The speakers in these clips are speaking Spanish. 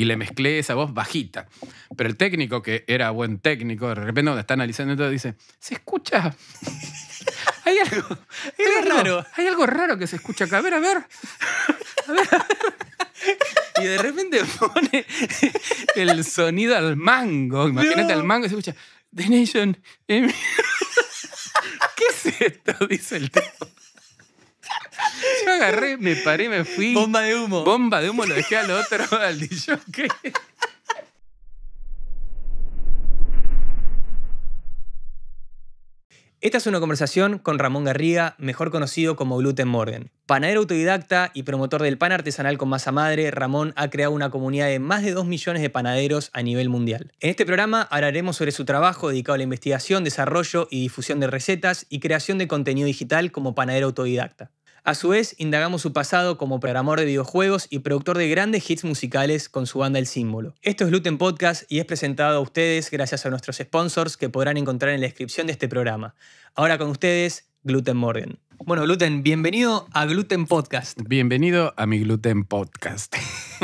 y le mezclé esa voz bajita. Pero el técnico, que era buen técnico, de repente cuando está analizando todo, dice, se escucha... Hay algo, hay algo raro. que se escucha acá. A ver, a ver. Y de repente pone el sonido al mango. Imagínate al mango y se escucha The Nation. Em-". ¿Qué es esto? Dice el tipo. Yo agarré, me paré, me fui. Bomba de humo. Bomba de humo, lo dejé al otro, al DJ. Esta es una conversación con Ramón Garriga, mejor conocido como Gluten Morgan. Panadero autodidacta y promotor del pan artesanal con masa madre, Ramón ha creado una comunidad de más de 2 millones de panaderos a nivel mundial. En este programa hablaremos sobre su trabajo dedicado a la investigación, desarrollo y difusión de recetas y creación de contenido digital como panadero autodidacta. A su vez, indagamos su pasado como programador de videojuegos y productor de grandes hits musicales con su banda El Símbolo. Esto es Gluten Podcast y es presentado a ustedes gracias a nuestros sponsors que podrán encontrar en la descripción de este programa. Ahora con ustedes, Gluten Morgan. Bueno, Gluten, bienvenido a Gluten Podcast. Bienvenido a mi Gluten Podcast.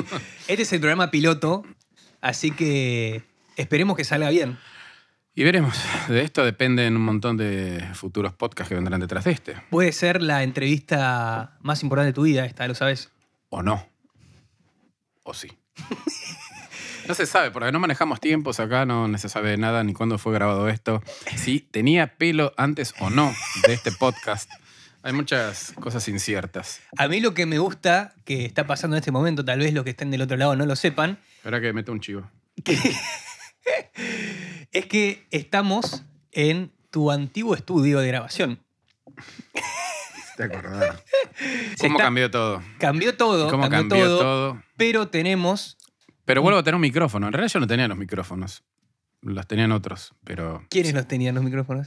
este es el programa piloto, así que esperemos que salga bien. Y veremos. De esto dependen un montón de futuros podcasts que vendrán detrás de este. Puede ser la entrevista más importante de tu vida, esta, lo sabes. O no. O sí. no se sabe, porque no manejamos tiempos acá, no, se sabe nada ni cuándo fue grabado esto. Si tenía pelo antes o no de este podcast. Hay muchas cosas inciertas. A mí lo que me gusta que está pasando en este momento, tal vez los que estén del otro lado no lo sepan. Espera que mete un chivo. es que estamos en tu antiguo estudio de grabación. Te acordás. ¿Cómo cambió todo? Cambió todo. ¿Cómo cambió, todo, Pero tenemos. Pero vuelvo a tener un micrófono. En realidad yo no tenía los micrófonos. Los tenían otros, pero. ¿Quiénes los tenían los micrófonos?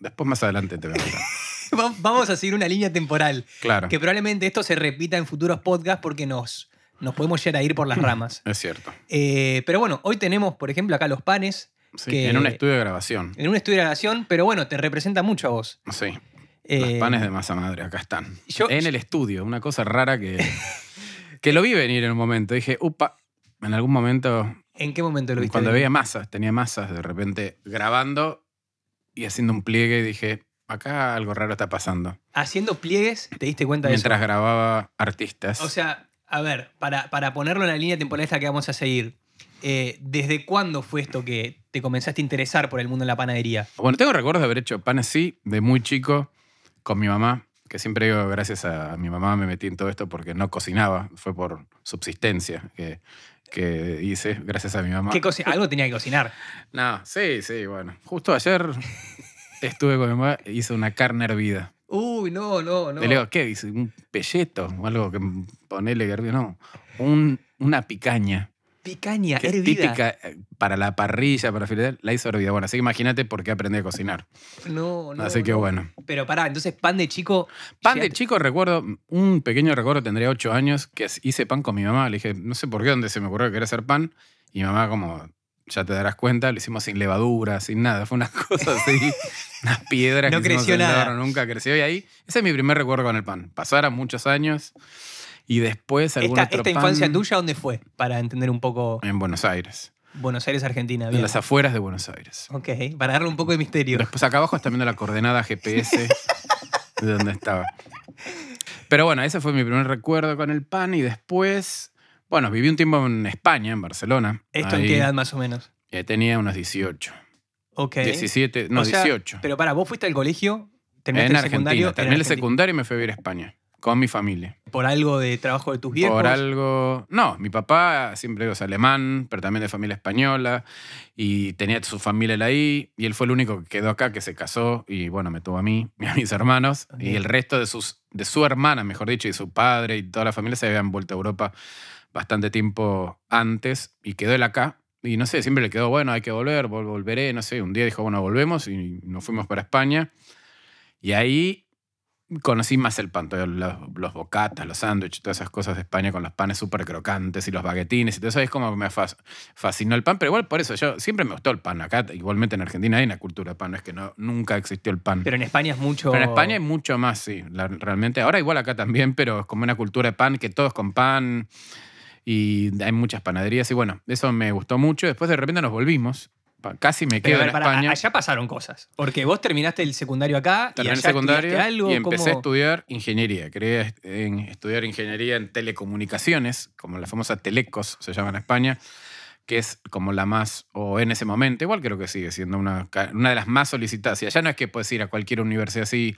Después más adelante te voy Vamos a seguir una línea temporal. Claro. Que probablemente esto se repita en futuros podcasts porque nos, nos podemos llegar a ir por las ramas. Es cierto. Eh, pero bueno, hoy tenemos, por ejemplo, acá los panes. en un estudio de grabación. En un estudio de grabación, pero bueno, te representa mucho a vos. Sí. los eh, panes de masa madre, acá están. Yo, en el estudio, una cosa rara que, que lo vi venir en un momento. Dije, upa, en algún momento... ¿En qué momento lo viste? Cuando veía masas, tenía masas de repente grabando y haciendo un pliegue dije, acá algo raro está pasando. Haciendo pliegues, te diste cuenta de eso. Mientras grababa artistas. O sea, a ver, para, para ponerlo en la línea temporal esta que vamos a seguir, eh, ¿desde cuándo fue esto que te comenzaste a interesar por el mundo de la panadería? Bueno, tengo recuerdos de haber hecho pan así de muy chico con mi mamá, que siempre digo, gracias a, mi mamá me metí en todo esto porque no cocinaba, fue por subsistencia que, hice, gracias a mi mamá. ¿Qué algo tenía que cocinar. no, sí, sí, bueno. Justo ayer estuve con mi mamá, hice una carne hervida. Uy, no, no, no. ¿qué dice? ¿Un pelleto? O algo que ponele que No, un, una picaña. Picaña, es típica eh, para la parrilla, para filetear, la hizo hervida. Bueno, así que imagínate por qué aprendí a cocinar. No, no. Así que bueno. Pero pará, entonces pan de chico. Pan de chico, recuerdo, un pequeño recuerdo, tendría ocho años, que hice pan con mi mamá. Le dije, no sé por qué, donde se me ocurrió que quería hacer pan. Y mi mamá, como, ya te darás cuenta, lo hicimos sin levadura, sin nada. Fue una cosa así, unas piedras no que creció nada. nunca creció. Y ahí, ese es mi primer recuerdo con el pan. Pasaron muchos años y después algún ¿Esta, esta infancia tuya dónde fue? Para entender un poco. En Buenos Aires. Buenos Aires, Argentina. Bien. En las afueras de Buenos Aires. Ok, para darle un poco de misterio. Después acá abajo está viendo la coordenada GPS de dónde estaba. Pero bueno, ese fue mi primer recuerdo con el pan y después bueno, viví un tiempo en España, en Barcelona. ¿Esto en qué edad más o menos? Eh, tenía unos 18. Ok. 17, no, 18. Pero para, vos fuiste al colegio, terminaste en el Argentina, secundario. Terminé el secundario y me fui a vivir a España, con mi familia. ¿Por algo de trabajo de tus viejos? Por algo. No, mi papá siempre es alemán, pero también de familia española, y tenía su familia ahí, y él fue el único que quedó acá, que se casó, y bueno, me tuvo a mí y a mis hermanos, y el resto de, sus, de su hermana, mejor dicho, y su padre y toda la familia se habían vuelto a Europa bastante tiempo antes y quedó él acá. Y no sé, siempre le quedó, bueno, hay que volver, volveré, no sé. Un día dijo, bueno, volvemos y nos fuimos para España. Y ahí conocí más el pan, los, los bocatas, los sándwiches, todas esas cosas de España con los panes súper crocantes y los baguetines y todo eso es como me fascinó el pan, pero igual por eso yo siempre me gustó el pan. Acá igualmente en Argentina hay una cultura de pan, no es que no, nunca existió el pan. Pero en España es mucho... Pero en España hay mucho más, sí, realmente. Ahora igual acá también, pero es como una cultura de pan, que todos con pan y hay muchas panaderías y bueno, eso me gustó mucho. Después de repente nos volvimos. Casi me quedo en España. Allá pasaron cosas. Porque vos terminaste el secundario acá. Terminé el secundario y empecé a estudiar ingeniería. Quería estudiar ingeniería en telecomunicaciones, como la famosa Telecos se llaman en España que es como la más, o en ese momento, igual creo que sigue siendo una, de las más solicitadas. Y Ya no es que puedes ir a cualquier universidad así,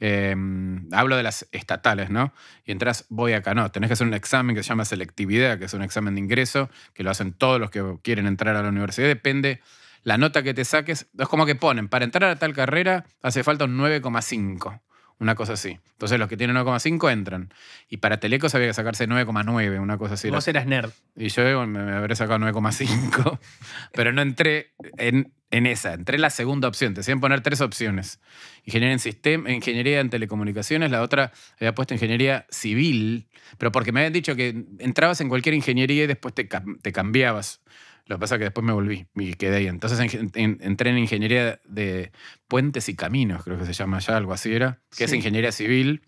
em, hablo de las estatales, ¿no? Y entras, voy acá, no, tenés que hacer un examen que se llama selectividad, que es un examen de ingreso, que lo hacen todos los que quieren entrar a la universidad, depende la nota que te saques, es como que ponen, para entrar a tal carrera hace falta un 9,5 una cosa así. Entonces los que tienen 9,5 entran. Y para Telecos había que sacarse 9,9, una cosa así. Vos eras nerd. Y yo eh, me, me habré sacado 9,5. Pero no entré en, en, esa, entré en la segunda opción. Te decían poner tres opciones. Ingeniería en sistema, ingeniería en telecomunicaciones, la otra había puesto ingeniería civil, pero porque me habían dicho que entrabas en cualquier ingeniería y después te, te cambiabas lo que pasa es que después me volví y quedé ahí. Entonces entré en ingeniería de puentes y caminos, creo que se llama ya, algo así era, que es ingeniería civil.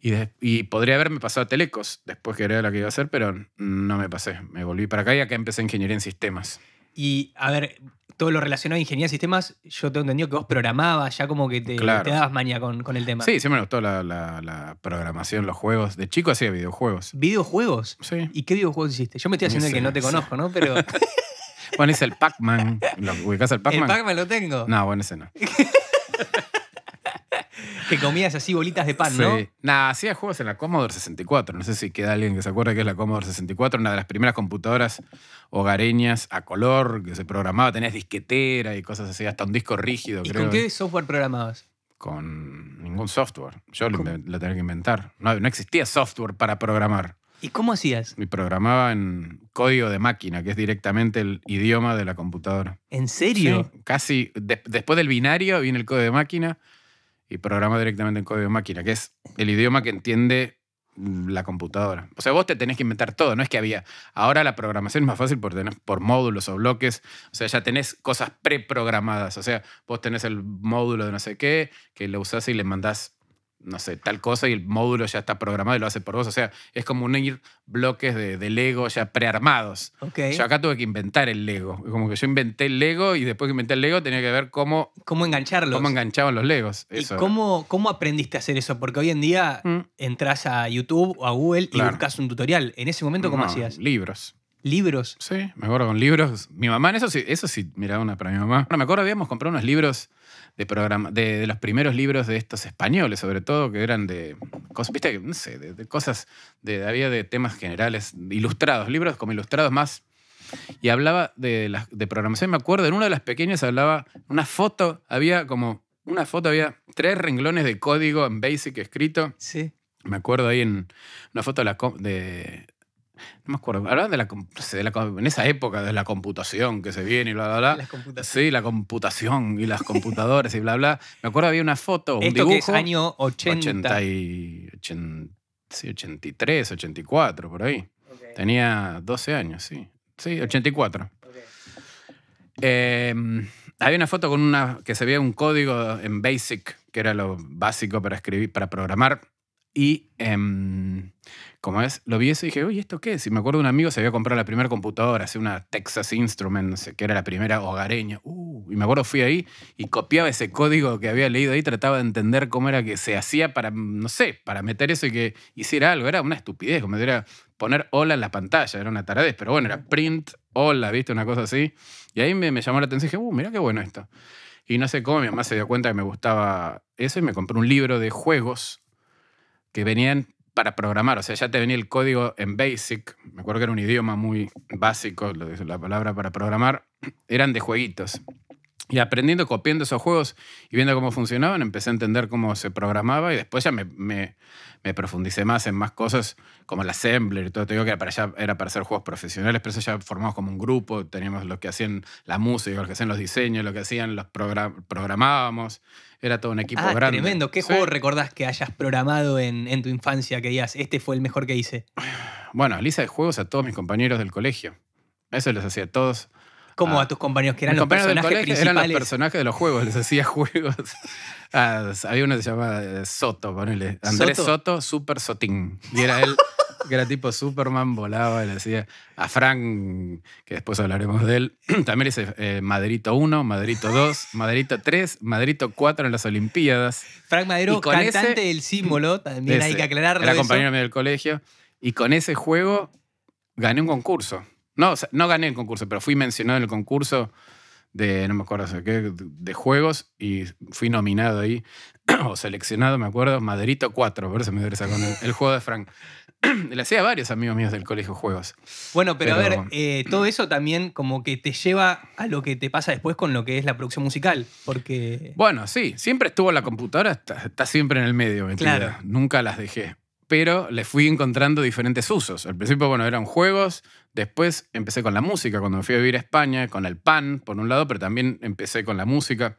y, podría haberme pasado a Telecos después, que era la que iba a hacer, pero no me pasé. Me volví para acá y acá empecé ingeniería en sistemas. Y a ver, todo lo relacionado a ingeniería de sistemas, yo tengo entendido que vos programabas, ya como que te, dabas manía con, con, el tema. Sí, siempre me gustó la, programación, los juegos. De chico hacía videojuegos. ¿Videojuegos? Sí. ¿Y qué videojuegos hiciste? Yo me estoy haciendo el que no te conozco, ¿no? Pero. bueno, es el Pac-Man. ¿Ubicás el Pac-Man? El Pac-Man lo tengo. No, bueno, ese no. que comías así bolitas de pan, sí. ¿no? Nada, hacía juegos en la Commodore 64. No sé si queda alguien que se acuerde que es la Commodore 64, una de las primeras computadoras hogareñas a color que se programaba. Tenías disquetera y cosas así, hasta un disco rígido. ¿Y con qué software programabas? Con ningún software. Yo lo, tenía que inventar. No, existía software para programar. ¿Y cómo hacías? Me programaba en código de máquina, que es directamente el idioma de la computadora. ¿En serio? Sí, casi después del binario viene el código de máquina y programa directamente en código de máquina, que es el idioma que entiende mm, la computadora. O sea, vos te tenés que inventar todo, no es que había. Ahora la programación es más fácil por, por módulos o bloques, o sea, ya tenés cosas preprogramadas, o sea, vos tenés el módulo de no sé qué, que lo usás y le mandás no sé, tal cosa y el módulo ya está programado y lo hace por vos. O sea, es como unir bloques de, de Lego ya prearmados. Yo acá tuve que inventar el Lego. Como que yo inventé el Lego y después que inventé el Lego tenía que ver cómo... Cómo engancharlos. Cómo enganchaban los Legos. ¿Y cómo, aprendiste a hacer eso? Porque hoy en día mm. entras a YouTube o a Google y buscas un tutorial. En ese momento, ¿cómo hacías? Libros. ¿Libros? Sí, me acuerdo con libros. Mi mamá, eso sí, eso sí, una para mi mamá. Bueno, me acuerdo habíamos comprado unos libros de, programa, de, los primeros libros de estos españoles, sobre todo, que eran de, cosas, ¿viste? No sé, de, cosas, de, había de temas generales, ilustrados, libros como ilustrados más. Y hablaba de, la, de programación, me acuerdo, en una de las pequeñas hablaba, una foto, había como, una foto, había tres renglones de código en BASIC escrito. Sí. Me acuerdo ahí en una foto de, no me acuerdo, hablaban de la, en esa época de la computación que se viene y bla, bla, bla. Sí, la computación y las computadoras y bla, bla. Me acuerdo había una foto, un dibujo. Que es año 80. 83, 84, por ahí. Tenía 12 años, sí. Sí, 84. Em, había una foto con una que se veía un código en BASIC, que era lo básico para escribir, para programar y em, como es, lo vi eso y dije, uy, ¿esto qué es? me acuerdo un amigo se había comprado la primera computadora, hace una Texas Instruments, no sé, que era la primera hogareña. Uh, y me acuerdo fui ahí y copiaba ese código que había leído ahí, trataba de entender cómo era que se hacía para, no sé, para meter eso y que hiciera algo. Era una estupidez, como era poner hola en la pantalla, era una taradez, pero bueno, era print, hola, ¿viste? Una cosa así. Y ahí me, llamó la atención y dije, uh, mira qué bueno esto. Y no sé cómo, mi mamá se dio cuenta que me gustaba eso y me compró un libro de juegos que venían para programar, o sea, ya te venía el código en BASIC, me acuerdo que era un idioma muy básico, la palabra para programar, eran de jueguitos. Y aprendiendo, copiando esos juegos y viendo cómo funcionaban, empecé a entender cómo se programaba y después ya me, me, profundicé más en más cosas como el Assembler y todo. Te digo que para era para hacer juegos profesionales, pero eso ya formamos como un grupo, teníamos los que hacían la música, los que hacían los diseños, los que hacían los programábamos. Era todo un equipo ah, grande. Tremendo. ¿Qué juego recordás que hayas programado en, tu infancia que digas, este fue el mejor que hice? Bueno, lista de juegos a todos mis compañeros del colegio. Eso los hacía a todos. Como ah. a tus compañeros, que eran los personajes principales. Eran los personajes de los juegos, les hacía juegos. Ah, había uno que se llamaba eh, Soto, ponele. Andrés Soto, Super Sotín. Y era él... que era tipo Superman, volaba, le hacía a Frank, que después hablaremos de él, también dice eh, Maderito 1, Madrito 2, Maderito 3, Madrito 4 en las Olimpiadas. Frank Madero, cantante del símbolo, también hay que aclararlo. Era compañero mío del colegio. Y con ese juego gané un concurso. No, no gané el concurso, pero fui mencionado en el concurso de, no me acuerdo de qué, de juegos y fui nominado ahí, o seleccionado, me acuerdo, Maderito 4, por eso me interesa con el, el, juego de Frank. Le hacía a varios amigos míos del colegio juegos. Bueno, pero, a ver, eh, todo eso también como que te lleva a lo que te pasa después con lo que es la producción musical, porque... Bueno, sí, siempre estuvo la computadora, está, siempre en el medio, Claro. Nunca las dejé pero le fui encontrando diferentes usos. Al principio, bueno, eran juegos, Después empecé con la música, cuando me fui a vivir a España, con el pan, por un lado, pero también empecé con la música,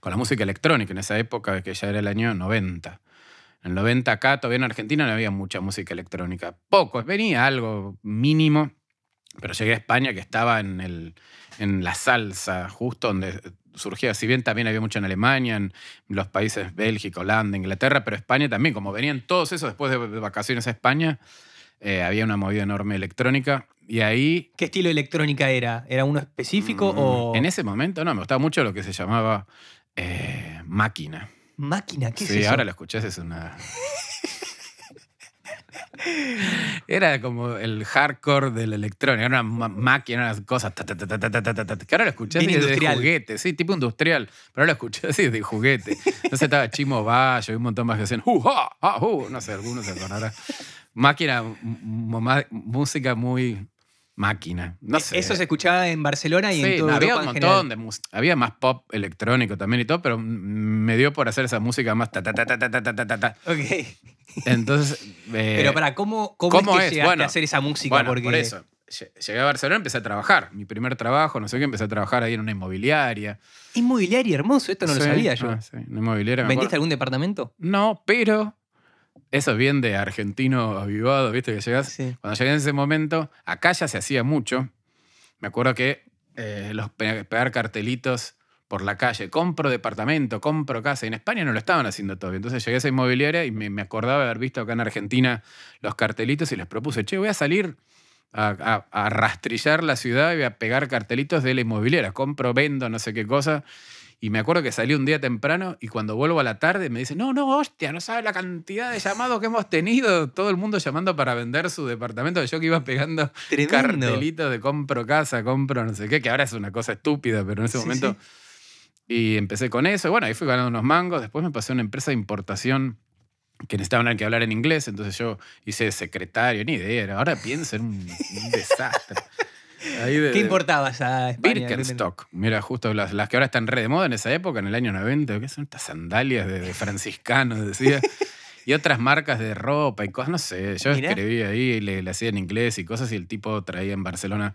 con la música electrónica en esa época, que ya era el año 90. En el 90 acá, todavía en Argentina, no había mucha música electrónica. Poco, venía algo mínimo, pero llegué a España que estaba en, en la salsa, justo donde surgía, si bien también había mucho en Alemania, en los países Bélgica, Holanda, Inglaterra, pero España también, como venían todos esos después de vacaciones a España, eh, había una movida enorme electrónica. Y ahí... ¿Qué estilo de electrónica era? ¿Era uno específico o...? Mm, en ese momento no, me gustaba mucho lo que se llamaba eh, máquina. ¿Máquina? ¿Qué sí, ahora lo escuchás, es una... Era como el hardcore de la electrónica, era una máquina, unas cosas, que ahora lo escuchás de juguete, sí, tipo industrial, pero ahora lo escuchás de juguete. Entonces estaba Chimo Bayo y un montón más que decían, uh, no sé, algunos se Máquina, música muy máquina. No e, Eso se escuchaba en Barcelona y sí, en había un montón de música. Había más pop electrónico también y todo, pero me dio por hacer esa música más ta ta ta ta ta ta ta ta. Ok. Entonces. Eh, pero para, ¿cómo, cómo, cómo es hacer esa música? por eso. Llegué a Barcelona, empecé a trabajar. Mi primer trabajo, no sé qué, empecé a trabajar ahí en una inmobiliaria. Inmobiliaria, hermoso, esto no lo sabía yo. Ah, sí, una inmobiliaria. ¿Vendiste algún departamento? No, pero eso es bien de argentino avivado, ¿viste? Que llegas. Cuando llegué en ese momento, acá ya se hacía mucho. Me acuerdo que eh, los pegar cartelitos por la calle, compro departamento, compro casa. en España no lo estaban haciendo todavía. Entonces llegué a esa inmobiliaria y me, acordaba de haber visto acá en Argentina los cartelitos y les propuse, che, voy a salir a, rastrillar la ciudad y voy a pegar cartelitos de la inmobiliaria. Compro, vendo, no sé qué cosa. Y me acuerdo que salí un día temprano y cuando vuelvo a la tarde me dice no, no, hostia, no sabes la cantidad de llamados que hemos tenido. Todo el mundo llamando para vender su departamento. Yo que iba pegando cartelitos de compro casa, compro no sé qué, que ahora es una cosa estúpida, pero en ese momento... Y empecé con eso. bueno, ahí fui ganando unos mangos. Después me pasé a una empresa de importación que necesitaban que hablar en inglés. Entonces yo hice secretario, ni idea. Ahora pienso en un desastre. ¿Qué importaba ya Birkenstock. Mira, justo las, que ahora están re de moda en esa época, en el año 90. ¿Qué son estas sandalias de, franciscanos, decía? y otras marcas de ropa y cosas, no sé. Yo escribí ahí, le, le hacía en inglés y cosas, y el tipo traía en Barcelona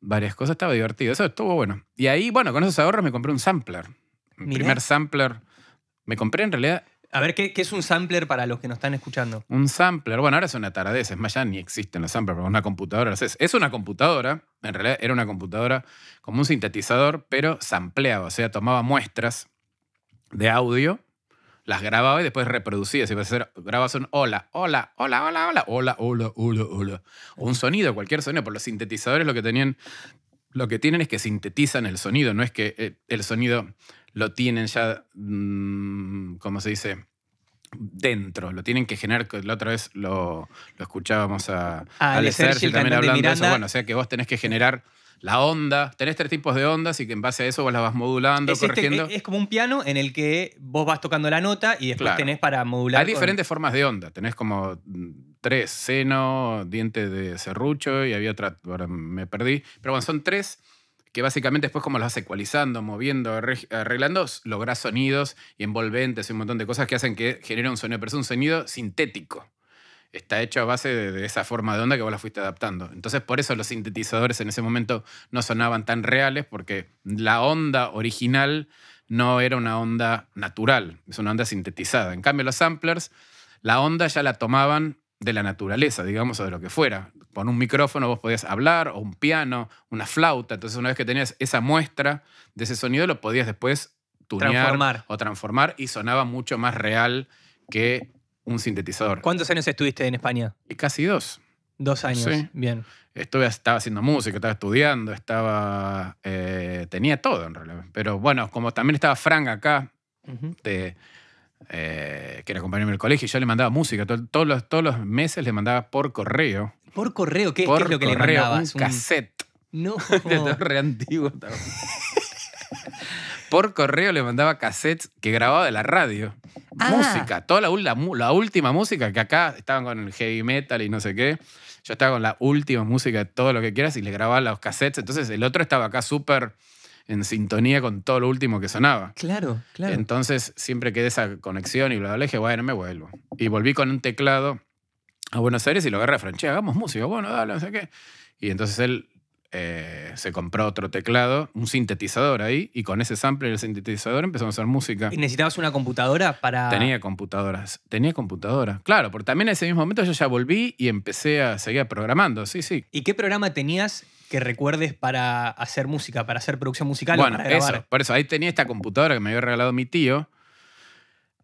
varias cosas. Estaba divertido. Eso estuvo bueno. Y ahí, bueno, con esos ahorros me compré un sampler. Mi primer sampler. Me compré en realidad a ver, ¿qué, ¿qué, es un sampler para los que nos están escuchando? Un sampler, bueno, ahora es una taradez, es más, ya ni existen los samplers, pero una computadora Es una computadora, en realidad era una computadora como un sintetizador, pero sampleaba, o sea, tomaba muestras de audio, las grababa y después reproducía. Si vas a hacer, grabas un hola, hola, hola, hola, hola, hola, hola, hola, hola. O un sonido, cualquier sonido, por los sintetizadores lo que tenían lo que tienen es que sintetizan el sonido, no es que eh, el sonido lo tienen ya, mm, como se dice? dentro, lo tienen que generar, la otra vez lo, escuchábamos a, ah, también hablando de, eso, bueno, o sea que vos tenés que generar la onda, tenés tres tipos de ondas y que en base a eso vos las vas modulando, es este corrigiendo. es como un piano en el que vos vas tocando la nota y después tenés para modular. Hay diferentes formas de onda, tenés como mm, tres, seno, diente de serrucho y había otra, ahora me perdí, pero bueno, son tres que básicamente después como los vas ecualizando, moviendo, arreglando, lográs sonidos y envolventes y un montón de cosas que hacen que genere un sonido, pero es un sonido sintético. Está hecho a base de, esa forma de onda que vos la fuiste adaptando. Entonces por eso los sintetizadores en ese momento no sonaban tan reales porque la onda original no era una onda natural, es una onda sintetizada. En cambio los samplers, la onda ya la tomaban de la naturaleza, digamos, o de lo que fuera. Con un micrófono vos podías hablar, o un piano, una flauta. Entonces, una vez que tenías esa muestra de ese sonido, lo podías después tunear transformar. o transformar y sonaba mucho más real que un sintetizador. ¿Cuántos años estuviste en España? Casi dos. Dos años, bien. Estuve, estaba haciendo música, estaba estudiando, estaba... Eh, tenía todo en realidad. Pero bueno, como también estaba Frank acá, te eh, que era compañero el colegio, y yo le mandaba música. todos, los, todos los meses le mandaba por correo. ¿Por correo? ¿Qué, por correo qué es lo que le mandabas? Un, cassette. No. re antiguo por correo le mandaba cassettes que grababa de la radio. Ah. Música, toda la, la, última música que acá estaban con el heavy metal y no sé qué. Yo estaba con la última música de todo lo que quieras y le grababa los cassettes. Entonces el otro estaba acá súper en sintonía con todo lo último que sonaba. Claro, claro. Entonces siempre quedé esa conexión y lo hablé. dije, bueno, me vuelvo. Y volví con un teclado a Buenos Aires y lo agarré a Franché, hagamos música, bueno, dale, no sé qué. Y entonces él eh, se compró otro teclado, un sintetizador ahí, y con ese sample del sintetizador empezamos a hacer música. ¿Y necesitabas una computadora para...? Tenía computadoras, tenía computadora. Claro, porque también en ese mismo momento yo ya volví y empecé a seguir programando, sí, sí. ¿Y qué programa tenías que recuerdes para hacer música, para hacer producción musical bueno, Eso, por eso, ahí tenía esta computadora que me había regalado mi tío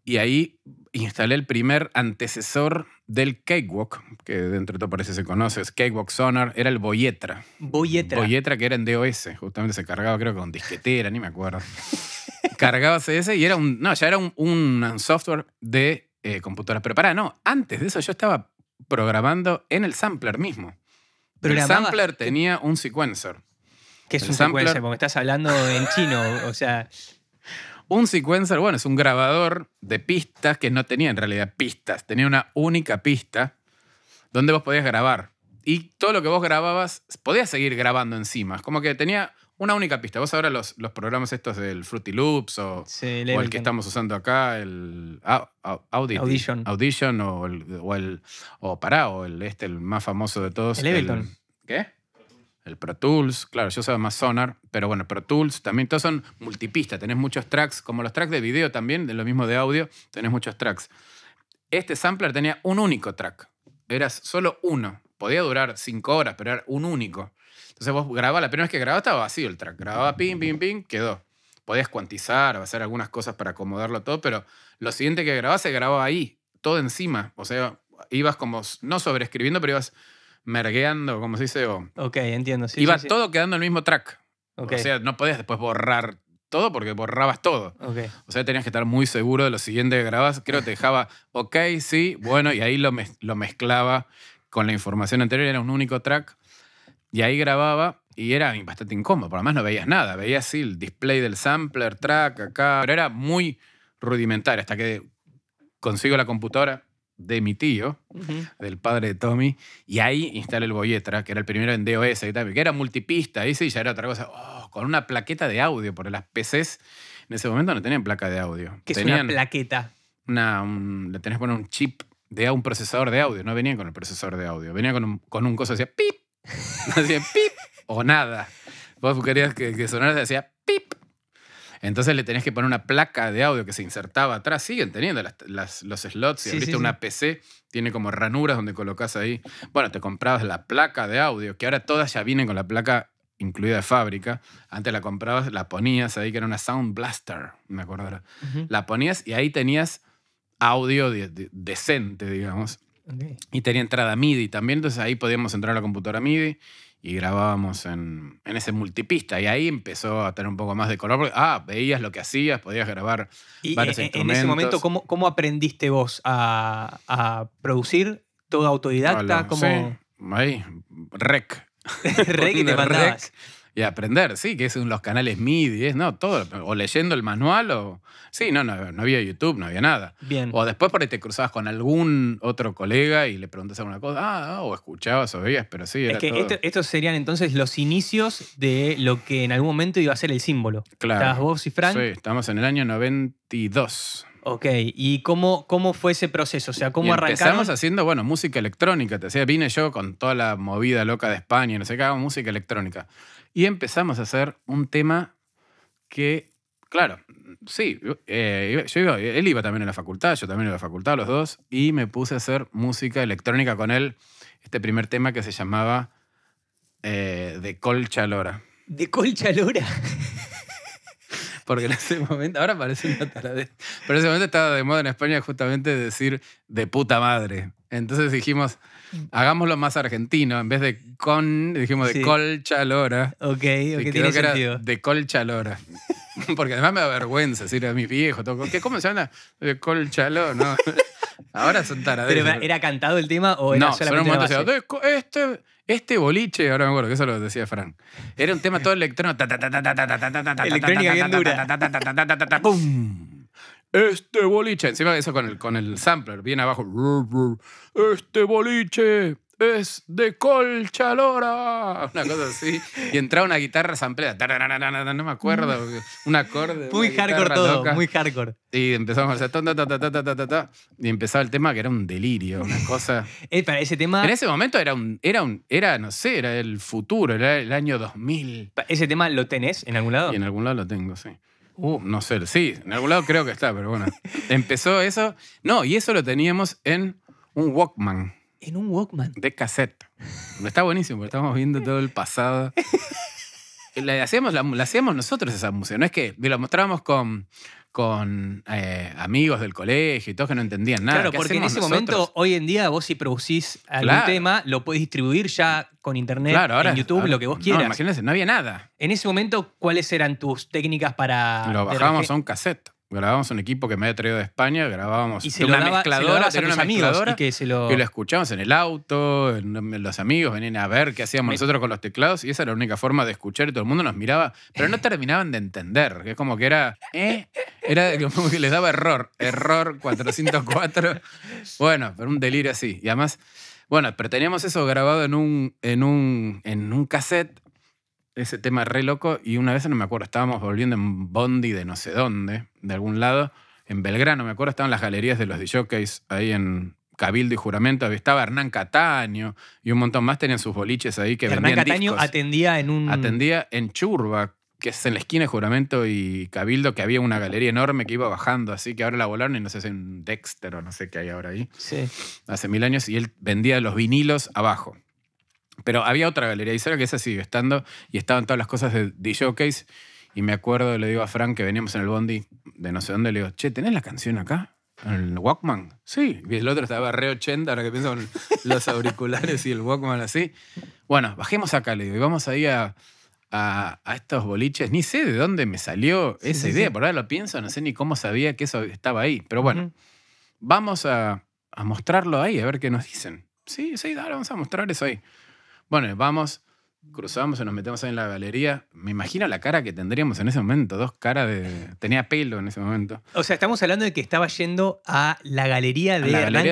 y ahí instalé el primer antecesor del Cakewalk, que dentro de todo parece se conoce, es Cakewalk Sonar, era el Boyetra. Boyetra. Boyetra que era en DOS, justamente se cargaba creo con disquetera, ni me acuerdo. cargaba ese y era un, no, ya era un, software de eh, computadoras. Pero pará, no, antes de eso yo estaba programando en el sampler mismo. El sampler tenía un sequencer. ¿Qué es un sequencer? Porque estás hablando en chino, o sea... Un sequencer, bueno, es un grabador de pistas que no tenía en realidad pistas, tenía una única pista donde vos podías grabar. Y todo lo que vos grababas, podías seguir grabando encima. Es como que tenía una única pista. Vos ahora los, programas estos del Fruity Loops o, el que estamos usando acá, el Audition. Audition o el, o el pará, o el, este, el más famoso de todos. El Ableton. ¿Qué? El Pro Tools, claro, yo soy más Sonar, pero bueno, Pro Tools también, todos son multipista, tenés muchos tracks, como los tracks de video también, de lo mismo de audio, tenés muchos tracks. Este sampler tenía un único track, era solo uno, podía durar cinco horas, pero era un único. Entonces vos grababas, la primera vez que grababas estaba vacío el track. Grababa ping, ping, ping, quedó. Podías cuantizar, hacer algunas cosas para acomodarlo todo, pero lo siguiente que grababas se grababa ahí, todo encima. O sea, ibas como, no sobreescribiendo, pero ibas mergueando, como se dice. ok, entiendo. Ibas iba todo quedando en el mismo track. O sea, no podías después borrar todo porque borrabas todo. O sea, tenías que estar muy seguro de lo siguiente que grabas. Creo que te dejaba, ok, sí, bueno, y ahí lo, lo mezclaba con la información anterior. Era un único track y ahí grababa y era bastante incómodo, por más no veías nada, veías sí el display del sampler, track acá, pero era muy rudimentario hasta que consigo la computadora de mi tío, del padre de Tommy, y ahí instalé el Boyetra, que era el primero en DOS y tal, que era multipista, y sí, ya era otra cosa, oh, con una plaqueta de audio, porque las PCs en ese momento no tenían placa de audio. ¿Qué tenían es una plaqueta? Una, le tenés que poner un chip de un procesador de audio, no venían con el procesador de audio, Venían con un, con un decía pip, pip o nada. Vos querías que, que sonara, hacía pip. Entonces le tenías que poner una placa de audio que se insertaba atrás. Siguen teniendo los slots. Si abriste una PC, tiene como ranuras donde colocas ahí. Bueno, te comprabas la placa de audio, que ahora todas ya vienen con la placa incluida de fábrica. Antes la comprabas, la ponías ahí, que era una Sound Blaster, me acuerdo La ponías y ahí tenías audio decente, digamos. Y tenía entrada MIDI también, entonces ahí podíamos entrar a la computadora MIDI y grabábamos en, ese multipista. Y ahí empezó a tener un poco más de color. ah, veías lo que hacías, podías grabar y eh, varios en, eh, instrumentos. En ese momento, ¿cómo, cómo aprendiste vos a, producir? ¿Todo autodidacta? como ahí, rec. rec te mandabas y aprender, sí, que es en los canales MIDI, ¿no? Todo, o leyendo el manual, o... Sí, no, no, no había YouTube, no había nada. Bien. O después por ahí te cruzabas con algún otro colega y le preguntas alguna cosa, ah, o escuchabas o veías, pero sí, era Es que estos serían entonces los inicios de lo que en algún momento iba a ser el símbolo. Claro. vos y Frank. Sí, estamos en el año 92. Ok, ¿y cómo, cómo fue ese proceso? O sea, ¿cómo y Empezamos haciendo, bueno, música electrónica. Te decía, vine yo con toda la movida loca de España, no sé qué, hago música electrónica. Y empezamos a hacer un tema que, claro, sí, eh, yo iba, él iba también a la facultad, yo también iba a la facultad, los dos, y me puse a hacer música electrónica con él, este primer tema que se llamaba eh, De Colcha Lora. ¿De Colcha Lora? Porque en ese momento, ahora parece una taladera. pero en ese momento estaba de moda en España justamente decir de puta madre. Entonces dijimos, hagámoslo más argentino. En vez de con, dijimos de colchalora colcha lora. Ok, ok, tiene sentido. de colcha lora. Porque además me da vergüenza decir a mis viejos. ¿qué, ¿Cómo se llama? De colcha lora, ¿no? Ahora son taraderos. ¿Pero era cantado el tema o era no, solamente un Este, este boliche, ahora me acuerdo que eso lo decía Frank. Era un tema todo electrónico. Electrónica bien dura. ¡Pum! Este boliche. Encima de eso con el, con el sampler, bien abajo. Este boliche es de Colchalora. Una cosa así. Y entraba una guitarra samplera. No me acuerdo. Un acorde. Muy hardcore todo, muy hardcore. Y empezamos a y empezaba el tema que era un delirio, una cosa. Eh, para ese tema. En ese momento era un, era un. Era, no sé, era el futuro, era el año 2000. ¿Ese tema lo tenés en algún lado? Y en algún lado lo tengo, sí. Uh, no sé. Sí, en algún lado creo que está, pero bueno. Empezó eso. No, y eso lo teníamos en un Walkman. En un Walkman. De cassette. Está buenísimo, porque estamos viendo todo el pasado. La hacíamos, la, la hacíamos nosotros esa música. No es que lo mostrábamos con con eh, amigos del colegio y todos que no entendían nada. Claro, porque en ese momento, hoy en día, vos si producís algún tema, lo podés distribuir ya con internet, en YouTube, lo que vos quieras. No, imagínense, no había nada. En ese momento, ¿cuáles eran tus técnicas para...? Lo bajábamos a un cassette grabábamos un equipo que me había traído de España, grabábamos y una mezcladora, una que lo... escuchábamos en el auto, los amigos venían a ver qué hacíamos nosotros con los teclados y esa era la única forma de escuchar y todo el mundo nos miraba, pero no terminaban de entender, que es como que era ¿eh? era como que les daba error, error 404. bueno, pero un delirio así. Y además bueno, pero teníamos eso grabado en un, en en un cassette ese tema re loco y una vez no me acuerdo, estábamos volviendo en Bondi de no sé dónde, de algún lado, en Belgrano, me acuerdo, estaban las galerías de los DJs ahí en Cabildo y Juramento, estaba Hernán Cataño y un montón más tenían sus boliches ahí que Hernán Cataño atendía en un... Atendía en Churba, que es en la esquina de Juramento y Cabildo, que había una galería enorme que iba bajando, así que ahora la volaron y no sé si en Dexter o no sé qué hay ahora ahí. Hace mil años y él vendía los vinilos abajo. Pero había otra galería y que esa siguió estando y estaban todas las cosas de, The Showcase. Y me acuerdo, le digo a Frank que veníamos en el bondi de no sé dónde, le digo, che, ¿tenés la canción acá? ¿El Walkman? Sí. Y el otro estaba re 80, ahora que pienso con los auriculares y el Walkman así. Bueno, bajemos acá, le digo, y vamos ahí a, a, a estos boliches. Ni sé de dónde me salió esa idea, por ahora lo pienso, no sé ni cómo sabía que eso estaba ahí. Pero bueno, vamos a, a mostrarlo ahí, a ver qué nos dicen. Sí, sí, ahora vamos a mostrar eso ahí. Bueno, vamos, cruzamos y nos metemos ahí en la galería. Me imagino la cara que tendríamos en ese momento, dos caras de... Tenía pelo en ese momento. O sea, estamos hablando de que estaba yendo a la galería de Hernán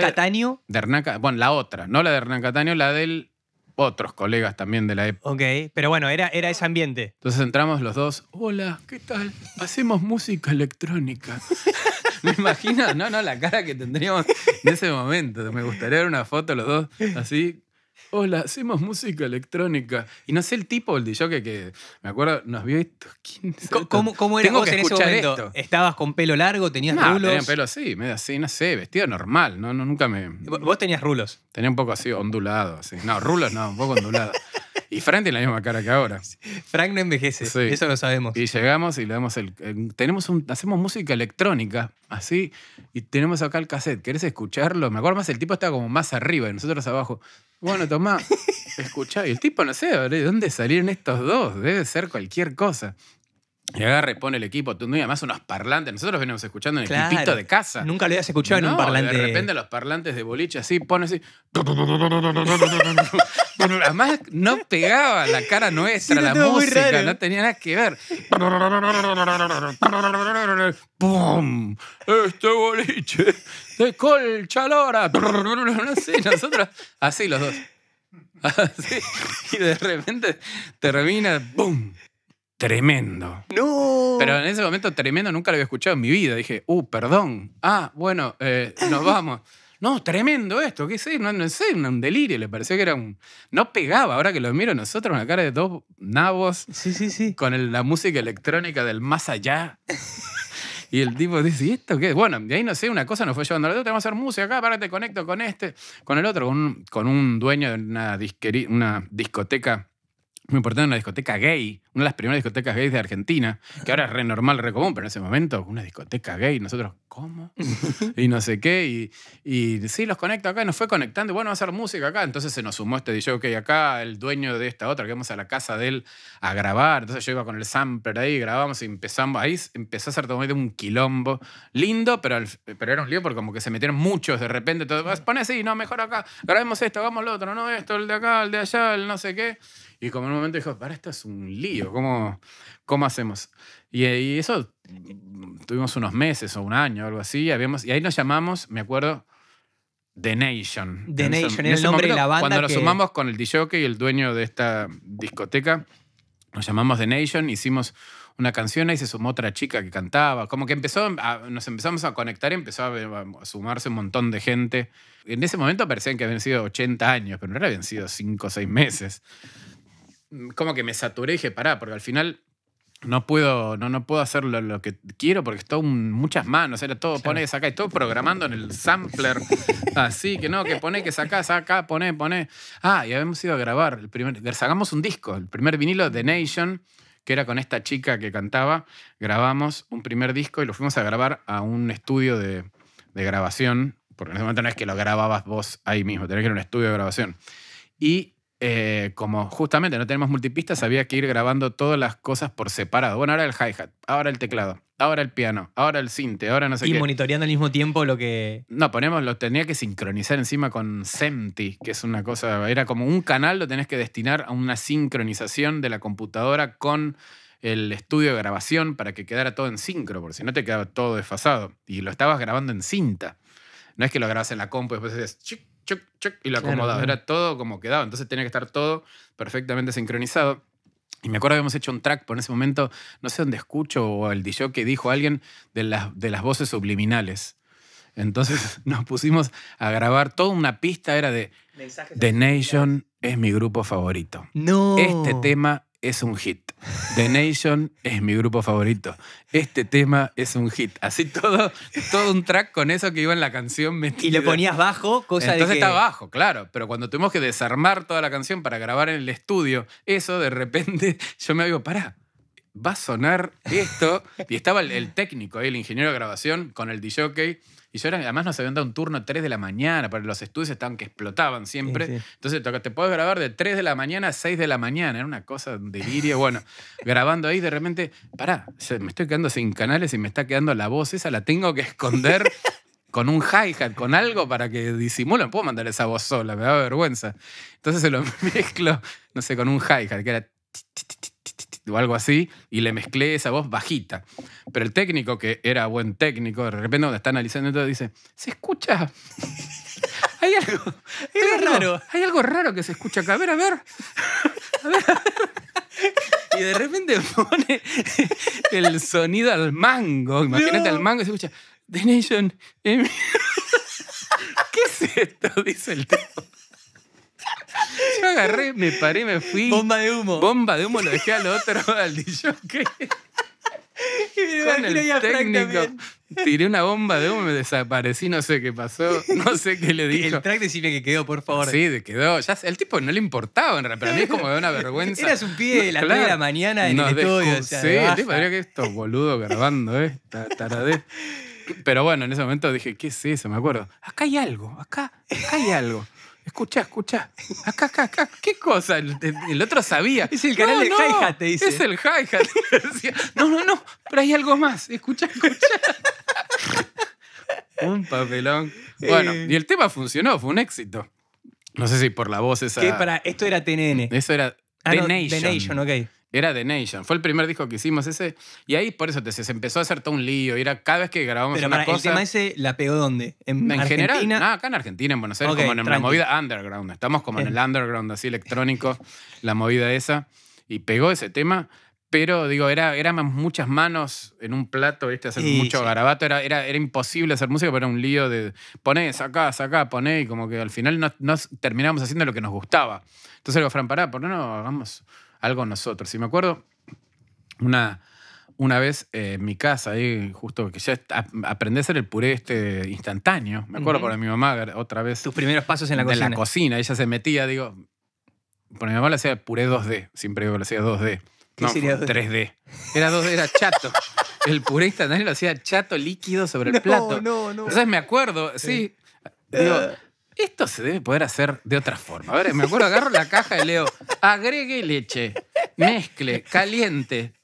De, Hernán, bueno, la otra, no la de Hernán Cataño, la del otros colegas también de la época. Ok, pero bueno, era, era ese ambiente. Entonces entramos los dos, hola, ¿qué tal? Hacemos música electrónica. Me imagino, no, no, la cara que tendríamos en ese momento. Me gustaría ver una foto los dos así, Hola, hacemos música electrónica. Y no sé el tipo, el DJ que me acuerdo, nos vio esto. ¿Cómo, ¿Cómo, vos en ese momento? ¿Estabas con pelo largo? ¿Tenías no, rulos? Tenía pelo así, medio así, no sé, vestido normal. No, no, nunca me. ¿Vos tenías rulos? Tenía un poco así, ondulado. Así. No, rulos no, un poco ondulado. Y Frank tiene la misma cara que ahora. Frank no envejece, eso lo sabemos. Y llegamos y le damos el. tenemos un, hacemos música electrónica, así, y tenemos acá el cassette. ¿Querés escucharlo? Me acuerdo más, el tipo está como más arriba y nosotros abajo. Bueno, tomá, escuchá. Y el tipo, no sé, ¿de dónde salieron estos dos? Debe ser cualquier cosa. Y agarra y pone el equipo. Y además unos parlantes. Nosotros los venimos escuchando en el claro. equipito de casa. Nunca lo habías escuchado en un parlante. De repente los parlantes de boliche así, pone así. además no pegaba la cara nuestra, la música, no tenía nada que ver. ¡Pum! Este boliche de colchalora. No sé, nosotros así los dos. Así. Y de repente termina, ¡boom! tremendo. No. Pero en ese momento tremendo nunca lo había escuchado en mi vida. Dije, uh, perdón. Ah, bueno, eh, nos vamos. No, tremendo esto, qué sé, no, sé, un delirio, le pareció que era un... No pegaba, ahora que lo miro nosotros, la cara de dos nabos. Sí, sí, sí. Con la música electrónica del más allá. Y el tipo dice, ¿y esto qué? Bueno, de ahí no sé, una cosa nos fue llevando a la otra, vamos a hacer música acá, para te conecto con este, con el otro, con un, dueño de una, una discoteca me muy una discoteca gay, una de las primeras discotecas gays de Argentina, que ahora es re normal, re común, pero en ese momento, una discoteca gay, nosotros, ¿cómo? y no sé qué, y, y sí, los conecto acá, nos fue conectando, y bueno, va a hacer música acá, entonces se nos sumó este DJ, ok, acá, el dueño de esta otra, que vamos a la casa de él a grabar, entonces yo iba con el sampler ahí, grabamos y empezamos, ahí empezó a ser todo de un quilombo, lindo, pero, pero era un lío porque como que se metieron muchos de repente, todo, pone así, no, mejor acá, grabemos esto, hagamos lo otro, no, esto, el de acá, el de allá, el no sé qué. Y como en un momento dijo, para esto es un lío, ¿cómo, cómo hacemos? Y, eso mm, tuvimos unos meses o un año, algo así, y, habíamos, y ahí nos llamamos, me acuerdo, The Nation. The Nation, era el nombre de la banda. Cuando nos sumamos con el DJ y el dueño de esta discoteca, nos llamamos The Nation, hicimos una canción, ahí se sumó otra chica que cantaba. Como que empezó nos empezamos a conectar y empezó a, a, sumarse un montón de gente. En ese momento parecían que habían sido 80 años, pero no habían sido 5 o 6 meses. Mm, como que me saturé y dije, pará, porque al final no puedo, no, no puedo hacer lo, que quiero porque en muchas manos, era todo, pone pone, saca, y todo programando en el sampler. Así que no, que pone, que saca, saca, pone, pone. Ah, y habíamos ido a grabar, el primer, sacamos un disco, el primer vinilo de Nation, que era con esta chica que cantaba, grabamos un primer disco y lo fuimos a grabar a un estudio de, de grabación, porque en ese momento no es que lo grababas vos ahí mismo, tenés que ir a un estudio de grabación. Y eh, como justamente no tenemos multipistas, había que ir grabando todas las cosas por separado. Bueno, ahora el hi-hat, ahora el teclado, ahora el piano, ahora el cinte, ahora no sé y qué. Y monitoreando al mismo tiempo lo que. No, ponemos, lo tenía que sincronizar encima con SEMTI, que es una cosa. Era como un canal, lo tenés que destinar a una sincronización de la computadora con el estudio de grabación para que quedara todo en sincro, porque si no te quedaba todo desfasado. Y lo estabas grabando en cinta. No es que lo grabas en la compu y después dices, y lo acomodaba. Era todo como quedaba. Entonces tenía que estar todo perfectamente sincronizado. Y me acuerdo que habíamos hecho un track por ese momento, no sé dónde escucho, o el DJ que dijo alguien de las, de las voces subliminales. Entonces nos pusimos a grabar toda una pista, era de The Nation es mi grupo favorito. No. Este tema es un hit. The Nation es mi grupo favorito. Este tema es un hit. Así todo, todo un track con eso que iba en la canción Y le ponías bajo, cosa de Entonces está bajo, claro. Pero cuando tuvimos que desarmar toda la canción para grabar en el estudio, eso de repente yo me digo, pará, va a sonar esto. y estaba el, técnico ahí, el ingeniero de grabación, con el DJ. y yo era, además nos habían dado un turno 3 de la mañana, para los estudios estaban que explotaban siempre. entonces toca Entonces te podés grabar de 3 de la mañana a 6 de la mañana, era una cosa de delirio. Bueno, grabando ahí de repente, pará, me estoy quedando sin canales y me está quedando la voz, esa la tengo que esconder con un hi-hat, con algo para que No Puedo mandar esa voz sola, me da vergüenza. Entonces se lo mezclo, no sé, con un hi-hat, que era o algo así, y le mezclé esa voz bajita. Pero el técnico, que era buen técnico, de repente cuando está analizando todo, dice, se escucha... hay algo, raro. Hay algo raro que se escucha acá. A ver, a ver. Y de repente pone el sonido al mango. Imagínate al mango y se escucha The Nation. Em-". ¿Qué es esto? Dice el tío Yo agarré, me paré, me fui. Bomba de humo. Bomba de humo, lo dejé al otro, al DJ. Y con el técnico. Tiré una bomba de humo, me desaparecí, no sé qué pasó, no sé qué le dijo. El track decime que quedó, por favor. Sí, quedó. el tipo no le importaba en pero a mí es como de una vergüenza. Eras un pie de la de la mañana en el estudio. O sea, sí, el tipo diría que esto boludo grabando, eh, taradez. Pero bueno, en ese momento dije, ¿qué es eso? Me acuerdo. Acá hay algo, acá, acá hay algo. Escucha, escucha. Acá, acá, acá. ¿Qué cosa? El, otro sabía. Es el canal no, hi-hat, te Es el hi-hat. no, no, no. Pero hay algo más. Escucha, escucha. un papelón. Bueno, eh. y el tema funcionó, fue un éxito. No sé si por la voz esa. ¿Qué? Para, esto era TNN. Eso era ah, The, Nation. The Nation, ok. Era The Nation. Fue el primer disco que hicimos ese. Y ahí, por eso, te, se empezó a hacer todo un lío. Y era cada vez que grabamos Pero el tema ese, ¿la pegó dónde? ¿En, Argentina? general, no, acá en Argentina, en Buenos Aires, como en la movida underground. Estamos como en el underground, así electrónico, la movida esa. Y pegó ese tema. Pero, digo, era, eran muchas manos en un plato, ¿viste? Hacer mucho garabato. Era, era, imposible hacer música, pero era un lío de poné, sacá, sacá, poné. Y como que al final nos, terminamos haciendo lo que nos gustaba. Entonces, digo, Fran, pará, ¿por no no hagamos algo nosotros. Y me acuerdo una, una vez eh, en mi casa, ahí justo que ya aprendí a hacer el puré este instantáneo. Me acuerdo uh mi mamá otra vez. Tus primeros pasos en la cocina. En la cocina, ella se metía, digo. Por mi mamá le hacía puré 2D, siempre digo que le hacía 2D. No, 3D. Era chato. el puré instantáneo lo hacía chato líquido sobre el plato. No, no, Entonces me acuerdo, sí. Eh esto se debe poder hacer de otra forma. A ver, me acuerdo, agarro la caja y leo, agregue leche, mezcle, caliente.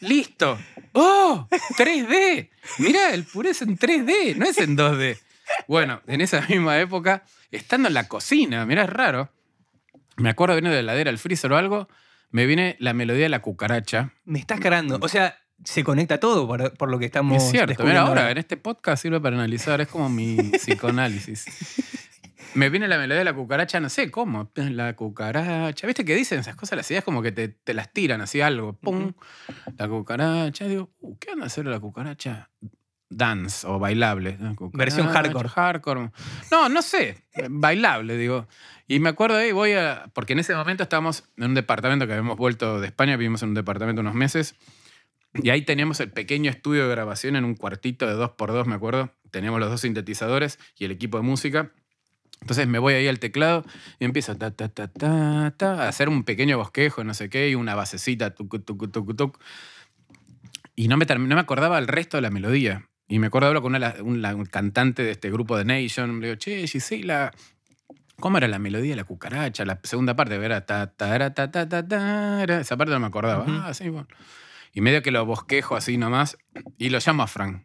Listo. ¡Oh! 3D. Mirá, el puré es en 3D, no es en 2D. Bueno, en esa misma época, estando en la cocina, mirá, es raro. Me acuerdo viene de la heladera al freezer o algo, me viene la melodía de la cucaracha. Me estás carando. O sea, se conecta todo por, lo que estamos. Es cierto, mira, ahora en este podcast sirve para analizar, es como mi psicoanálisis. Me viene la melodía de la cucaracha, no sé cómo. La cucaracha. ¿Viste que dicen esas cosas? Las ideas como que te, te las tiran así algo. ¡Pum! La cucaracha. Digo, uh, ¿qué van a hacer la cucaracha? Dance o bailable. Versión hardcore. Hardcore. No, no sé. Bailable, digo. Y me acuerdo ahí, eh, voy a. Porque en ese momento estábamos en un departamento que habíamos vuelto de España, vivimos en un departamento unos meses. Y ahí teníamos el pequeño estudio de grabación en un cuartito de 2x2, me acuerdo. Teníamos los dos sintetizadores y el equipo de música. Entonces me voy ahí al teclado y empiezo ta, ta, ta, ta, ta, a hacer un pequeño bosquejo, no sé qué, y una basecita, Y no me, no me acordaba el resto de la melodía. Y me acuerdo hablo con un cantante de este grupo de Nation. Le digo, che, Gisela, ¿cómo era la melodía de la cucaracha? La segunda parte, era ta, ta, ta, ta, ta, ta, Esa parte no me acordaba. Ah, y medio que lo bosquejo así nomás y lo llamo a Frank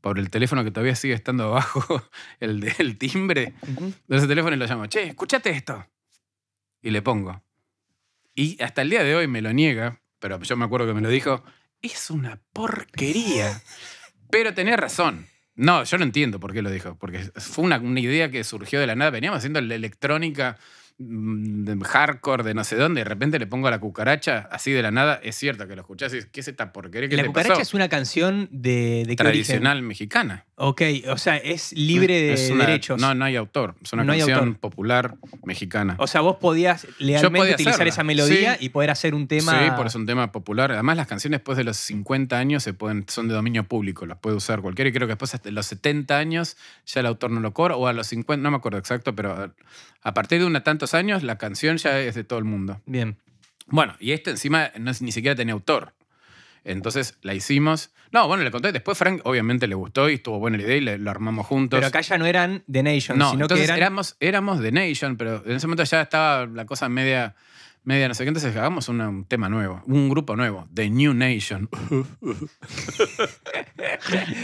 por el teléfono que todavía sigue estando abajo, el del timbre, de ese teléfono y lo llamo, che, escúchate esto. Y le pongo. Y hasta el día de hoy me lo niega, pero yo me acuerdo que me lo dijo, es una porquería. pero tenía razón. No, yo no entiendo por qué lo dijo, porque fue una, una idea que surgió de la nada. Veníamos haciendo la electrónica Mm, de hardcore de no sé dónde, de repente le pongo a la cucaracha, así de la nada, es cierto que lo escuchás y ¿qué es esta porquería que La cucaracha es una canción de, Tradicional mexicana. Ok, o sea, es libre de derechos. No, no hay autor. Es una canción popular mexicana. O sea, vos podías legalmente utilizar esa melodía y poder hacer un tema. Sí, por eso es un tema popular. Además, las canciones después de los 50 años se pueden, son de dominio público, las puede usar cualquiera. Y creo que después de los 70 años ya el autor no lo cobra, o a los 50, no me acuerdo exacto, pero a partir de una tantos años la canción ya es de todo el mundo. Bien. Bueno, y este encima ni siquiera tenía autor. Entonces la hicimos. No, bueno, le conté. Después Frank obviamente le gustó y estuvo buena la idea y lo armamos juntos. Pero acá ya no eran The Nation, no, sino éramos, éramos The Nation, pero en ese momento ya estaba la cosa media, media no sé qué. Entonces hagamos un tema nuevo, un grupo nuevo, The New Nation.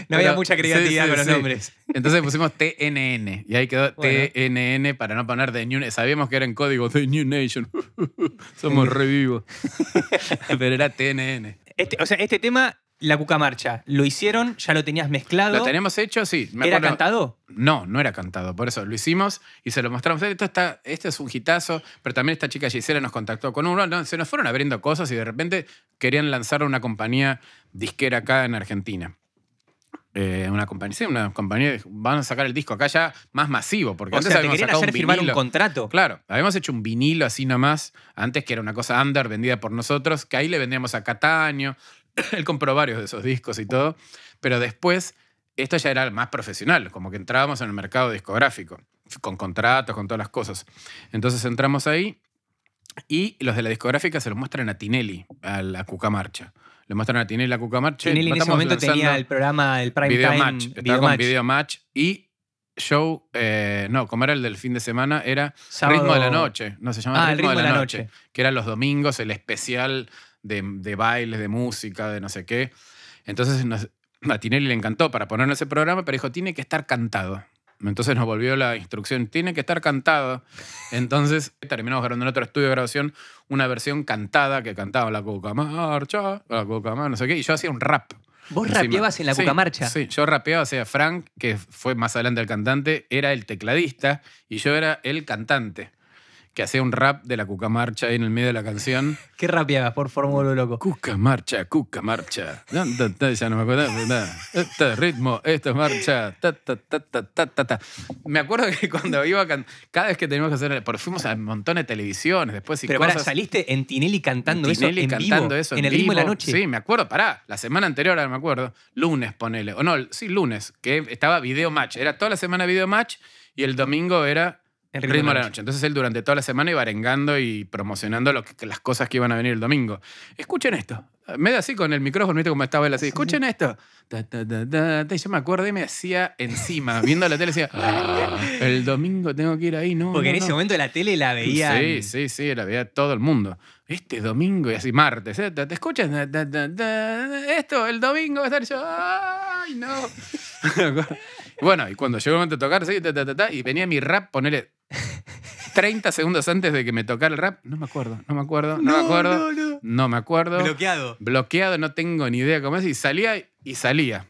no había mucha creatividad con los nombres. Entonces pusimos TNN y ahí quedó TNN para no poner The New Sabíamos que era en código The New Nation. Somos revivos. Pero era TNN. Este, o sea, este tema, la cucamarcha, ¿lo hicieron? ¿Ya lo tenías mezclado? Lo teníamos hecho, sí. ¿Era cantado? No, no era cantado. Por eso lo hicimos y se lo mostramos. Esto está, este es un hitazo, pero también esta chica Gisela nos contactó con uno. se nos fueron abriendo cosas y de repente querían lanzar una compañía disquera acá en Argentina. Eh, una compañía, sí, una compañía, van a sacar el disco acá ya más masivo, porque antes habíamos te un firmar un contrato. Claro, habíamos hecho un vinilo así nomás, antes que era una cosa under vendida por nosotros, que ahí le vendíamos a Cataño, él compró varios de esos discos y todo, pero después esto ya era más profesional, como que entrábamos en el mercado discográfico, con contratos, con todas las cosas. Entonces entramos ahí y los de la discográfica se los muestran a Tinelli, a la Cucamarcha le mostraron a Tinelli la Cuca Cucamarche. Tinelli en ese momento tenía el programa, el Prime Video Time, Match. video match. y show, eh, no, como era el del fin de semana, era Ritmo de la Noche. No, se llamaba ah, Ritmo, de la, noche, Que era los domingos, el especial de, bailes, de música, de no sé qué. Entonces a Tinelli le encantó para en ese programa, pero dijo, tiene que estar cantado. Entonces nos volvió la instrucción, tiene que estar cantado Entonces terminamos grabando en otro estudio de grabación una versión cantada que cantaba la Cucamarcha, marcha, la coca no sé qué, y yo hacía un rap. ¿Vos rapeabas en la Cucamarcha? marcha? Sí, yo rapeaba, o sea, Frank, que fue más adelante el cantante, era el tecladista y yo era el cantante que hacía un rap de la cucamarcha ahí en el medio de la canción. ¿Qué rapeaba, por fórmula loco? Cucamarcha, cucamarcha. ya no me acuerdo. Este ritmo, esto es marcha. Me acuerdo que cuando iba a cantar, cada vez que teníamos que hacer, por fuimos a un montón de televisiones, después Pero saliste en Tinelli cantando eso en cantando eso en, el mismo de la noche. Sí, me acuerdo, pará, la semana anterior, ahora me acuerdo, lunes ponele, o no, sí, lunes, que estaba Video Match, era toda la semana Video Match y el domingo era el ritmo, de la noche. Entonces él durante toda la semana iba arengando y promocionando las cosas que iban a venir el domingo. Escuchen esto. Medio así con el micrófono, como estaba él así? Escuchen esto. yo me acuerdo y me hacía encima, viendo la tele, decía, el domingo tengo que ir ahí, ¿no? Porque en ese momento la tele la veía. Sí, sí, sí, la veía todo el mundo. Este domingo y así martes, ¿te escuchas? Esto, el domingo va a estar yo, ¡ay, no! bueno, y cuando llegó el momento de tocar, sí, y venía mi rap, ponerle 30 segundos antes de que me tocara el rap, no me acuerdo, no me acuerdo, no, me acuerdo, no, me acuerdo. Bloqueado. Bloqueado, no tengo ni idea cómo es. Y salía y salía.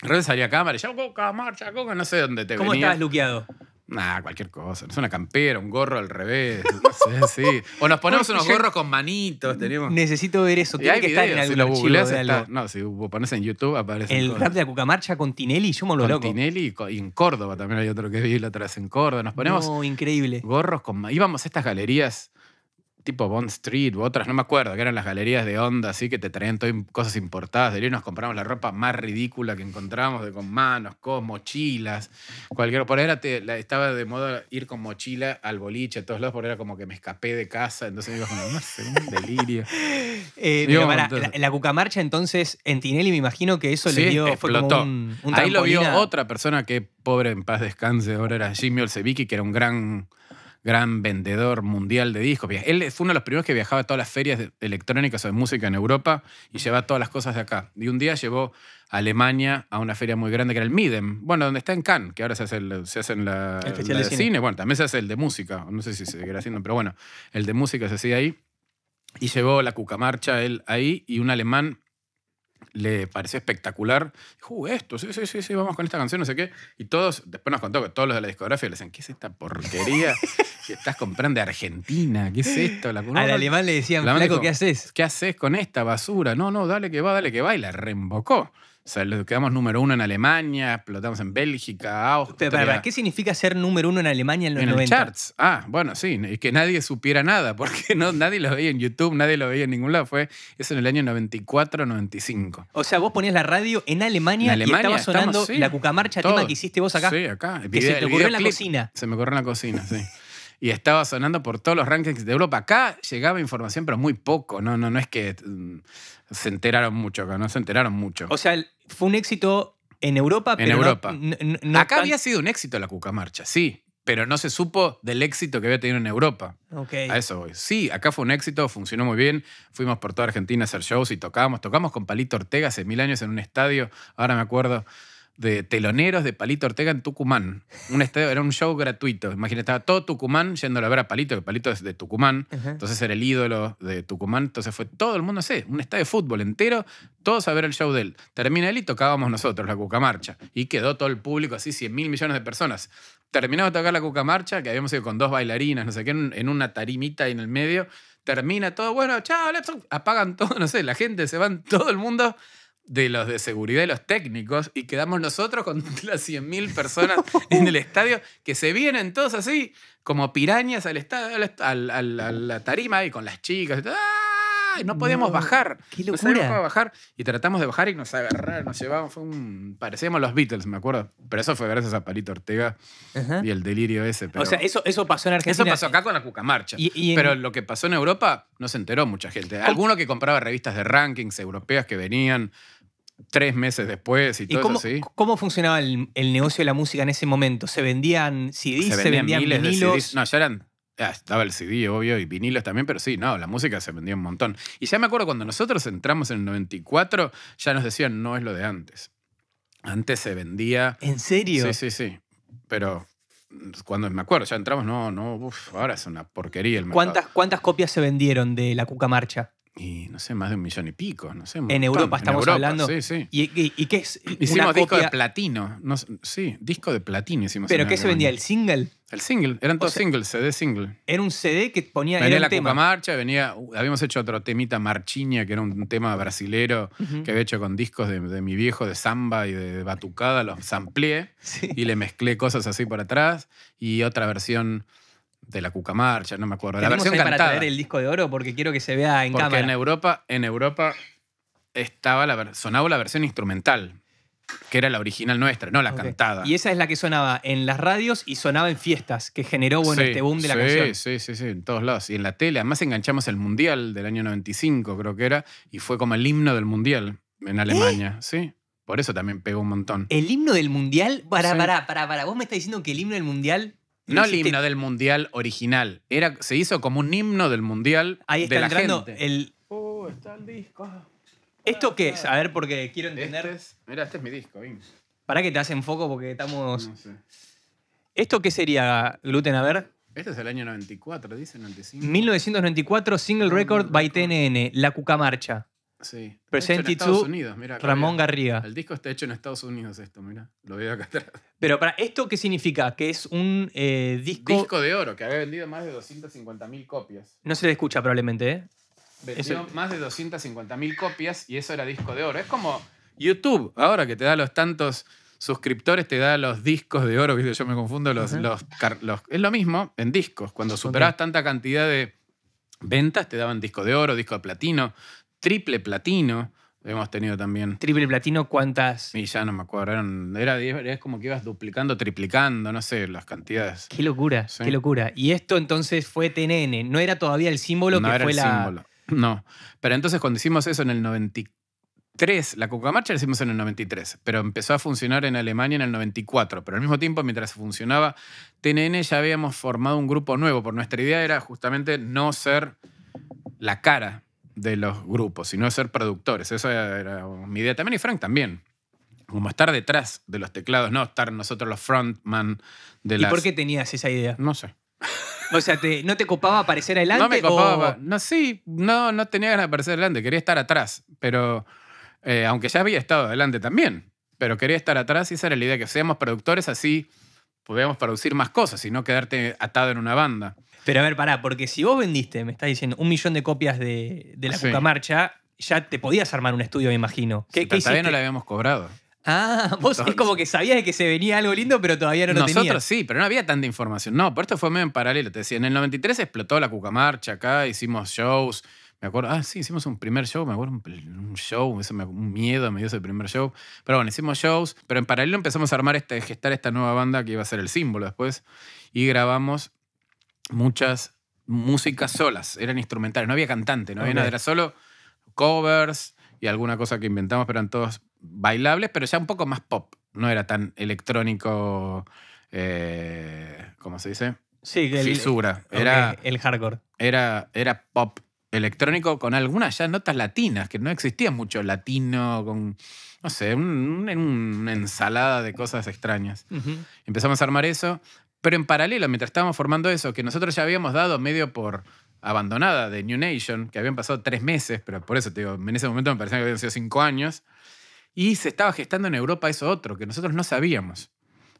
Realmente salía a cámara, ya coca, marcha, coca, no sé dónde te ¿Cómo estabas bloqueado? Nah, cualquier cosa. Es una campera, un gorro al revés. No sé, sí. O nos ponemos unos gorros con manitos. Tenemos... Necesito ver eso. Tiene que estar en algún si lo googleas, No, si pones en YouTube aparece. El rap de la cucamarcha con Tinelli, yo me lo con Tinelli y en Córdoba también hay otro que vi la otra vez en Córdoba. Nos ponemos. increíble. Gorros con. Íbamos a estas galerías tipo Bond Street u otras, no me acuerdo, que eran las galerías de onda, así que te traían todo, cosas importadas. De ahí nos compramos la ropa más ridícula que encontramos, de con manos, con mochilas, cualquier. Por ahí era estaba de moda ir con mochila al boliche, a todos lados, porque era como que me escapé de casa, entonces digo, no sé, un delirio. Eh, la, cucamarcha, entonces, en Tinelli me imagino que eso le dio. Explotó. Ahí lo vio otra persona que, pobre en paz descanse, ahora era Jimmy Olsevicki, que era un gran gran vendedor mundial de discos. Él fue uno de los primeros que viajaba a todas las ferias electrónicas o de música en Europa y llevaba todas las cosas de acá. Y un día llevó a Alemania a una feria muy grande que era el Midem, bueno, donde está en Cannes, que ahora se hace, se en la, el cine. Bueno, también se hace el de música, no sé si se seguirá haciendo, pero bueno, el de música se hacía ahí. Y llevó la cucamarcha él ahí y un alemán le pareció espectacular. Dijo, uh, esto, sí, sí, sí, sí, vamos con esta canción, no sé qué. Y todos, después nos contó que todos los de la discografía le decían, ¿qué es esta porquería que estás comprando de Argentina? ¿Qué es esto? La, Al alemán le decían, ¿qué haces? ¿Qué haces con esta basura? No, no, dale que va, dale que va. Y la reembocó. O sea, lo quedamos número uno en Alemania, explotamos en Bélgica, Austria. ¿Qué significa ser número uno en Alemania en los 90? En charts. Ah, bueno, sí, y que nadie supiera nada, porque no, nadie lo veía en YouTube, nadie lo veía en ningún lado. Fue eso en el año 94, 95. O sea, vos ponías la radio en Alemania, y estaba sonando la cucamarcha, tema que hiciste vos acá. Sí, acá. se te ocurrió en la cocina. Se me ocurrió en la cocina, sí. y estaba sonando por todos los rankings de Europa. Acá llegaba información, pero muy poco. No, no, no es que mm, se enteraron mucho, no se enteraron mucho. O sea, fue un éxito en Europa, en pero Europa. Acá había sido un éxito la cucamarcha, sí. Pero no se supo del éxito que había tenido en Europa. Okay. A eso voy. Sí, acá fue un éxito, funcionó muy bien. Fuimos por toda Argentina a hacer shows y tocábamos. Tocamos con Palito Ortega hace mil años en un estadio. Ahora me acuerdo de teloneros de Palito Ortega en Tucumán. Un estadio, era un show gratuito. Imagínate, estaba todo Tucumán yéndolo a ver a Palito, que Palito es de Tucumán. Entonces era el ídolo de Tucumán. Entonces fue todo el mundo, no sé, un estadio de fútbol entero, todos a ver el show de él. Termina él y tocábamos nosotros la cucamarcha. Y quedó todo el público, así 100 mil millones de personas. Terminamos de tocar la cucamarcha, que habíamos ido con dos bailarinas, no sé qué, en una tarimita ahí en el medio. Termina todo, bueno, chao, apagan todo, no sé, la gente, se va, todo el mundo de los de seguridad y los técnicos y quedamos nosotros con las 100.000 personas en el estadio que se vienen todos así, como pirañas al estadio, a la tarima y con las chicas. Y No podíamos bajar. Qué bajar y tratamos de bajar y nos agarraron, nos llevamos. un... Parecíamos los Beatles, me acuerdo. Pero eso fue gracias a Palito Ortega y el delirio ese. O sea, eso, eso pasó en Argentina. Eso pasó acá con la cucamarcha. Pero lo que pasó en Europa no se enteró mucha gente. Alguno que compraba revistas de rankings europeas que venían tres meses después y, todo cómo, así. ¿Cómo funcionaba el, negocio de la música en ese momento? ¿Se vendían CDs? ¿Se vendían, vinilos? No, ya eran. estaba el CD, obvio, y vinilos también, pero sí, no, la música se vendía un montón. Y ya me acuerdo cuando nosotros entramos en el 94, ya nos decían, no es lo de antes. Antes se vendía. ¿En serio? Sí, sí, sí. Pero cuando me acuerdo, ya entramos, no, no, uf, ahora es una porquería el mercado. ¿Cuántas, ¿Cuántas copias se vendieron de La Cuca Marcha? y no sé, más de un millón y pico, no sé. En Europa estamos hablando. Sí, sí. ¿Y, qué es? Hicimos disco de platino. sí, disco de platino hicimos. ¿Pero qué se vendía? ¿El single? El single, eran todos singles, CD single. Era un CD que ponía. Venía la Copa Marcha, venía. Uh, habíamos hecho otro temita Marchiña, que era un tema brasilero que había hecho con discos de, mi viejo, de samba y de, batucada, los amplié y le mezclé cosas así por atrás. Y otra versión de la Cucamarcha, no me acuerdo. La versión cantada. para traer el disco de oro porque quiero que se vea en cámara. en Europa, en Europa estaba la, sonaba la versión instrumental, que era la original nuestra, no la cantada. Y esa es la que sonaba en las radios y sonaba en fiestas, que generó bueno, este boom de la canción. Sí, sí, sí, en todos lados. Y en la tele, además enganchamos el Mundial del año 95, creo que era, y fue como el himno del Mundial en Alemania, ¿Eh? sí. Por eso también pegó un montón. El himno del mundial. Para, para, para, para. Vos me estás diciendo que el himno del mundial no el himno del mundial original. Era, se hizo como un himno del mundial Ahí está el. Oh, está el disco. ¿Esto qué es? A ver, porque quiero este entender. mira, este es mi disco, Para que te hacen foco porque estamos. ¿Esto qué sería, Gluten? A ver. Este es el año 94, dice 95. 1994, single record by TNN, La Cucamarcha. Sí. Present en Ramón Garriga. El disco está hecho en Estados Unidos, esto, mira. Lo veo acá atrás. Pero para esto, ¿qué significa? Que es un eh, disco. Disco de oro, que había vendido más de 250.000 copias. No se le escucha probablemente, ¿eh? Vendió más de 250.000 copias y eso era disco de oro. Es como YouTube, ahora que te da los tantos suscriptores, te da los discos de oro, Yo me confundo, los, los, es lo mismo en discos. Cuando superabas tanta cantidad de ventas, te daban disco de oro, disco de platino, triple platino. Hemos tenido también. ¿Triple platino cuántas? Y ya no me acuerdo. era era, era como que ibas duplicando, triplicando, no sé, las cantidades. Qué locura, qué locura. Y esto entonces fue TNN. No era todavía el símbolo no que era fue el la... Símbolo. No. Pero entonces cuando hicimos eso en el 93, la Cucamarcha la hicimos en el 93, pero empezó a funcionar en Alemania en el 94. Pero al mismo tiempo, mientras funcionaba TNN, ya habíamos formado un grupo nuevo. Por nuestra idea era justamente no ser la cara de los grupos, sino ser productores. Eso era mi idea también y Frank también. Como estar detrás de los teclados, no estar nosotros los frontman de las... ¿Y por qué tenías esa idea? No sé. O sea, ¿no te copaba aparecer adelante? No me copaba. No, sí, no, no tenía ganas de aparecer adelante, quería estar atrás. Pero, eh, aunque ya había estado adelante también, pero quería estar atrás y esa era la idea, que seamos productores así podíamos producir más cosas y no quedarte atado en una banda. Pero a ver, pará, porque si vos vendiste, me estás diciendo, un millón de copias de, la Cucamarcha, ya te podías armar un estudio, me imagino. Que todavía no la habíamos cobrado. Ah, vos es como que sabías de que se venía algo lindo, pero todavía no lo nosotros tenías. Nosotros sí, pero no había tanta información. No, por esto fue medio en paralelo. Te decía, en el 93 explotó la cucamarcha acá, hicimos shows, acuerdo, ah, sí, hicimos un primer show, me acuerdo, un show, me, un miedo me dio ese primer show. Pero bueno, hicimos shows, pero en paralelo empezamos a armar, este, gestar esta nueva banda que iba a ser el símbolo después. Y grabamos muchas músicas solas, eran instrumentales, no había cantante, no había nada, era solo covers y alguna cosa que inventamos, pero eran todos bailables, pero ya un poco más pop, no era tan electrónico, eh, ¿cómo se dice? Sí, el, Fisura. era, el hardcore. Era, era pop electrónico con algunas ya notas latinas, que no existía mucho latino, con, no sé, una ensalada de cosas extrañas. Empezamos a armar eso, pero en paralelo, mientras estábamos formando eso, que nosotros ya habíamos dado medio por abandonada de New Nation, que habían pasado tres meses, pero por eso te digo, en ese momento me parecía que habían sido cinco años, y se estaba gestando en Europa eso otro, que nosotros no sabíamos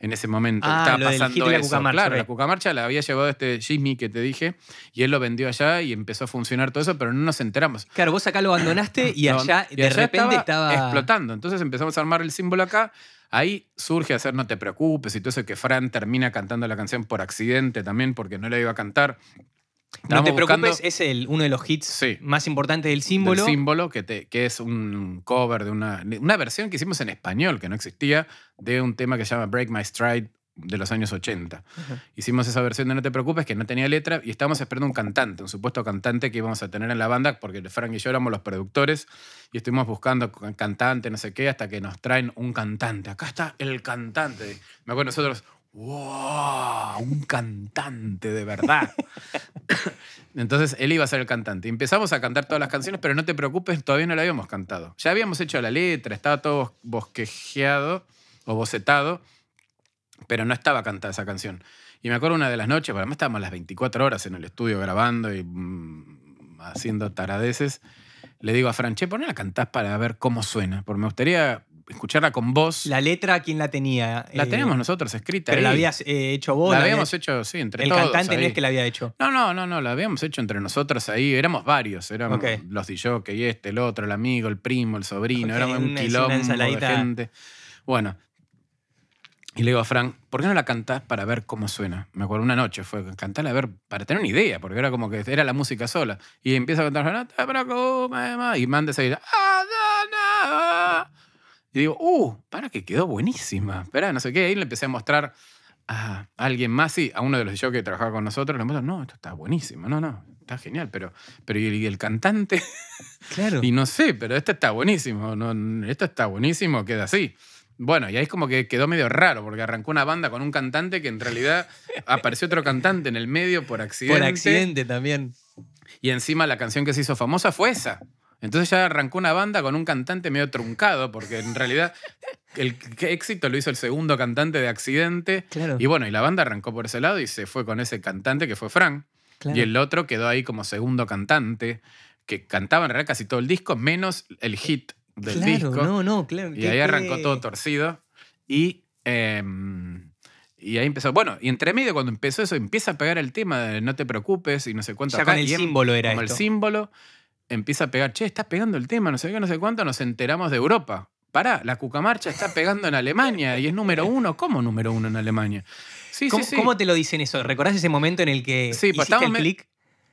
en ese momento. Ah, estaba pasando La cucamarcha, claro, la cucamarcha la había llevado este Jimmy que te dije y él lo vendió allá y empezó a funcionar todo eso, pero no nos enteramos. Claro, vos acá lo abandonaste y allá de repente estaba, explotando. Entonces empezamos a armar el símbolo acá. Ahí surge hacer No te preocupes y todo eso que Fran termina cantando la canción por accidente también porque no la iba a cantar no te preocupes, es uno de los hits más importantes del símbolo. El símbolo, que, es un cover de una, versión que hicimos en español, que no existía, de un tema que se llama Break My Stride de los años 80. Hicimos esa versión de No te preocupes, que no tenía letra, y estábamos esperando un cantante, un supuesto cantante que íbamos a tener en la banda, porque Frank y yo éramos los productores, y estuvimos buscando cantante, no sé qué, hasta que nos traen un cantante. Acá está el cantante. Me acuerdo nosotros, ¡Wow! Un cantante de verdad. Entonces él iba a ser el cantante. Empezamos a cantar todas las canciones, pero no te preocupes, todavía no la habíamos cantado. Ya habíamos hecho la letra, estaba todo bosquejeado o bocetado, pero no estaba cantada esa canción. Y me acuerdo una de las noches, para estábamos las 24 horas en el estudio grabando y mm, haciendo taradeces. Le digo a Franche, ponela a la para ver cómo suena, porque me gustaría escucharla con vos. La letra, ¿quién la tenía? La eh, tenemos teníamos nosotros escrita. Pero la habías hecho vos. La, habíamos hecho, sí, entre todos. El cantante no es que la había hecho. No, no, no, no, la habíamos hecho entre nosotros ahí. Éramos varios. Éramos los de que y este, el otro, el amigo, el primo, el sobrino. éramos un quilombo de gente. Bueno. Y le digo a Frank, ¿por qué no la cantás para ver cómo suena? Me acuerdo una noche, fue cantarla a ver, para tener una idea, porque era como que era la música sola. Y empieza a cantar, y manda esa idea, ¡Ah, y digo, uh, para que quedó buenísima. Espera, no sé qué. Y le empecé a mostrar a alguien más, sí, a uno de los yo que trabajaba con nosotros, le mostró, no, esto está buenísimo, no, no, está genial, pero, pero y el, cantante, claro. y no sé, pero esto está buenísimo, no, esto está buenísimo, queda así. Bueno, y ahí es como que quedó medio raro, porque arrancó una banda con un cantante que en realidad apareció otro cantante en el medio por accidente. Por accidente también. Y encima la canción que se hizo famosa fue esa. Entonces ya arrancó una banda con un cantante medio truncado, porque en realidad el éxito lo hizo el segundo cantante de Accidente. Y bueno, y la banda arrancó por ese lado y se fue con ese cantante que fue Frank. Y el otro quedó ahí como segundo cantante, que cantaba en realidad casi todo el disco, menos el hit del disco. No, no, claro. Y ahí arrancó todo torcido. Y, em, y ahí empezó. Bueno, y entre medio, cuando empezó eso, empieza a pegar el tema de no te preocupes y no sé cuánto. Ya el em símbolo era el símbolo empieza a pegar, che, está pegando el tema, no sé qué, no sé cuánto, nos enteramos de Europa. Pará, la cucamarcha está pegando en Alemania y es número uno. ¿Cómo número uno en Alemania? Sí, ¿Cómo, sí, sí. ¿Cómo te lo dicen eso? ¿Recordás ese momento en el que sí, pues hiciste el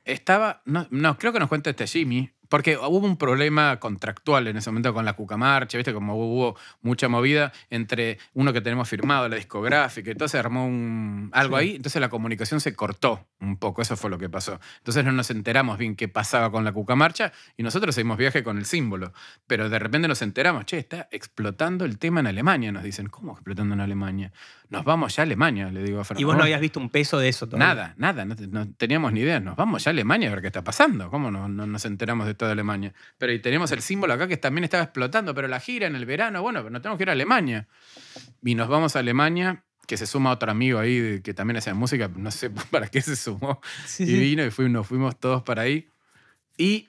Estaba, no, creo que nos cuenta este Jimmy, porque hubo un problema contractual en ese momento con la Cucamarcha, ¿viste? Como hubo mucha movida entre uno que tenemos firmado, la discográfica, entonces se armó un, algo ahí, entonces la comunicación se cortó un poco, eso fue lo que pasó. Entonces no nos enteramos bien qué pasaba con la Cucamarcha y nosotros seguimos viaje con el símbolo, pero de repente nos enteramos, che, está explotando el tema en Alemania, nos dicen, ¿cómo explotando en Alemania? Nos vamos ya a Alemania, le digo a Fernando. ¿Y vos no habías visto un peso de eso todavía? Nada, nada, no, teníamos ni idea, nos vamos ya a Alemania a ver qué está pasando, ¿cómo no, no nos enteramos de de Alemania. Pero y tenemos el símbolo acá que también estaba explotando, pero la gira en el verano, bueno, pero no tenemos que ir a Alemania. Y nos vamos a Alemania, que se suma otro amigo ahí que también hacía música, no sé para qué se sumó, y vino y nos fuimos todos para ahí. Y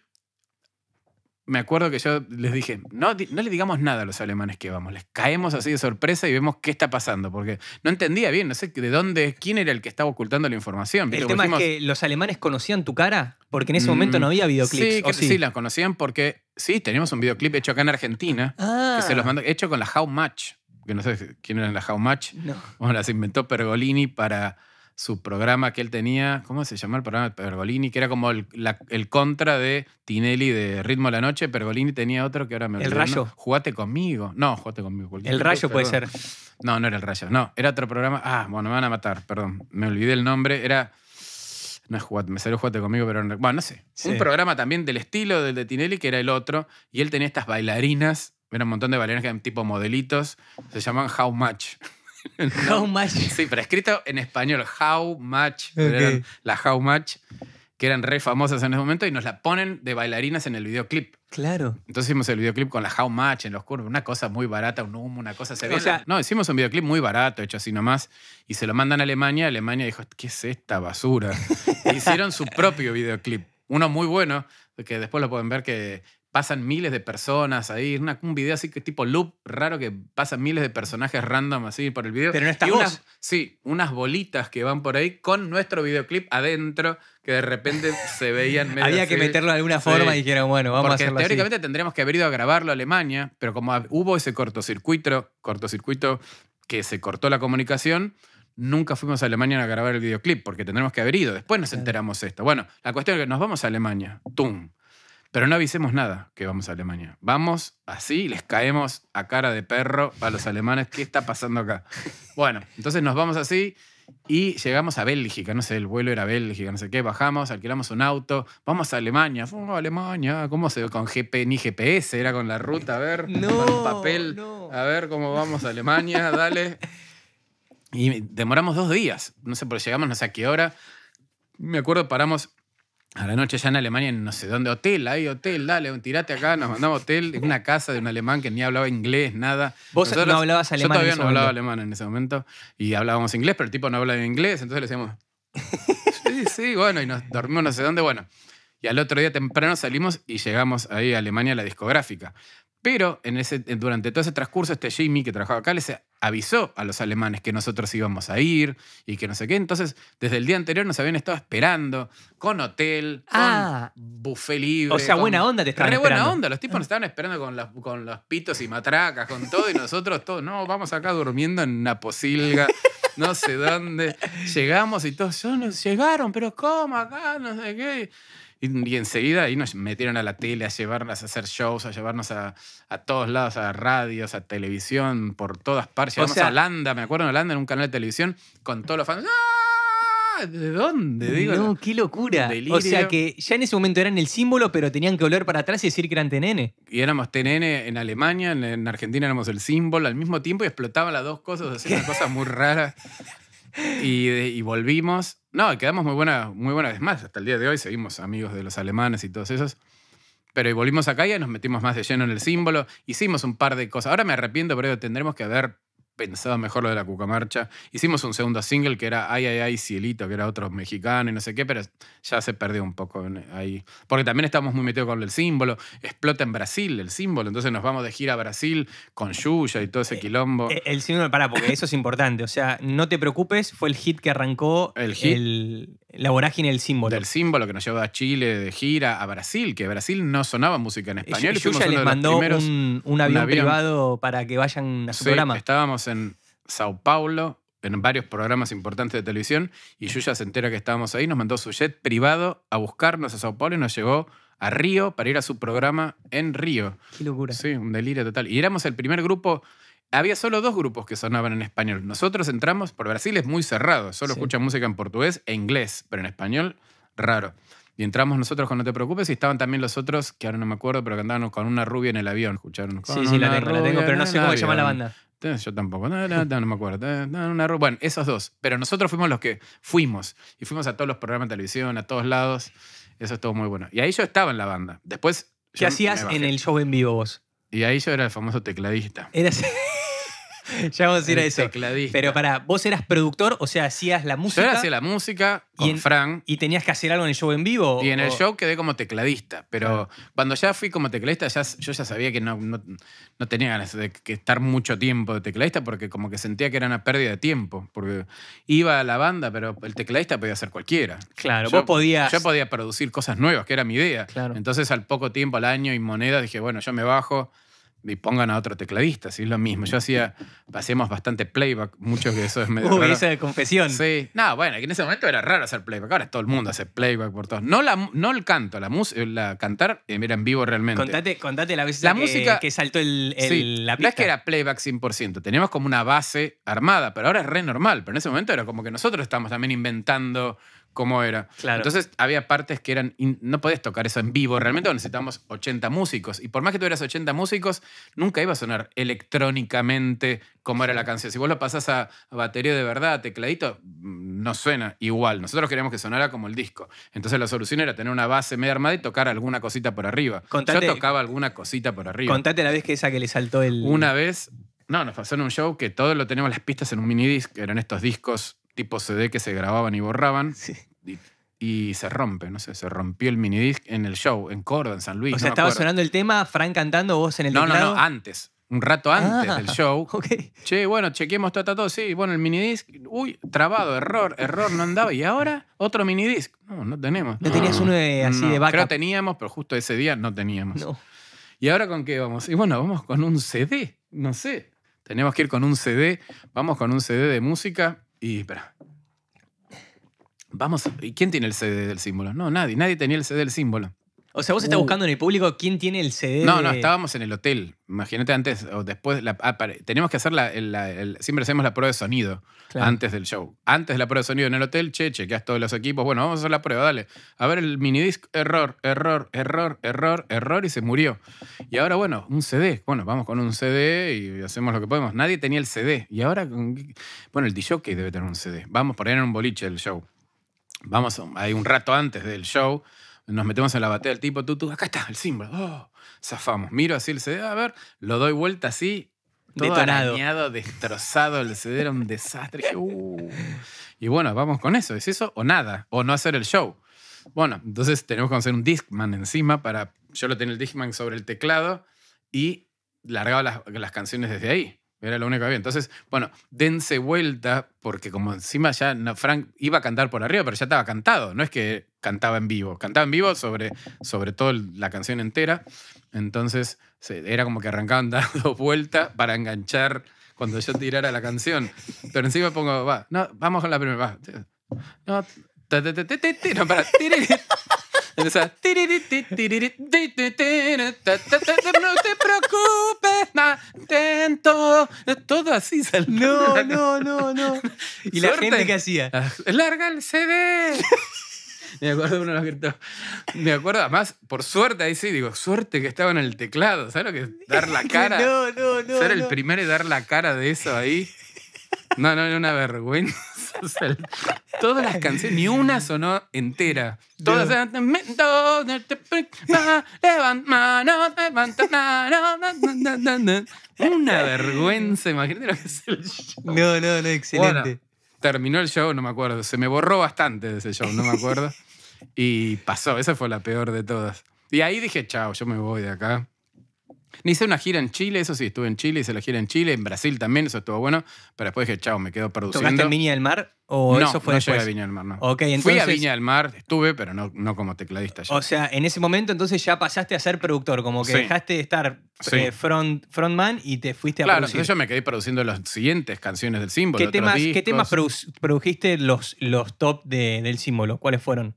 me acuerdo que yo les dije, no, no le digamos nada a los alemanes que vamos, les caemos así de sorpresa y vemos qué está pasando, porque no entendía bien, no sé de dónde, quién era el que estaba ocultando la información. El tema es que los alemanes conocían tu cara, porque en ese mm, momento no había videoclips. Sí, sí? conocían porque, sí, teníamos un videoclip hecho acá en Argentina, se los ah. mandó, hecho con la How Much, que no sé quién era la How Much, no. bueno, las inventó Pergolini para su programa que él tenía, ¿cómo se llamaba el programa? Pergolini, que era como el, contra de Tinelli de Ritmo de la Noche. Pergolini tenía otro que ahora me El Rayo. Jugate conmigo. No, jugate conmigo. El Rayo puede ser. No, no era el Rayo. No, era otro programa. Ah, bueno, me van a matar, perdón. Me olvidé el nombre. Era. No es jugate, me salió jugate conmigo, pero Bueno, no sé. Un programa también del estilo del de Tinelli, que era el otro, y él tenía estas bailarinas. Era un montón de bailarinas que eran tipo modelitos. Se llaman How Much. How much. Sí, pero escrito en español. How much. La how much, que eran re famosas en ese momento, y nos la ponen de bailarinas en el videoclip. Claro. Entonces hicimos el videoclip con la How Much en los curvos, una cosa muy barata, un humo, una cosa se O sea, no, hicimos un videoclip muy barato, hecho así nomás, y se lo mandan a Alemania. Alemania dijo, ¿qué es esta basura? E hicieron su propio videoclip, uno muy bueno, que después lo pueden ver, que pasan miles de personas ahí. un video así que tipo loop raro que pasan miles de personajes random así por el video. Pero no y Unas, sí, unas bolitas que van por ahí con nuestro videoclip adentro que de repente se veían medio Había que meterlo de alguna forma y dijeron, bueno, vamos a hacerlo teóricamente tendríamos que haber ido a grabarlo a Alemania, pero como hubo ese cortocircuito, cortocircuito que se cortó la comunicación, nunca fuimos a Alemania a grabar el videoclip, porque tendríamos que haber ido. Después nos enteramos esto. Bueno, la cuestión es que nos vamos a Alemania. ¡Tum! Pero no avisemos nada que vamos a Alemania. Vamos así, les caemos a cara de perro a los alemanes. ¿Qué está pasando acá? Bueno, entonces nos vamos así y llegamos a Bélgica. No sé, el vuelo era Bélgica, no sé qué. Bajamos, alquilamos un auto, vamos a Alemania. Fuimos a Alemania. ¿Cómo se ve? Con ni GPS, era con la ruta, a ver, papel. A ver cómo vamos a Alemania, dale. Y demoramos dos días. No sé, por llegamos no sé a qué hora. Me acuerdo, paramos a la noche ya en Alemania, en no sé dónde, hotel, hay hotel, dale, tirate acá, nos mandamos hotel en una casa de un alemán que ni hablaba inglés, nada. Vos no hablabas alemán. Yo todavía en ese no hablaba momento. alemán en ese momento y hablábamos inglés, pero el tipo no hablaba inglés, entonces le decíamos. sí, sí, bueno, y nos dormimos no sé dónde, bueno al otro día temprano salimos y llegamos ahí a Alemania a la discográfica. Pero en ese, durante todo ese transcurso, este Jamie que trabajaba acá les avisó a los alemanes que nosotros íbamos a ir y que no sé qué. Entonces, desde el día anterior nos habían estado esperando con hotel, con ah. libre. O sea, buena onda te estaban re buena onda. Los tipos nos estaban esperando con, con los pitos y matracas, con todo. Y nosotros, todos, no, vamos acá durmiendo en una posilga. no sé dónde. Llegamos y todos, yo, nos llegaron, pero ¿cómo acá? No sé qué. Y, enseguida ahí nos metieron a la tele, a llevarnos a hacer shows, a llevarnos a, todos lados, a radios, a televisión, por todas partes. Llegamos a Holanda, me acuerdo en Holanda, en un canal de televisión, con todos los fans. ¡Ah! ¿De dónde? Digo, no, qué locura. O sea que ya en ese momento eran el símbolo, pero tenían que volver para atrás y decir que eran TNN. Y éramos TNN en Alemania, en Argentina éramos el símbolo al mismo tiempo y explotaban las dos cosas, hacían cosas muy raras. Y, volvimos. No, quedamos muy buenas, muy buenas. más, hasta el día de hoy seguimos amigos de los alemanes y todos esos. Pero volvimos acá y nos metimos más de lleno en el símbolo. Hicimos un par de cosas. Ahora me arrepiento, pero tendremos que haber pensaba mejor lo de la cucamarcha. Hicimos un segundo single que era Ay, ay, ay, cielito, que era otro mexicano y no sé qué, pero ya se perdió un poco ahí. Porque también estamos muy metidos con el símbolo. Explota en Brasil el símbolo, entonces nos vamos de gira a Brasil con Yuya y todo ese eh, quilombo. Eh, el, símbolo, para porque eso es importante. O sea, no te preocupes, fue el hit que arrancó el la vorágine del símbolo. Del símbolo que nos llevó a Chile de gira, a Brasil, que Brasil no sonaba música en español. Y, les mandó un, un, avión privado para que vayan a su sí, programa. Estábamos en Sao Paulo, en varios programas importantes de televisión, y Yuya se entera que estábamos ahí, nos mandó su jet privado a buscarnos a Sao Paulo y nos llegó a Río para ir a su programa en Río. Qué locura. Sí, un delirio total. Y éramos el primer grupo había solo dos grupos que sonaban en español. Nosotros entramos, por Brasil es muy cerrado, solo escucha música en portugués e inglés, pero en español, raro. Y entramos nosotros con No Te Preocupes y estaban también los otros, que ahora no me acuerdo, pero que andaban con una rubia en el avión. ¿Escucharon? Sí, sí, la tengo, la tengo, pero no sé cómo se llama la banda. Yo tampoco, no, me acuerdo. Eh, bueno, esos dos. Pero nosotros fuimos los que fuimos. Y fuimos a todos los programas de televisión, a todos lados. Eso estuvo muy bueno. Y ahí yo estaba en la banda. Después. ¿Qué hacías en el show en vivo vos? Y ahí yo era el famoso tecladista. Eras. ya vamos a eso. Pero para, vos eras productor, o sea, hacías la música. Yo hacía la música con y en, Fran. ¿Y tenías que hacer algo en el show en vivo? Y en el show quedé como tecladista, pero cuando ya fui como tecladista, ya, yo ya sabía que no, no, tenía ganas de que estar mucho tiempo de tecladista porque como que sentía que era una pérdida de tiempo, porque iba a la banda, pero el tecladista podía ser cualquiera. Claro, yo, vos Yo podía producir cosas nuevas, que era mi idea. Claro. Entonces al poco tiempo, al año y moneda, dije, bueno, yo me bajo y pongan a otro tecladista, si es lo mismo. Yo hacía, hacíamos bastante playback, muchos de eso es medio Uy, de confesión. Sí. No, bueno, en ese momento era raro hacer playback. Ahora todo el mundo hace playback por todos. No, la, no el canto, la, música, la cantar eh, era en vivo realmente. Contate, contate la vez la que, música, que saltó el, la pista. No es que era playback 100%, teníamos como una base armada, pero ahora es re normal. Pero en ese momento era como que nosotros estamos también inventando cómo era. Entonces había partes que eran, no podías tocar eso en vivo, realmente necesitábamos 80 músicos. Y por más que tuvieras 80 músicos, nunca iba a sonar electrónicamente como era la canción. Si vos lo pasás a, batería de verdad, tecladito, mm, no suena igual. Nosotros queríamos que sonara como el disco. Entonces la solución era tener una base media armada y tocar alguna cosita por arriba. Yo tocaba alguna cosita por arriba. Contate la vez que esa que le saltó el... Una vez... No, nos pasó en un show que todo lo teníamos las pistas en un que eran estos discos tipo CD que se grababan y borraban. Y, se rompe, no sé, se rompió el minidisc en el show, en Córdoba, en San Luis. O sea, estaba sonando el tema, Frank cantando, vos en el no, No, no, antes. Un rato antes ah, del show. Che, bueno, chequeemos todo, todo, sí. Bueno, el minidisc, uy, trabado, error, error, no andaba. Y ahora, otro minidisc. No, no tenemos. ¿No, tenías uno de, así no, de vaca? Creo teníamos, pero justo ese día no teníamos. No. ¿Y ahora con qué vamos? Y bueno, vamos con un CD, no sé. Tenemos que ir con un CD, vamos con un CD de música y espera. Vamos, ¿y quién tiene el CD del símbolo? No, nadie, nadie tenía el CD del símbolo. O sea, vos estás uh. buscando en el público quién tiene el CD. No, no, estábamos en el hotel. Imagínate antes o después. Ah, tenemos que hacer la, siempre hacemos la prueba de sonido antes del show. Antes de la prueba de sonido en el hotel, che, chequeas todos los equipos. Bueno, vamos a hacer la prueba, dale. A ver el minidisc, error, error, error, error, error y se murió. Y ahora, bueno, un CD. Bueno, vamos con un CD y hacemos lo que podemos. Nadie tenía el CD. Y ahora, bueno, el DJ debe tener un CD. Vamos por ahí en un boliche el show. Vamos un rato antes del show nos metemos en la batea del tipo, tú, tú, acá está el símbolo. Oh, zafamos. Miro así el CD, a ver, lo doy vuelta así. Todo arañado, destrozado, el CD era un desastre. Uh, y bueno, vamos con eso. ¿Es eso o nada? O no hacer el show. Bueno, entonces tenemos que hacer un Discman encima para... Yo lo tenía el Discman sobre el teclado y largaba las canciones desde ahí. Era lo único que había. Entonces, bueno, dense vuelta, porque como encima ya Frank iba a cantar por arriba, pero ya estaba cantado. No es que cantaba en vivo. Cantaba en vivo sobre, sobre todo la canción entera. Entonces, era como que arrancaban dando vuelta para enganchar cuando yo tirara la canción. Pero encima pongo, va, no, vamos con la primera, va. No, no, para. No te preocupes atento. Todo así No, no, no, no. ¿Y la gente qué hacía? Ah, ¡Larga el CD! Me acuerdo uno lo los Me acuerdo, además, por suerte, ahí sí, digo, suerte que estaba en el teclado. ¿Sabes lo que es dar la cara? No, no, no. Ser el primero y dar la cara de eso ahí. No, no, era una vergüenza. todas las canciones, ni una sonó entera. Todas Una vergüenza, imagínate lo que es el show. No, no, no, excelente. terminó el show, no me acuerdo. Se me borró bastante de ese show, no me acuerdo. Y pasó, esa fue la peor de todas. Y ahí dije, chao, yo me voy de acá. Hice una gira en Chile, eso sí, estuve en Chile, hice la gira en Chile, en Brasil también, eso estuvo bueno, pero después dije, chao, me quedo produciendo. ¿Tocaste en Viña del Mar o no, fue no a Viña del Mar, no. Fui a Viña del Mar, estuve, pero no, no como tecladista. Ya. O sea, en ese momento entonces ya pasaste a ser productor, como que dejaste de estar eh, front, frontman y te fuiste a producir. Claro, yo me quedé produciendo las siguientes canciones del símbolo. ¿Qué temas, ¿qué temas produjiste los, los top del símbolo? ¿Cuáles fueron?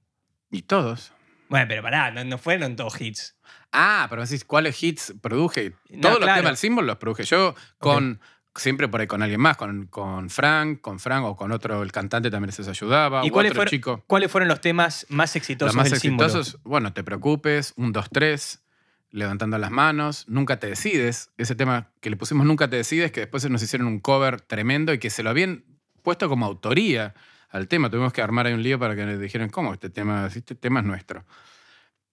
Y todos. Bueno, pero pará, no fueron todos hits. Ah, pero decís, ¿cuáles hits produje? Todos los temas del símbolo los produje yo con... siempre por ahí con alguien más, con, Frank, con Frank o con otro, el cantante también se les ayudaba. ¿Y cuáles, fueron, cuáles fueron los temas más exitosos? Los más exitosos, bueno, Te Preocupes, Un, Dos, Tres, Levantando las Manos, Nunca Te Decides, ese tema que le pusimos Nunca Te Decides, que después nos hicieron un cover tremendo y que se lo habían puesto como autoría al tema. Tuvimos que armar ahí un lío para que nos dijeran, ¿cómo? Este tema, este tema es nuestro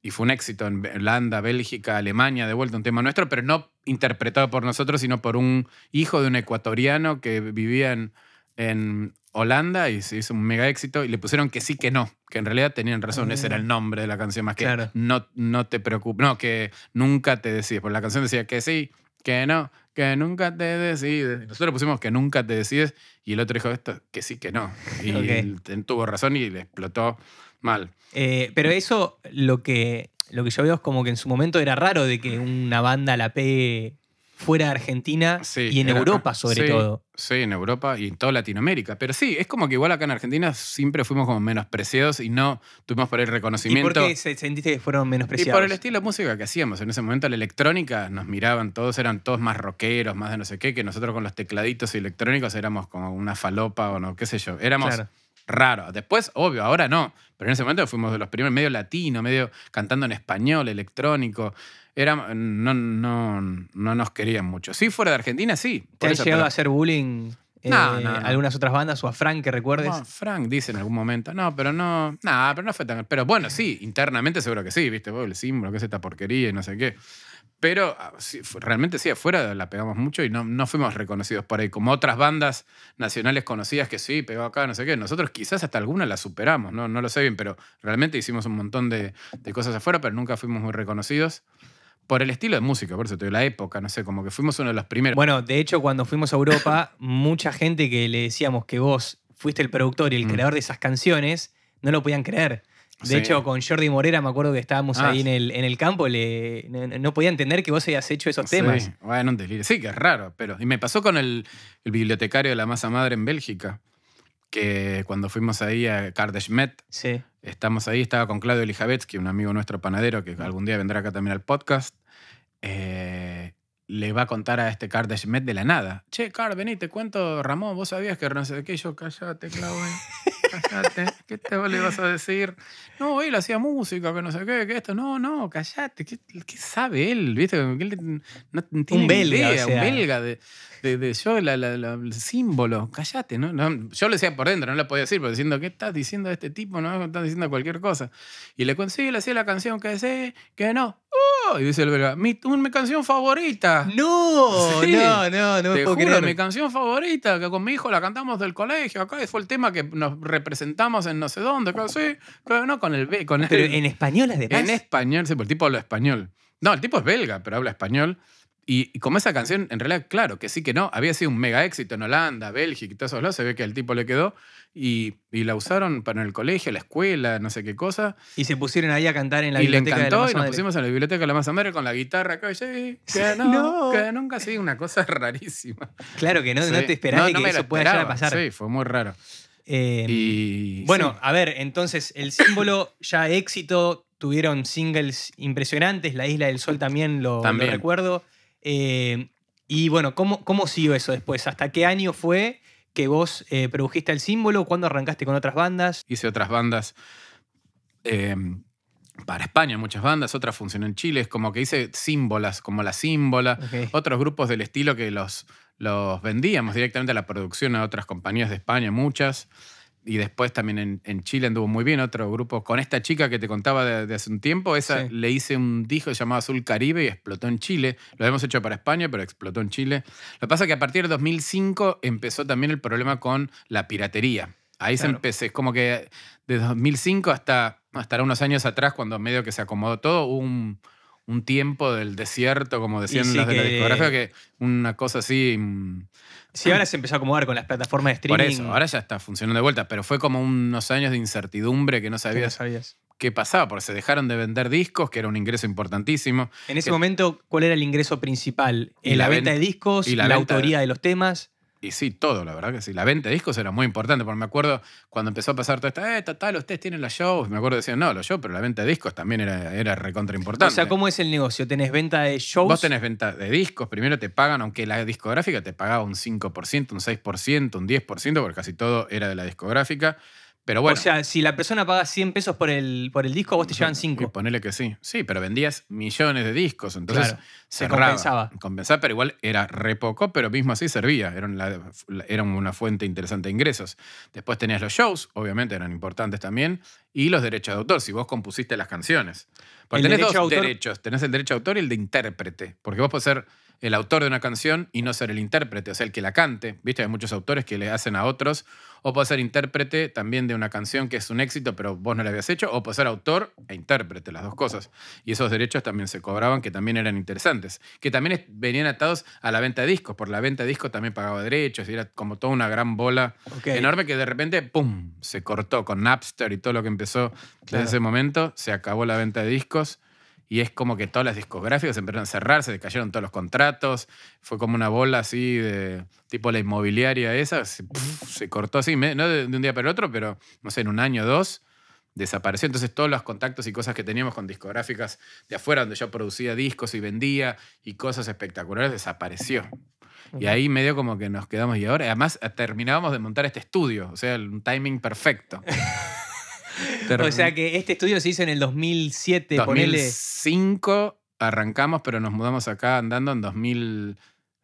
y fue un éxito en Holanda, Bélgica, Alemania, de vuelta un tema nuestro, pero no interpretado por nosotros, sino por un hijo de un ecuatoriano que vivía en, en Holanda y se hizo un mega éxito y le pusieron que sí, que no, que en realidad tenían razón, ese ah. era el nombre de la canción, más que no, no te preocupes, no, que nunca te decides, porque la canción decía que sí, que no, que nunca te decides. nosotros pusimos que nunca te decides y el otro dijo esto, que sí, que no. Y él tuvo razón y le explotó Mal. Eh, pero eso, lo que, lo que yo veo es como que en su momento era raro de que una banda la P fuera de Argentina y en Europa sobre todo. Sí, en Europa y en toda Latinoamérica. Pero sí, es como que igual acá en Argentina siempre fuimos como menospreciados y no tuvimos por el reconocimiento. ¿Y por qué sentiste que fueron menospreciados? Y por el estilo de música que hacíamos. En ese momento la electrónica nos miraban todos, eran todos más rockeros, más de no sé qué, que nosotros con los tecladitos electrónicos éramos como una falopa o no, qué sé yo. Éramos... Claro raro. Después, obvio, ahora no. Pero en ese momento fuimos de los primeros, medio latino, medio cantando en español, electrónico. Era, no, no, no nos querían mucho. Sí, fuera de Argentina, sí. ¿Te has llegado a hacer bullying eh, algunas otras bandas o a Frank que recuerdes? Frank dice en algún momento. No, pero no. Nada, pero no fue tan. Pero bueno, sí, internamente seguro que sí, ¿viste? Oh, el símbolo, que es esta porquería y no sé qué. Pero ah, realmente sí, afuera la pegamos mucho y no, no fuimos reconocidos por ahí. Como otras bandas nacionales conocidas que sí, pegó acá, no sé qué. Nosotros quizás hasta alguna la superamos, no, no lo sé bien, pero realmente hicimos un montón de, cosas afuera, pero nunca fuimos muy reconocidos por el estilo de música, por eso te la época, no sé, como que fuimos uno de los primeros. Bueno, de hecho, cuando fuimos a Europa, mucha gente que le decíamos que vos fuiste el productor y el mm. creador de esas canciones, no lo podían creer. De hecho, con Jordi Morera me acuerdo que estábamos ah, ahí en el, en el campo, no, podía entender que vos hayas hecho esos temas. Sí, que es raro, pero. Y me pasó con el, bibliotecario de la masa madre en Bélgica, que cuando fuimos ahí a Cardeschmet, estamos ahí, estaba con Claudio Lijavetsky, un amigo nuestro panadero que algún día vendrá acá también al podcast. Eh, le va a contar a este Car de la nada. Che, Car, vení, te cuento, Ramón, vos sabías que no sé qué, yo callate, Claudio. ¿Qué te le a decir? No, él hacía música, que no sé qué, que esto. No, no, callate. ¿Qué, sabe él? ¿Viste? Él no tiene un belga, un belga de, de, yo, el símbolo. Callate, ¿no? Yo le decía por dentro, no le podía decir, pero diciendo, ¿qué estás diciendo este tipo? No, estás diciendo cualquier cosa. Y le consigue, le hacía la canción que decía, que no. ¡Uh! Y dice el belga, mi, canción favorita. No, no, no, no puedo creer. Mi canción favorita, que con mi hijo la cantamos del colegio, acá fue el tema que nos representamos en no sé dónde, pero no con el... Con en español En español, sí, por el tipo habla español. No, el tipo es belga, pero habla español. Y, como esa canción, en realidad, claro, que sí que no, había sido un mega éxito en Holanda, Bélgica y todos esos lados, se ve que al tipo le quedó y, la usaron para el colegio, la escuela, no sé qué cosa. Y se pusieron ahí a cantar en la biblioteca. Y le encantó de la y nos pusimos en la biblioteca de la Masa Madre con la guitarra acá, que no, que nunca, sí, una cosa rarísima. Claro que no, no te esperabas que eso pueda a pasar. Sí, fue muy raro. Em, y, bueno, a ver, entonces el símbolo ya éxito, tuvieron singles impresionantes, La Isla del Sol también lo, también. lo recuerdo. Eh, y bueno, ¿cómo, ¿cómo siguió eso después? ¿Hasta qué año fue que vos eh, produjiste el símbolo? ¿Cuándo arrancaste con otras bandas? Hice otras bandas em, para España, muchas bandas, otras funcionan en Chile, es como que hice símbolas, como la símbola, otros grupos del estilo que los, los vendíamos directamente a la producción, a otras compañías de España, muchas y después también en, Chile anduvo muy bien otro grupo con esta chica que te contaba de, hace un tiempo. Esa le hice un disco llamado Azul Caribe y explotó en Chile. Lo hemos hecho para España, pero explotó en Chile. Lo que pasa es que a partir de 2005 empezó también el problema con la piratería. Ahí se empecé, es como que de 2005 hasta, hasta unos años atrás, cuando medio que se acomodó todo, hubo un, un tiempo del desierto, como decían los de la discografía, que una cosa así. Mm, sí, ahora se empezó a acomodar con las plataformas de streaming. Por eso, ahora ya está funcionando de vuelta, pero fue como unos años de incertidumbre que no sabías, qué pasaba, porque se dejaron de vender discos, que era un ingreso importantísimo. En ese momento, ¿cuál era el ingreso principal? La, la, venta de discos, y la autoría de los temas. Y sí, todo, la verdad que sí. La venta de discos era muy importante, porque me acuerdo cuando empezó a pasar toda esta, eh, total, ustedes tienen los shows. Me acuerdo de decían, no, los shows, pero la venta de discos también era, era recontra importante. O sea, ¿cómo es el negocio? ¿Tenés venta de shows? Vos tenés venta de discos, primero te pagan, aunque la discográfica te pagaba un 5%, un 6%, un 10%, porque casi todo era de la discográfica. Pero bueno. O sea, si la persona paga 100 pesos por el, por el disco, vos te llevan 5. Ponele que sí. Sí, pero vendías millones de discos. Entonces se compensaba. Compensaba, pero igual era re poco, pero mismo así servía. Era una, una fuente interesante de ingresos. Después tenías los shows, obviamente eran importantes también, y los derechos de autor, si vos compusiste las canciones. Porque tenés dos derechos. Tenés el derecho de autor y el de intérprete. Porque vos podés ser el autor de una canción y no ser el intérprete, o sea, el que la cante. Viste, hay muchos autores que le hacen a otros. O puede ser intérprete también de una canción que es un éxito, pero vos no la habías hecho. O puede ser autor e intérprete, las dos cosas. Y esos derechos también se cobraban, que también eran interesantes. Que también venían atados a la venta de discos. Por la venta de discos también pagaba derechos. era como toda una gran bola enorme que de repente, ¡pum!, se cortó con Napster y todo lo que empezó desde ese momento. Se acabó la venta de discos y es como que todas las discográficas empezaron a cerrarse, se cayeron todos los contratos, fue como una bola así de tipo la inmobiliaria esa, se, cortó así, no de, de, un día para el otro, pero no sé, en un año o dos desapareció. Entonces todos los contactos y cosas que teníamos con discográficas de afuera, donde yo producía discos y vendía y cosas espectaculares, desapareció. Y ahí medio como que nos quedamos y ahora, además terminábamos de montar este estudio, o sea, un timing perfecto. o sea que este estudio se hizo en el 2007, 2005 arrancamos, pero nos mudamos acá andando en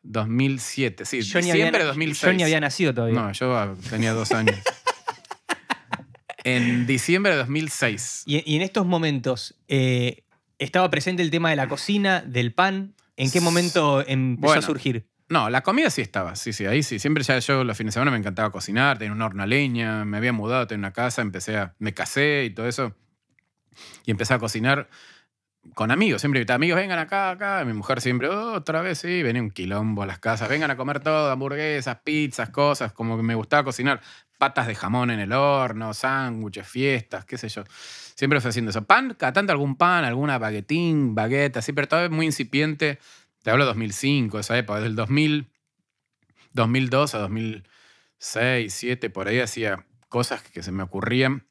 2007. Sí, yo había, Yo ni había nacido todavía. No, yo tenía dos años. en diciembre de 2006. Y, en estos momentos, eh, ¿estaba presente el tema de la cocina, del pan? ¿En qué momento empezó a surgir? No, la comida sí estaba, sí, sí, ahí sí. Siempre ya yo los fines de semana me encantaba cocinar, tenía un horno a leña, me había mudado, tenía una casa, empecé a, me casé y todo eso. Y empecé a cocinar con amigos, siempre invitaba amigos, vengan acá, acá. mi mujer siempre, otra vez, sí, venía un quilombo a las casas, vengan a comer todo, hamburguesas, pizzas, cosas, como que me gustaba cocinar. Patas de jamón en el horno, sándwiches, fiestas, qué sé yo. Siempre fue haciendo eso. Pan, catando algún pan, alguna baguetín, bagueta, Siempre pero todo muy incipiente te hablo 2005, esa época, desde el 2000, 2002 a 2006, 2007, por ahí hacía cosas que se me ocurrían.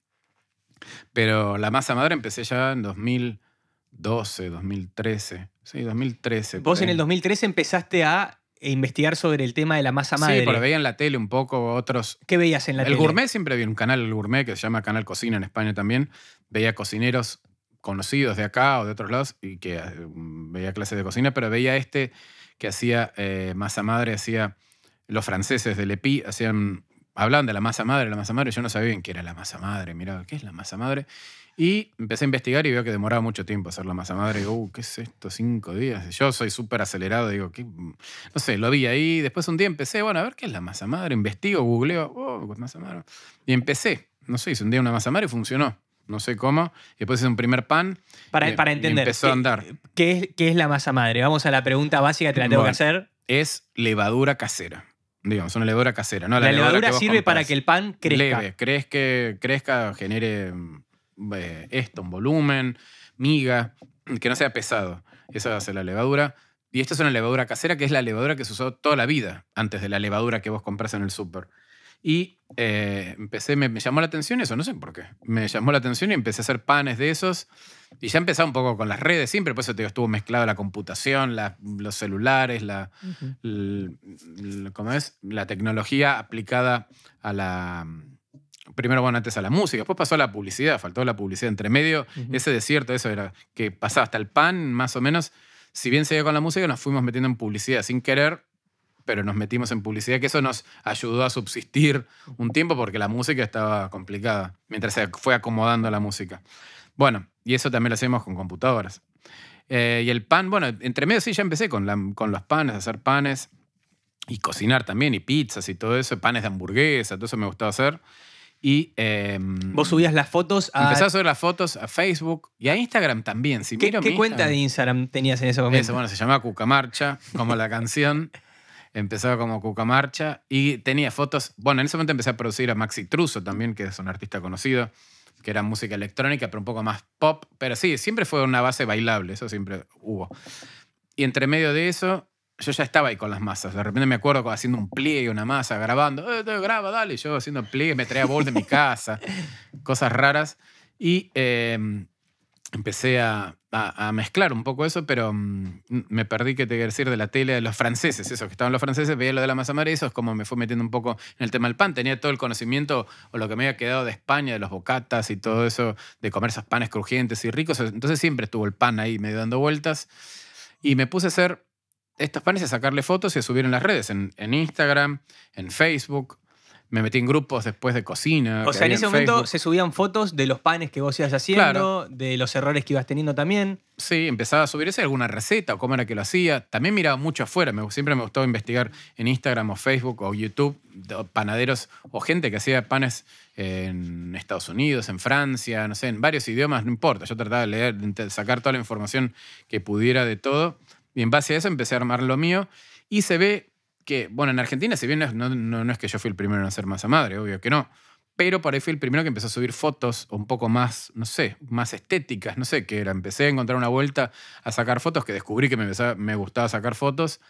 Pero la masa madre empecé ya en 2012, 2013. Sí, 2013. Vos en el 2013 empezaste a investigar sobre el tema de la masa madre. Sí, porque veía en la tele un poco otros. ¿Qué veías en la tele? El Gourmet siempre había un canal, el Gourmet, que se llama Canal Cocina en España también. Veía cocineros conocidos de acá o de otros lados y que eh, veía clases de cocina, pero veía este que hacía eh, masa madre, hacía los franceses de Lepi, hacían, hablaban de la masa madre, la masa madre, yo no sabía bien qué era la masa madre, miraba, ¿qué es la masa madre? Y empecé a investigar y veo que demoraba mucho tiempo hacer la masa madre. digo, uh, ¿qué es esto? Cinco días. Yo soy súper acelerado. Digo, ¿qué? no sé, lo vi ahí. Después un día empecé, bueno, a ver qué es la masa madre. Investigo, googleo, oh, masa madre. Y empecé, no sé, hice un día una masa madre y funcionó no sé cómo. Y después es un primer pan. Para, para entender. empezó a andar. ¿qué es, es la masa madre? Vamos a la pregunta básica, te la tengo que hacer. Es levadura casera. Digamos, una levadura casera. No, la, levadura, sirve para que el pan crezca. que crezca, genere eh, esto, un volumen, miga, que no sea pesado. Esa va a ser la levadura. Y esta es una levadura casera que es la levadura que se usó toda la vida antes de la levadura que vos compras en el súper. Y eh, empecé, me, llamó la atención eso, no sé por qué. Me llamó la atención y empecé a hacer panes de esos. Y ya empezaba un poco con las redes siempre, por eso te estuvo mezclado la computación, los celulares, la, es? la tecnología aplicada a la... Primero, bueno, antes a la música, después pasó a la publicidad, faltó la publicidad entre medio. Ese desierto, eso era que pasaba hasta el pan, más o menos. Si bien se con la música, nos fuimos metiendo en publicidad sin querer pero nos metimos en publicidad, que eso nos ayudó a subsistir un tiempo porque la música estaba complicada, mientras se fue acomodando la música. Bueno, y eso también lo hacemos con computadoras. Eh, y el pan, bueno, entre medio sí ya empecé con, la, con los panes, hacer panes y cocinar también, y pizzas y todo eso, panes de hamburguesa, todo eso me gustaba hacer. Y, em, Vos subías las fotos a. Empezaba a subir las fotos a Facebook y a Instagram también. Si ¿Qué, cuenta de Instagram tenías en ese momento? Eso, bueno, se llamaba Cucamarcha, como la canción empezaba como cuca marcha y tenía fotos. Bueno, en ese momento empecé a producir a Maxi Truso también, que es un artista conocido, que era música electrónica, pero un poco más pop. Pero sí, siempre fue una base bailable, eso siempre hubo. Y entre medio de eso, yo ya estaba ahí con las masas. De repente me acuerdo haciendo un pliegue, una masa, grabando. Eh, graba, dale. Yo haciendo pliegue, me traía Bol de mi casa, cosas raras. Y em, empecé a, a, mezclar un poco eso, pero mm, me perdí que te quería decir de la tele de los franceses, eso, que estaban los franceses, veía lo de la masa y eso es como me fue metiendo un poco en el tema del pan. Tenía todo el conocimiento o lo que me había quedado de España, de los bocatas y todo eso, de comer esos panes crujientes y ricos. Entonces siempre estuvo el pan ahí medio dando vueltas. Y me puse a hacer estos panes, a sacarle fotos y a subir en las redes, en, en Instagram, en Facebook me metí en grupos después de cocina. O sea, en ese momento se subían fotos de los panes que vos ibas haciendo, de los errores que ibas teniendo también. Sí, empezaba a subir esa alguna receta o cómo era que lo hacía. También miraba mucho afuera, me, siempre me gustó investigar en Instagram o Facebook o YouTube panaderos o gente que hacía panes en Estados Unidos, en Francia, no sé, en varios idiomas, no importa. Yo trataba de leer, de sacar toda la información que pudiera de todo. Y en base a eso empecé a armar lo mío. Y se ve que, bueno, en Argentina, si bien no, no, es que yo fui el primero en hacer masa madre, obvio que no, pero por ahí fui el primero que empezó a subir fotos un poco más, no sé, más estéticas, no sé que era. Empecé a encontrar una vuelta a sacar fotos, que descubrí que me, gustaba sacar fotos.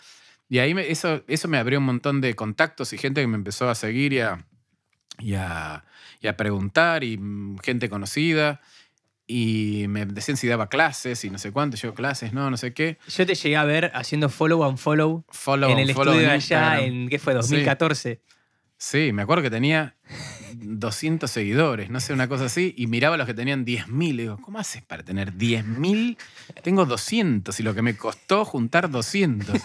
Y ahí eso, eso me abrió un montón de contactos y gente que me empezó a seguir y a, y a preguntar y mm, gente conocida y me decían si daba clases y no sé cuánto, yo clases, no, no sé qué. Yo te llegué a ver haciendo follow and follow, follow en el estudio de en, ¿qué fue? 2014. Sí. me acuerdo que tenía 200 seguidores, no sé, una cosa así, y miraba a los que tenían 10.000. Digo, ¿cómo haces para tener 10.000? Tengo 200 y lo que me costó juntar 200.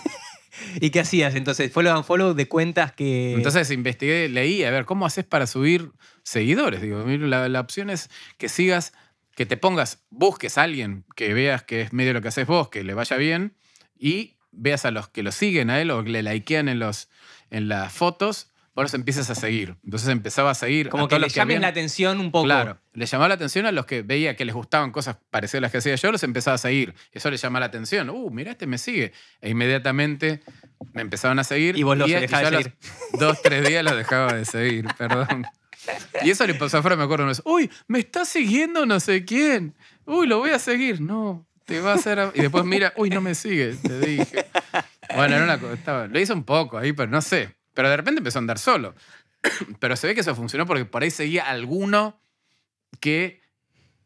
¿Y qué hacías entonces? Follow and follow de cuentas que. Entonces investigué, leí, a ver, ¿cómo haces para subir seguidores? Digo, la, la opción es que sigas que te pongas, busques a alguien que veas que es medio lo que haces vos, que le vaya bien, y veas a los que lo siguen a él o que le likean en, los, en las fotos, vos los empiezas a seguir. Entonces empezaba a seguir. Como que le llamen la atención un poco. Claro, le llamaba la atención a los que veía que les gustaban cosas parecidas a las que hacía yo, los empezaba a seguir. Eso le llamaba la atención. Uh, mirá, este me sigue. E inmediatamente me empezaban a seguir. Y vos los dejabas seguir. dos, tres días los dejaba de seguir, perdón. Y eso le pasó afuera, me acuerdo una vez. Uy, me está siguiendo no sé quién. Uy, lo voy a seguir. No, te va a hacer. Y después mira, uy, no me sigue, te dije. Bueno, era lo hizo un poco ahí, pero no sé. Pero de repente empezó a andar solo. Pero se ve que eso funcionó porque por ahí seguía alguno que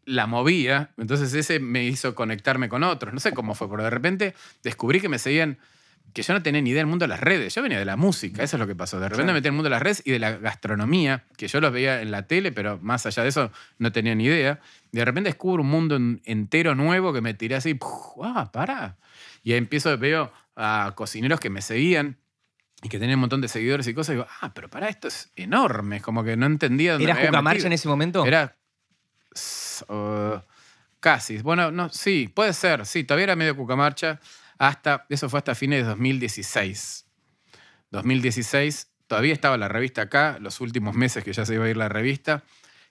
la movía. Entonces ese me hizo conectarme con otros. No sé cómo fue, pero de repente descubrí que me seguían que yo no tenía ni idea del mundo de las redes. Yo venía de la música, mm. eso es lo que pasó. De repente me metí en el mundo de las redes y de la gastronomía, que yo los veía en la tele, pero más allá de eso no tenía ni idea. De repente descubro un mundo entero nuevo que me tiré así, ¡ah, para! Y ahí empiezo, veo a cocineros que me seguían y que tenían un montón de seguidores y cosas, y digo, ah, pero para esto es enorme, como que no entendía dónde ¿Era Cucamarcha en ese momento? Era. casi. Bueno, no, sí, puede ser, sí, todavía era medio Cucamarcha hasta, eso fue hasta fines de 2016. 2016 todavía estaba la revista acá, los últimos meses que ya se iba a ir la revista,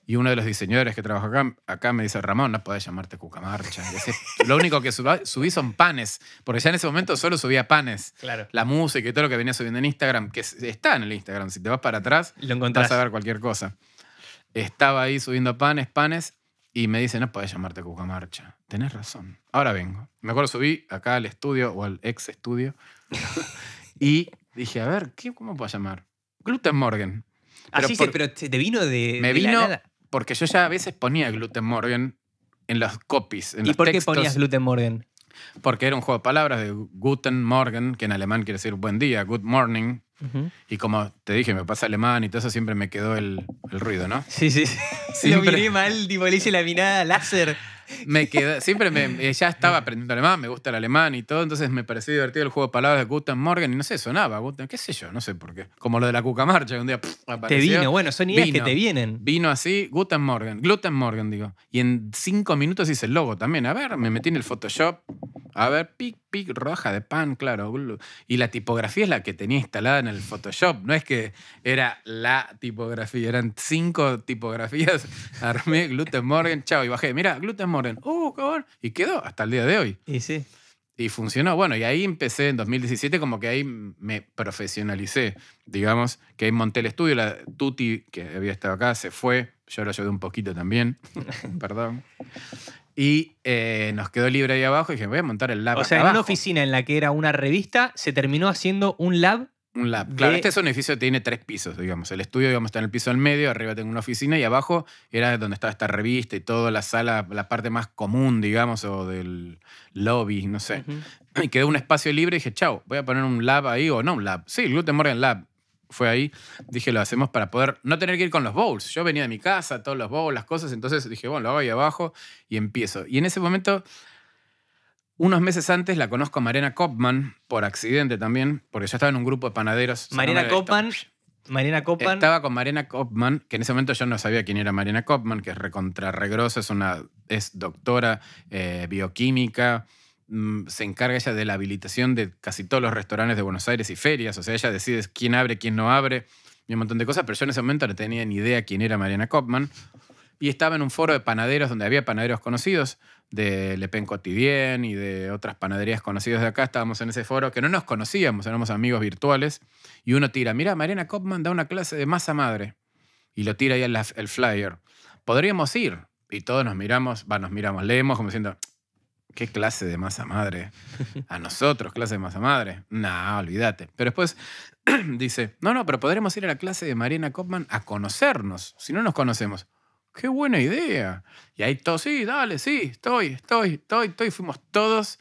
y uno de los diseñadores que trabaja acá, acá me dice, Ramón, no podés llamarte Cucamarcha. lo único que subí son panes, porque ya en ese momento solo subía panes. Claro. La música y todo lo que venía subiendo en Instagram, que está en el Instagram, si te vas para atrás, vas a ver cualquier cosa. Estaba ahí subiendo panes, panes, y me dice, no podés llamarte Cucamarcha. Tenés razón. Ahora vengo. Me acuerdo, subí acá al estudio o al ex estudio y dije, a ver, ¿qué, ¿cómo puedo llamar? Gluten Morgen. Ah, pero Así pero te vino de. Me vino porque yo ya a veces ponía Gluten Morgen en las copies. En ¿Y por qué ponías Gluten Morgen? Porque era un juego de palabras de Guten Morgen, que en alemán quiere decir buen día, good morning, y como te dije, me pasa alemán y todo eso, siempre me quedó el, ruido, ¿no? Sí, sí. sí. Siempre... Lo miré mal, tipo, le hice la láser. Me quedó, siempre me, ya estaba aprendiendo alemán, me gusta el alemán y todo, entonces me pareció divertido el juego de palabras de Guten morgan y no sé, sonaba Guten, qué sé yo, no sé por qué. Como lo de la cucamarcha que un día Te vino, bueno, son ideas que te vienen. Vino así, Guten Morgen, Gluten morgan digo. Y en cinco minutos hice el logo también. A ver, me metí en el Photoshop, a ver, pic, pic, roja de pan, claro. Y la tipografía es la que tenía instalada en el Photoshop. No es que era la tipografía, eran cinco tipografías. Armé Gluten Morgan, chao, y bajé. Mira, Gluten Morgan. ¡Uh, cabrón! Y quedó hasta el día de hoy. Y sí. Y funcionó. Bueno, y ahí empecé en 2017, como que ahí me profesionalicé. Digamos que ahí monté el estudio. La Tuti, que había estado acá, se fue. Yo lo ayudé un poquito también. Perdón. Y eh, nos quedó libre ahí abajo y dije, voy a montar el lab. O sea, en una oficina en la que era una revista, se terminó haciendo un lab. Un lab. Claro, este es un edificio que tiene tres pisos, digamos. El estudio, digamos, está en el piso del medio, arriba tengo una oficina y abajo era donde estaba esta revista y toda la sala, la parte más común, digamos, o del lobby, no sé. Y quedó un espacio libre y dije, chao, voy a poner un lab ahí o no un lab. Sí, Gluten Morgan Lab fue ahí, dije, lo hacemos para poder no tener que ir con los bowls. Yo venía de mi casa, todos los bowls, las cosas, entonces dije, bueno, lo hago ahí abajo y empiezo. Y en ese momento, unos meses antes, la conozco a Mariana Kopman, por accidente también, porque yo estaba en un grupo de panaderos. Marina Kopman. Kopman. Estaba con Mariana Kopman, que en ese momento yo no sabía quién era Marina Kopman, que es recontrarregrosa, es una es doctora eh, bioquímica, Mm, se encarga ella de la habilitación de casi todos los restaurantes de Buenos Aires y ferias. O sea, ella decide quién abre, quién no abre y un montón de cosas, pero yo en ese momento no tenía ni idea quién era Mariana Kopman. Y estaba en un foro de panaderos donde había panaderos conocidos, de Le Pen Cotidien y de otras panaderías conocidas de acá. Estábamos en ese foro que no nos conocíamos, éramos amigos virtuales. Y uno tira, mira, Mariana Kopman da una clase de masa madre. Y lo tira ahí el, el flyer. Podríamos ir. Y todos nos miramos, va, nos miramos, leemos como diciendo, ¿Qué clase de masa madre? A nosotros, clase de masa madre. No, olvídate. Pero después dice, no, no, pero podremos ir a la clase de Mariana Kopman a conocernos, si no nos conocemos. ¡Qué buena idea! Y ahí todos, sí, dale, sí, estoy, estoy, estoy, estoy. Fuimos todos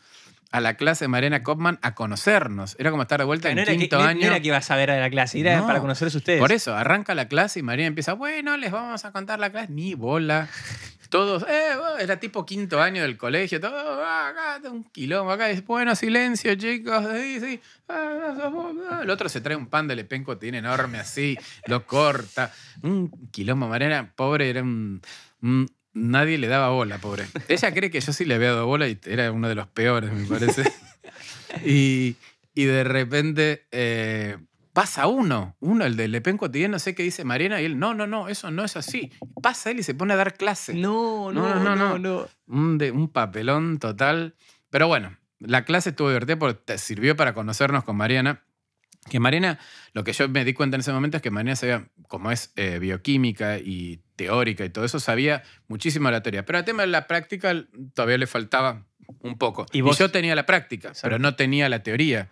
a la clase de Mariana Kopman a conocernos. Era como estar de vuelta en el quinto que, año. No era que ibas a ver a la clase, era para conocerse ustedes. Por eso, arranca la clase y Mariana empieza, bueno, les vamos a contar la clase. Ni bola. Todos, eh, oh, era tipo quinto año del colegio, todo, ah, acá, un quilombo, acá, es bueno, silencio, chicos, ah, ah, El otro se trae un pan de lepenco, tiene enorme así, lo corta. Un quilombo, Marena, pobre, era nadie le daba bola, pobre. Ella cree que yo sí le había dado bola y era uno de los peores, me parece. Y, de repente eh, pasa uno, uno, el de Le Pen cotidiano, sé qué dice Mariana, y él, no, no, no, eso no es así. Pasa él y se pone a dar clase. No, no, no, no. no, Un, de, un papelón total. Pero bueno, la clase estuvo divertida porque sirvió para conocernos con Mariana. Que Mariana, lo que yo me di cuenta en ese momento es que Mariana sabía, como es eh, bioquímica y teórica y todo eso, sabía muchísimo la teoría. Pero el tema de la práctica todavía le faltaba un poco. Y, yo tenía la práctica, pero no tenía la teoría.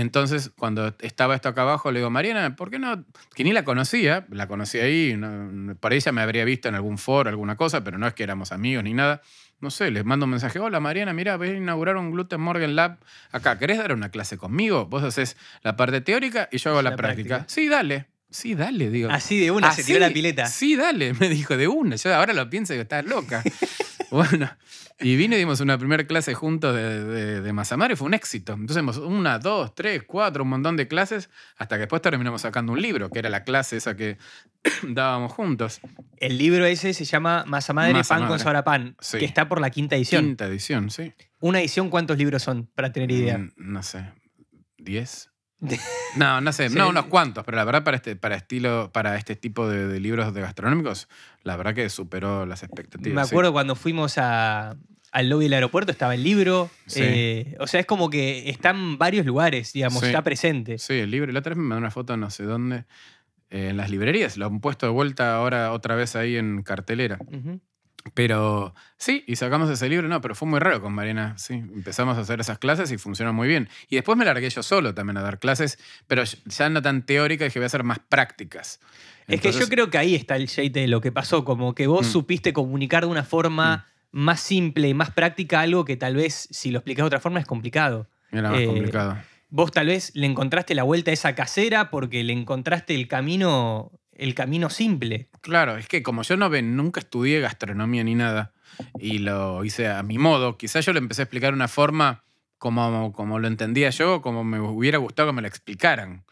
Entonces, cuando estaba esto acá abajo, le digo, Mariana, ¿por qué no? Que ni la conocía, la conocí ahí, no, por ella me habría visto en algún foro, alguna cosa, pero no es que éramos amigos ni nada. No sé, les mando un mensaje, hola Mariana, mira, voy a inaugurar un Gluten Morgan Lab acá, ¿querés dar una clase conmigo? Vos haces la parte teórica y yo hago la, práctica. Sí, dale. Sí, dale, digo. Así de una, se tiró la pileta. Sí, dale, me dijo, de una. Yo ahora lo pienso y estás loca. Bueno, y vino y dimos una primera clase juntos de, de, y fue un éxito. Entonces, una, dos, tres, cuatro, un montón de clases, hasta que después terminamos sacando un libro, que era la clase esa que dábamos juntos. El libro ese se llama Mazamadre, Pan con Sabor Pan, que está por la quinta edición. Quinta edición, sí. ¿Una edición cuántos libros son, para tener idea? Mm, no sé, diez. No, no sé, no unos cuantos, pero la verdad para este, para estilo, para este tipo de, libros de gastronómicos, la verdad que superó las expectativas. Me acuerdo cuando fuimos al lobby del aeropuerto, estaba el libro. Eh, o sea, es como que están varios lugares, digamos, está presente. Sí, el libro. La otra me mandó una foto no sé dónde, eh, en las librerías. Lo han puesto de vuelta ahora otra vez ahí en cartelera. Pero sí, y sacamos ese libro, no, pero fue muy raro con Marina. sí. Empezamos a hacer esas clases y funcionó muy bien. Y después me largué yo solo también a dar clases, pero ya no tan teóricas, que voy a hacer más prácticas. es que yo creo que ahí está el shade de lo que pasó, como que vos mm. supiste comunicar de una forma mm. más simple, y más práctica, algo que tal vez si lo explicas de otra forma es complicado. Era más eh, complicado. Vos tal vez le encontraste la vuelta a esa casera porque le encontraste el camino el camino simple. Claro, es que como yo no ven, nunca estudié gastronomía ni nada y lo hice a mi modo, quizás yo lo empecé a explicar una forma como, lo entendía yo, como me hubiera gustado que me lo explicaran.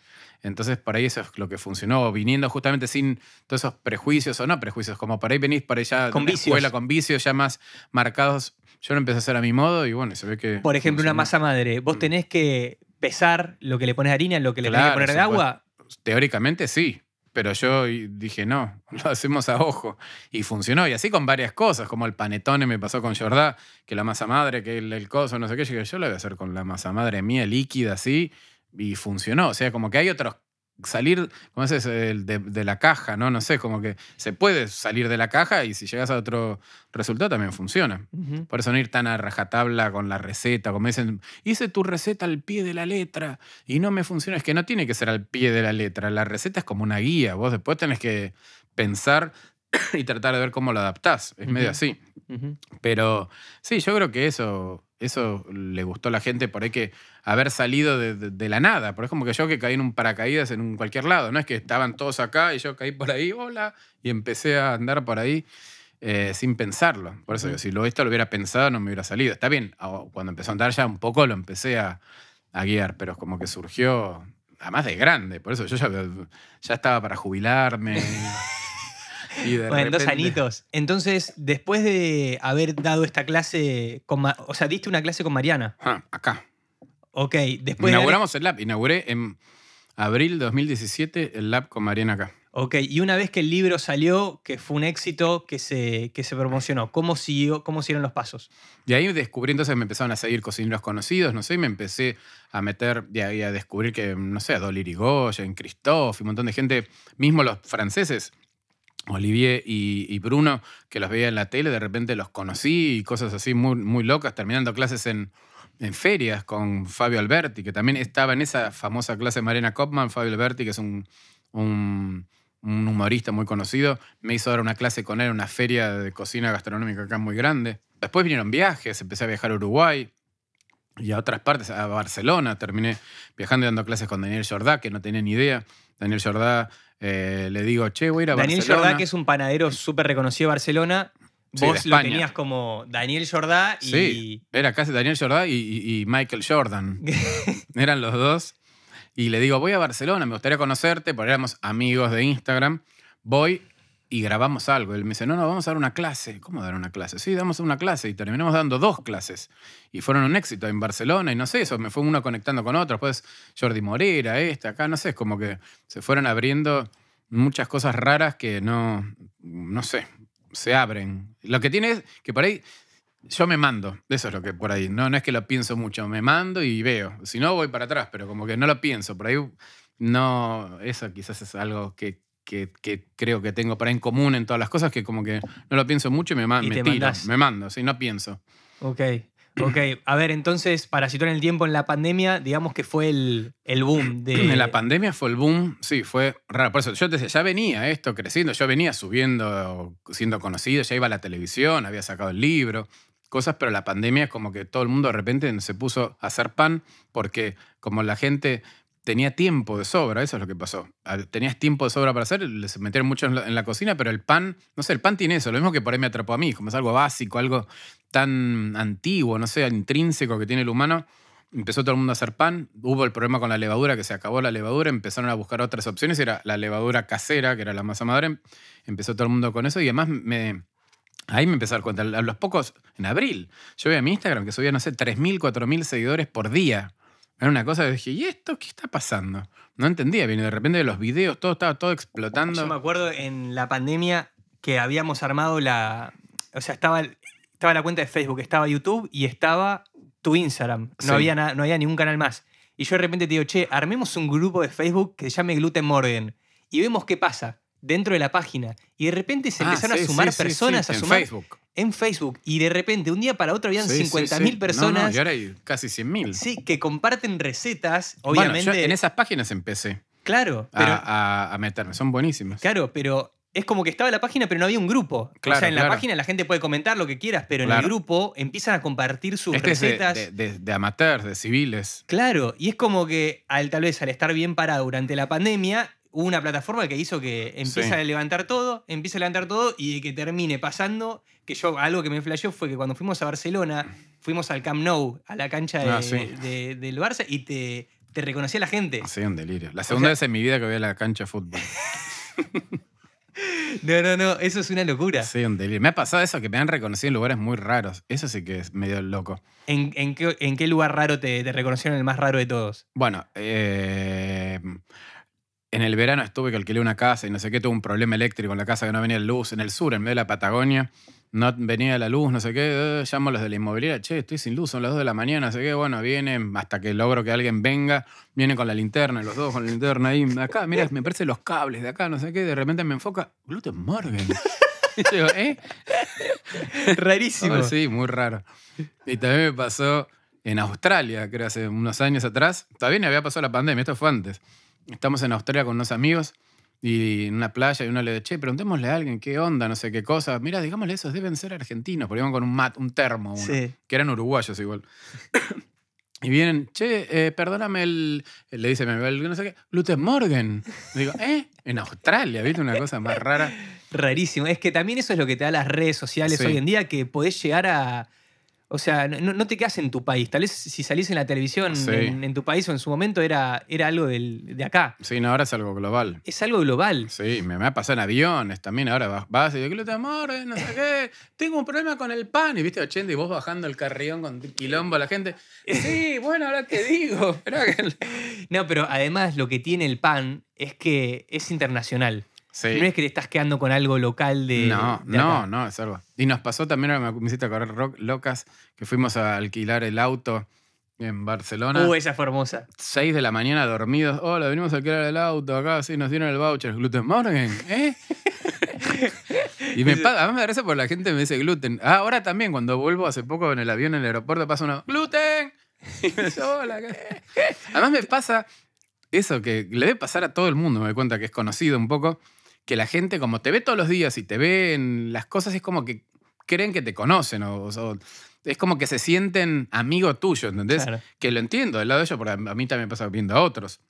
Entonces, por ahí eso es lo que funcionó, viniendo justamente sin todos esos prejuicios o no prejuicios, como por ahí venís para allá con vicios. con vicios ya más marcados. Yo lo empecé a hacer a mi modo y bueno, se ve que. Por ejemplo, una masa madre. Vos mm. tenés que pesar lo que le pones harina, lo que le claro, tenés que poner de agua. Teóricamente sí, pero yo dije, no, lo hacemos a ojo. Y funcionó. Y así con varias cosas, como el panetone me pasó con Jordá, que la masa madre, que el, coso, no sé qué. Yo, yo lo voy a hacer con la masa madre mía líquida así. Y funcionó. O sea, como que hay otros salir, ¿cómo es De, la caja, ¿no? No sé, como que se puede salir de la caja y si llegas a otro resultado también funciona. Por eso no ir tan a rajatabla con la receta, como dicen, hice tu receta al pie de la letra y no me funciona. Es que no tiene que ser al pie de la letra, la receta es como una guía, vos después tenés que pensar y tratar de ver cómo lo adaptás, es medio así. Pero sí, yo creo que eso eso le gustó a la gente por ahí que haber salido de, la nada. por es como que yo que caí en un paracaídas en un cualquier lado, no es que estaban todos acá y yo caí por ahí, hola, y empecé a andar por ahí. Eh, sin pensarlo. Por eso, si lo, esto lo hubiera pensado, no me hubiera salido. Está bien, cuando empezó a andar ya un poco lo empecé a, guiar, pero es como que surgió, además de grande, por eso yo ya estaba para jubilarme. bueno, dos anitos. Entonces, después de haber dado esta clase, con o sea, diste una clase con Mariana. Ah, acá. Ok, después... Inauguramos el lab, inauguré en abril 2017 el lab con Mariana acá. Ok, y una vez que el libro salió, que fue un éxito, que se, que se promocionó, ¿cómo siguió, cómo siguieron los pasos? Y ahí descubrí, entonces me empezaron a seguir cocineros conocidos, no sé, y me empecé a meter y a, descubrir que, no sé, a Dolly en Christophe, un montón de gente, mismo los franceses, Olivier y, Bruno, que los veía en la tele, de repente los conocí y cosas así muy, muy locas, terminando clases en, en, ferias con Fabio Alberti, que también estaba en esa famosa clase de Marina Kopman. Fabio Alberti, que es un, humorista muy conocido, me hizo dar una clase con él en una feria de cocina gastronómica acá muy grande. Después vinieron viajes, empecé a viajar a Uruguay y a otras partes, a Barcelona. Terminé viajando y dando clases con Daniel Jordá, que no tenía ni idea. Daniel Jordá eh, le digo, che, voy a ir a Daniel Jordá, que es un panadero súper reconocido de Barcelona. Vos lo tenías como Daniel Jordá y. Sí, era casi Daniel Jordá y, Michael Jordan. Eran los dos. Y le digo, voy a Barcelona, me gustaría conocerte, porque éramos amigos de Instagram. Voy, y grabamos algo. Él me dice, no, no, vamos a dar una clase. ¿Cómo dar una clase? Sí, damos una clase y terminamos dando dos clases. Y fueron un éxito en Barcelona y no sé, eso me fue uno conectando con otro. Después Jordi Morera, este, acá, no sé, es como que se fueron abriendo muchas cosas raras que no, no sé, se abren. Lo que tiene es que por ahí yo me mando, eso es lo que por ahí, no, no es que lo pienso mucho, me mando y veo. Si no, voy para atrás, pero como que no lo pienso, por ahí no, eso quizás es algo que que, creo que tengo para en común en todas las cosas, que como que no lo pienso mucho y me, y me me mando, si no pienso. Ok, ok. A ver, entonces, para situar en el tiempo, en la pandemia, digamos que fue el, boom de... En la pandemia fue el boom, sí, fue raro. Por eso yo ya venía esto creciendo, yo venía subiendo, siendo conocido, ya iba a la televisión, había sacado el libro, cosas, pero la pandemia es como que todo el mundo de repente se puso a hacer pan porque como la gente tenía tiempo de sobra, eso es lo que pasó. Tenías tiempo de sobra para hacer, les metieron mucho en la, cocina, pero el pan, no sé, el pan tiene eso, lo mismo que por ahí me atrapó a mí, como es algo básico, algo tan antiguo, no sé, intrínseco que tiene el humano. Empezó todo el mundo a hacer pan, hubo el problema con la levadura, que se acabó la levadura, empezaron a buscar otras opciones, era la levadura casera, que era la masa madre, empezó todo el mundo con eso y además me, Ahí me empezaron a dar cuenta. A los pocos, en abril, yo veía mi Instagram que subía, no sé, 3.000, 4.000 seguidores por día. Era una cosa que dije, ¿y esto qué está pasando? No entendía Vino De repente los videos, todo estaba todo explotando. Yo me acuerdo en la pandemia que habíamos armado la. O sea, estaba, estaba la cuenta de Facebook, estaba YouTube y estaba tu Instagram. No, había, no había ningún canal más. Y yo de repente te digo, che, armemos un grupo de Facebook que se llame Gluten Morgan y vemos qué pasa dentro de la página. Y de repente se ah, empezaron a sumar personas a sumar. Facebook en Facebook y de repente, un día para otro, habían 50.000 personas. y ahora hay casi 100.000. Sí, que comparten recetas, obviamente. en esas páginas empecé. Claro. Pero, a, meterme, son buenísimas. Claro, pero es como que estaba la página, pero no había un grupo. o sea, en la página la gente puede comentar lo que quieras, pero en el grupo empiezan a compartir sus este recetas. de, de, amateurs, de civiles. Claro, y es como que al, tal vez al estar bien parado durante la pandemia, hubo una plataforma que hizo que empieza a levantar todo, empieza a levantar todo y que termine pasando, que yo algo que me flasheó fue que cuando fuimos a Barcelona, fuimos al Camp Nou, a la cancha ah, del Barça y te, te reconocía la gente. Ah, sí, un delirio. La segunda vez en mi vida que voy a la cancha de fútbol. no, no, no, eso es una locura. Sí, un delirio. Me ha pasado eso, que me han reconocido en lugares muy raros. Eso sí que es medio loco. ¿En, qué, lugar raro te, te, reconocieron el más raro de todos? Bueno, eh, en el verano estuve que alquilé una casa y no sé qué, tuve un problema eléctrico en la casa que no venía luz, en el sur, en medio de la Patagonia, no venía la luz, no sé qué, eh, llamo a los de la inmobiliaria, che, estoy sin luz, son las 2 de la mañana, no sé qué, bueno, vienen hasta que logro que alguien venga, vienen con la linterna, los dos con la linterna ahí, acá, mira, me parecen los cables de acá, no sé qué, de repente me enfoca, gluten morgan. Y digo, ¿eh? Rarísimo. sí, muy raro. Y también me pasó en Australia, creo, hace unos años atrás, todavía no había pasado la pandemia, esto fue antes estamos en Australia con unos amigos y en una playa y uno le dice, che, preguntémosle a alguien qué onda, no sé qué cosa. Mira, digámosle, esos deben ser argentinos, porque iban con un, mat, un termo, que eran uruguayos igual. Y vienen, che, eh, perdóname, el, le dice, me no sé qué, Luther Morgan. Digo, ¿eh? En Australia, ¿viste? Una cosa más rara. Rarísimo. Es que también eso es lo que te da las redes sociales hoy en día, que podés llegar a o sea, no, te quedas en tu país. Tal vez si salís en la televisión en, tu país o en su momento era, era algo de acá. Sí, no, ahora es algo global. Es algo global. Sí, me, me va a pasar en aviones también. Ahora vas, y digo, te amores, no sé qué. Tengo un problema con el pan. Y viste, 80 y vos bajando el carrión con quilombo a la gente. Sí, bueno, ahora te digo. no, pero además lo que tiene el pan es que es internacional. No es que te estás quedando con algo local de. No, no, no, es algo. Y nos pasó también, me hiciste correr locas, que fuimos a alquilar el auto en Barcelona. Uh, esa formosa. 6 de la mañana dormidos. Hola, venimos a alquilar el auto acá, sí, nos dieron el voucher. Gluten Morgen. ¿eh? y me pasa, Además me agradece por la gente me dice gluten. Ah, ahora también, cuando vuelvo hace poco en el avión en el aeropuerto, pasa uno, ¡gluten! hola. Además me pasa eso que le debe pasar a todo el mundo, me doy cuenta que es conocido un poco que la gente como te ve todos los días y te ve en las cosas, es como que creen que te conocen o, es como que se sienten amigos tuyos. ¿entendés? Que lo entiendo del lado de ellos, porque a mí también me pasa viendo a otros.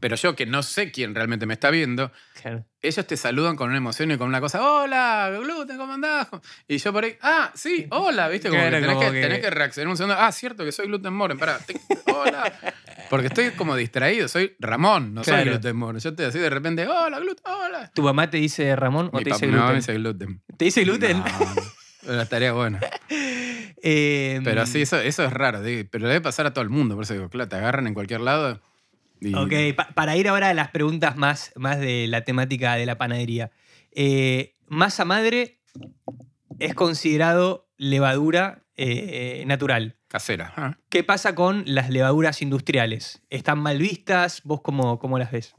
Pero yo, que no sé quién realmente me está viendo, ellos te saludan con una emoción y con una cosa, hola, gluten, ¿cómo andás? Y yo por ahí, ah, sí, hola, ¿viste? Como que tenés, que, reaccionar un segundo, ah, cierto que soy gluten moren, pará, hola. Porque estoy como distraído, soy Ramón, no soy gluten moren. Yo te así de repente, hola, gluten, hola. ¿Tu mamá te dice Ramón o te dice gluten? No, me dice gluten. ¿Te dice gluten? No, la tarea buena. Eh, em, pero sí, eso, eso es raro, pero debe pasar a todo el mundo, por eso digo, claro, te agarran en cualquier lado. Ok, para ir ahora a las preguntas más, más de la temática de la panadería. Eh, masa madre es considerado levadura eh, natural. Casera. Ah. ¿Qué pasa con las levaduras industriales? ¿Están mal vistas? ¿Vos cómo, cómo las ves?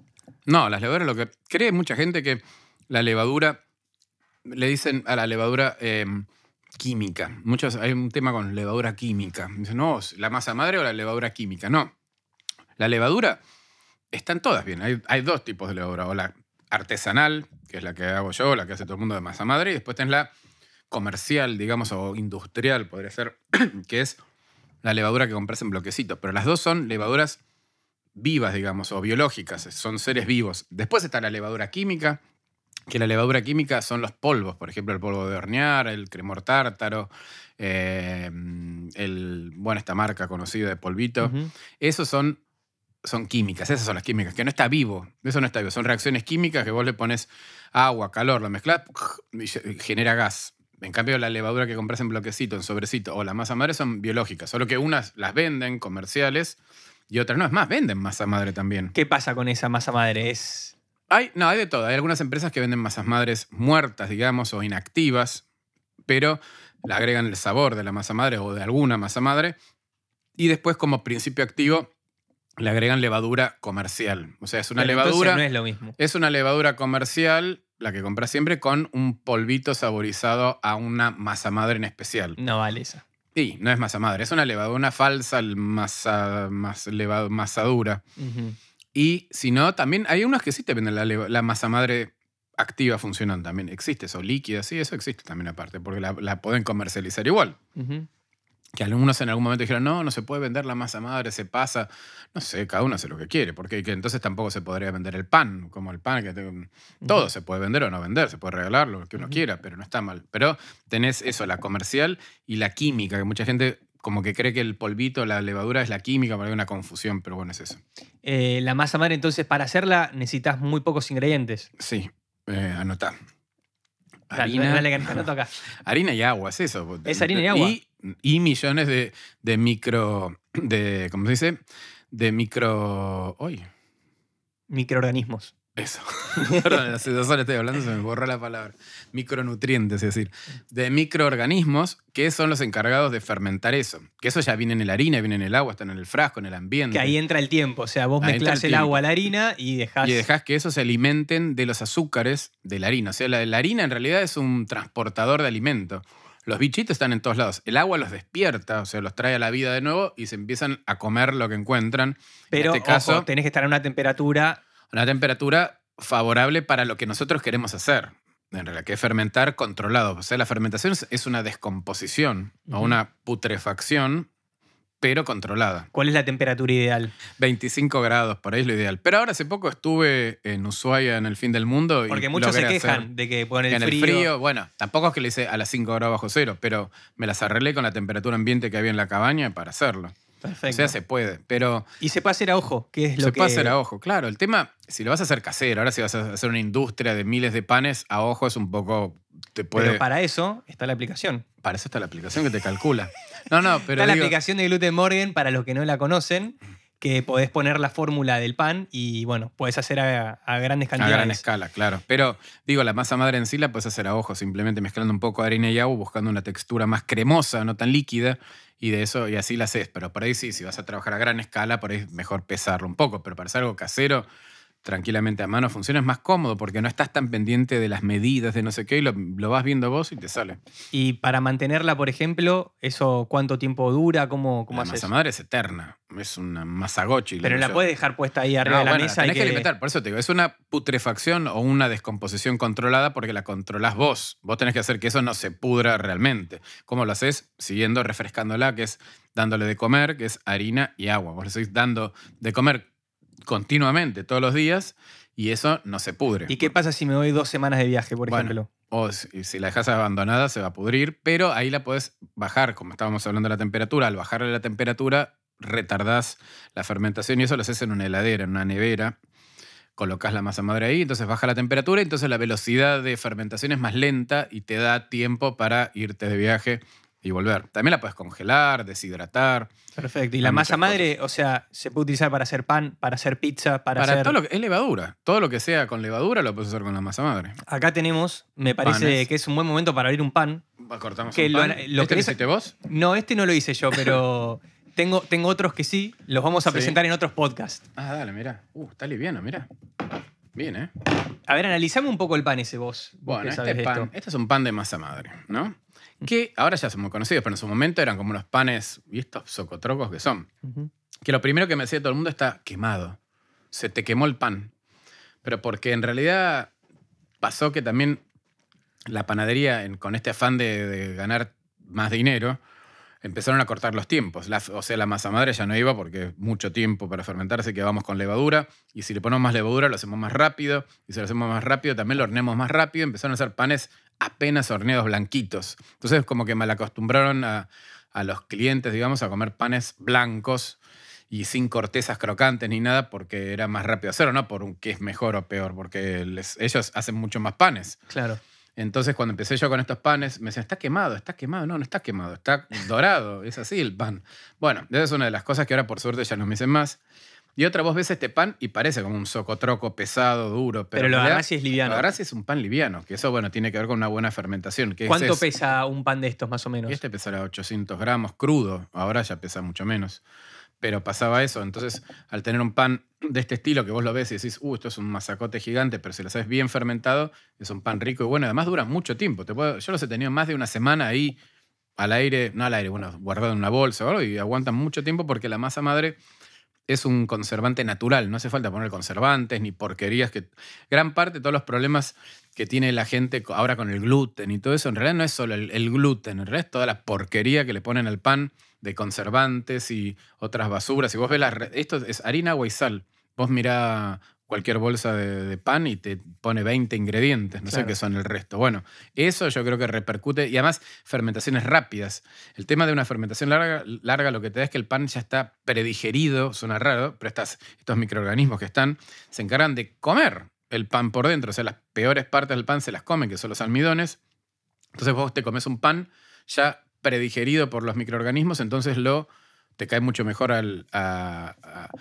No, las levaduras, lo que cree mucha gente que la levadura, le dicen a la levadura em, química. Muchos, hay un tema con levadura química. Dicen, no, la masa madre o la levadura química. No, la levadura, están todas bien. Hay, dos tipos de levadura. O la artesanal, que es la que hago yo, la que hace todo el mundo de masa madre, y después tenés la comercial, digamos, o industrial, podría ser, que es la levadura que compras en bloquecitos. Pero las dos son levaduras vivas, digamos, o biológicas, son seres vivos. Después está la levadura química, que la levadura química son los polvos, por ejemplo, el polvo de hornear, el cremor tártaro, eh, el, bueno, esta marca conocida de polvito. Esos son son químicas, esas son las químicas, que no está vivo, eso no está vivo, son reacciones químicas que vos le pones agua, calor, la mezclas y genera gas. En cambio, la levadura que compras en bloquecito, en sobrecito o la masa madre son biológicas, solo que unas las venden comerciales y otras no, es más, venden masa madre también. ¿Qué pasa con esa masa madre? Es... Hay, no, hay de todo, hay algunas empresas que venden masas madres muertas, digamos, o inactivas, pero le agregan el sabor de la masa madre o de alguna masa madre. Y después como principio activo le agregan levadura comercial. O sea, es una levadura. No es lo mismo. Es una levadura comercial, la que compras siempre, con un polvito saborizado a una masa madre en especial. No vale esa. Sí, no es masa madre, es una levadura falsa masa, dura. Y si no, también hay unos que sí te venden la, masa madre activa funcionan también. Existe son líquidas, sí, eso existe también aparte, porque la, pueden comercializar igual que algunos en algún momento dijeron, no, no se puede vender la masa madre, se pasa. No sé, cada uno hace lo que quiere, porque que entonces tampoco se podría vender el pan, como el pan que todo se puede vender o no vender, se puede regalar lo que uno quiera, pero no está mal. Pero tenés eso, la comercial y la química, que mucha gente como que cree que el polvito, la levadura es la química, porque hay una confusión, pero bueno, es eso. Eh, la masa madre, entonces, para hacerla necesitas muy pocos ingredientes. Sí, eh, anotá. Harina, harina y agua, es eso. Es harina y agua y millones de, micro, de, ¿cómo se dice? De micro... hoy Microorganismos. Eso. Perdón, hace dos horas estoy hablando, se me borró la palabra. Micronutrientes, es decir, de microorganismos que son los encargados de fermentar eso. Que eso ya viene en la harina, viene en el agua, está en el frasco, en el ambiente. Que ahí entra el tiempo, o sea, vos mezclas el, agua a la harina y dejás... Y dejás que eso se alimenten de los azúcares de la harina. O sea, la harina en realidad es un transportador de alimento. Los bichitos están en todos lados. El agua los despierta, o sea, los trae a la vida de nuevo y se empiezan a comer lo que encuentran. Pero en este caso, tenés que estar a una temperatura. Una temperatura favorable para lo que nosotros queremos hacer. En realidad, que es fermentar controlado. O sea, la fermentación es una descomposición o una putrefacción pero controlada. ¿Cuál es la temperatura ideal? 25 grados, por ahí es lo ideal. Pero ahora hace poco estuve en Ushuaia en el fin del mundo. Porque muchos se quejan de que ponen el, el frío. Bueno, tampoco es que le hice a las 5 grados bajo cero, pero me las arreglé con la temperatura ambiente que había en la cabaña para hacerlo. O sea, se puede, pero... Y se puede hacer a ojo, que es lo se que... Se puede hacer a ojo, claro. El tema, si lo vas a hacer casero, ahora si vas a hacer una industria de miles de panes, a ojo es un poco... Te puede... Pero para eso está la aplicación. Para eso está la aplicación que te calcula. No, no, pero... Está la aplicación de Gluten Morgan, para los que no la conocen, que podés poner la fórmula del pan y, bueno, puedes hacer a, a, grandes cantidades. A gran escala, claro. Pero, digo, la masa madre en sí la puedes hacer a ojo, simplemente mezclando un poco de harina y agua, buscando una textura más cremosa, no tan líquida y de eso, y así la haces. Pero por ahí sí, si vas a trabajar a gran escala, por ahí mejor pesarlo un poco, pero para hacer algo casero, tranquilamente a mano funciona, es más cómodo porque no estás tan pendiente de las medidas, de no sé qué, y lo, vas viendo vos y te sale. Y para mantenerla, por ejemplo, ¿eso cuánto tiempo dura? ¿Cómo, cómo La masa madre es eterna, es una masagochi. Pero la puedes dejar puesta ahí arriba de la bueno, mesa. La tenés y que... que alimentar, por eso te digo, es una putrefacción o una descomposición controlada porque la controlás vos. Vos tenés que hacer que eso no se pudra realmente. ¿Cómo lo haces? Siguiendo refrescándola, que es dándole de comer, que es harina y agua. Vos le seguís dando de comer continuamente, todos los días, y eso no se pudre. ¿Y qué pasa si me doy dos semanas de viaje, por ejemplo? O si, la dejas abandonada se va a pudrir, pero ahí la puedes bajar, como estábamos hablando de la temperatura. Al bajarle la temperatura, retardás la fermentación y eso lo haces en una heladera, en una nevera. Colocas la masa madre ahí, entonces baja la temperatura, entonces la velocidad de fermentación es más lenta y te da tiempo para irte de viaje y volver. También la puedes congelar, deshidratar. Perfecto. Y la masa madre, o sea, se puede utilizar para hacer pan, para hacer pizza, para, hacer. Todo lo que, es levadura. Todo lo que sea con levadura lo puedes hacer con la masa madre. Acá tenemos, me parece que es un buen momento para abrir un pan. Cortamos que pan. Lo, ¿Este hiciste vos? No, este no lo hice yo, pero tengo, tengo otros que sí. Los vamos a presentar en otros podcasts. Ah, dale, mira, uh, está liviano, mira Bien, ¿eh? A ver, analizame un poco el pan ese vos. bueno, este, pan, esto. este es un pan de masa madre, ¿no? que ahora ya son muy conocidos, pero en su momento eran como unos panes, y estos socotrocos que son, que lo primero que me decía todo el mundo está quemado, se te quemó el pan. Pero porque en realidad pasó que también la panadería, con este afán de, ganar más dinero, empezaron a cortar los tiempos. o sea, la masa madre ya no iba porque mucho tiempo para fermentarse, que vamos con levadura, y si le ponemos más levadura lo hacemos más rápido, y si lo hacemos más rápido también lo horneamos más rápido, empezaron a hacer panes apenas horneados blanquitos. Entonces como que mal acostumbraron a, los clientes, digamos, a comer panes blancos y sin cortezas crocantes ni nada porque era más rápido hacerlo, no por un que es mejor o peor, porque ellos hacen mucho más panes. Claro. Entonces, cuando empecé yo con estos panes, me decían, está quemado, está quemado. No, no está quemado, está dorado. es así el pan. Bueno, esa es una de las cosas que ahora, por suerte, ya no me dicen más. Y otra vos ves este pan y parece como un socotroco pesado, duro. Pero, pero lo es liviano. la gracia es un pan liviano, que eso, bueno, tiene que ver con una buena fermentación. Que ¿Cuánto pesa un pan de estos, más o menos? Este pesará 800 gramos crudo, ahora ya pesa mucho menos. Pero pasaba eso, entonces al tener un pan de este estilo que vos lo ves y decís, uh, esto es un masacote gigante, pero si lo sabes bien fermentado, es un pan rico y bueno, además dura mucho tiempo. Te puedo, yo los he tenido más de una semana ahí al aire, no al aire, bueno, guardado en una bolsa o y aguantan mucho tiempo porque la masa madre es un conservante natural, no hace falta poner conservantes ni porquerías que gran parte de todos los problemas que tiene la gente ahora con el gluten y todo eso, en realidad no es solo el, gluten, en realidad es toda la porquería que le ponen al pan de conservantes y otras basuras. Si vos ves la... esto es harina, agua y sal. Vos mirá cualquier bolsa de, pan y te pone 20 ingredientes, no sé qué son el resto. Bueno, eso yo creo que repercute y además fermentaciones rápidas. El tema de una fermentación larga, larga lo que te da es que el pan ya está predigerido, suena raro, pero estos microorganismos que están se encargan de comer el pan por dentro, o sea, las peores partes del pan se las comen, que son los almidones. Entonces vos te comes un pan ya predigerido por los microorganismos, entonces lo te cae mucho mejor al, a,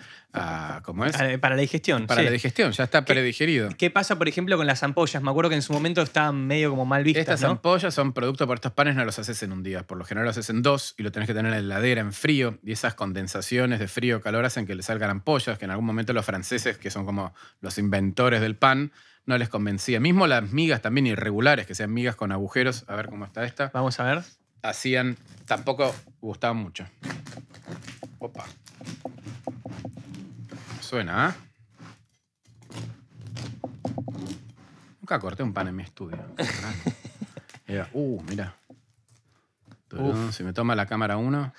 ¿cómo es? Para la digestión. Para la digestión, ya está predigerido. ¿Qué pasa, por ejemplo, con las ampollas? Me acuerdo que en su momento estaban medio como mal vistas. Estas ampollas son producto por estos panes, no los haces en un día. Por lo general los haces en dos y lo tenés que tener en la heladera, en frío. Y esas condensaciones de frío calor hacen que le salgan ampollas, que en algún momento los franceses, que son como los inventores del pan, no les convencía. Mismo las migas también irregulares, que sean migas con agujeros. A ver cómo está esta. Vamos a ver hacían, tampoco gustaban mucho. Opa. Suena, ¿ah? Nunca corté un pan en mi estudio. uh, mira. Si me toma la cámara uno.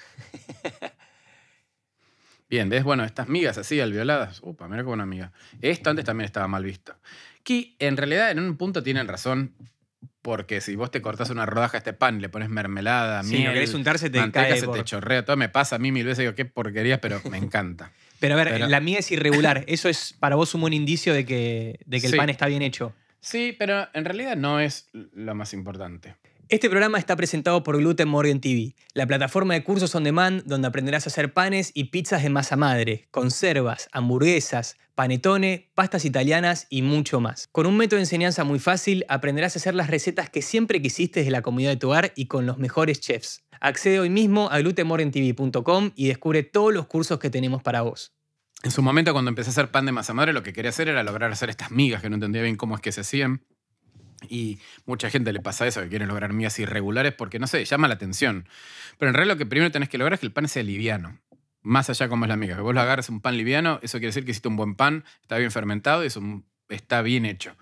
Bien, ¿ves? Bueno, estas migas así, alveoladas. Upa, mira como una miga. Esto antes también estaba mal visto. Que en realidad en un punto tienen razón porque si vos te cortás una rodaja de este pan, le pones mermelada, sí, miel, no querés untarse, te manteca, se te chorrea, todo me pasa a mí mil veces, digo, qué porquería, pero me encanta. pero a ver, la mía es irregular. ¿Eso es para vos un buen indicio de que, de que el pan está bien hecho? Sí, pero en realidad no es lo más importante. Este programa está presentado por Gluten Morgan TV, la plataforma de cursos on demand donde aprenderás a hacer panes y pizzas de masa madre, conservas, hamburguesas, panetone, pastas italianas y mucho más. Con un método de enseñanza muy fácil, aprenderás a hacer las recetas que siempre quisiste desde la comunidad de tu hogar y con los mejores chefs. Accede hoy mismo a glutenmorgantv.com y descubre todos los cursos que tenemos para vos. En su momento, cuando empecé a hacer pan de masa madre, lo que quería hacer era lograr hacer estas migas que no entendía bien cómo es que se hacían. Y mucha gente le pasa eso, que quiere lograr migas irregulares porque, no sé, llama la atención. Pero en realidad lo que primero tenés que lograr es que el pan sea liviano. Más allá como es la miga. Que vos lo agarres un pan liviano, eso quiere decir que hiciste un buen pan, está bien fermentado y está bien hecho.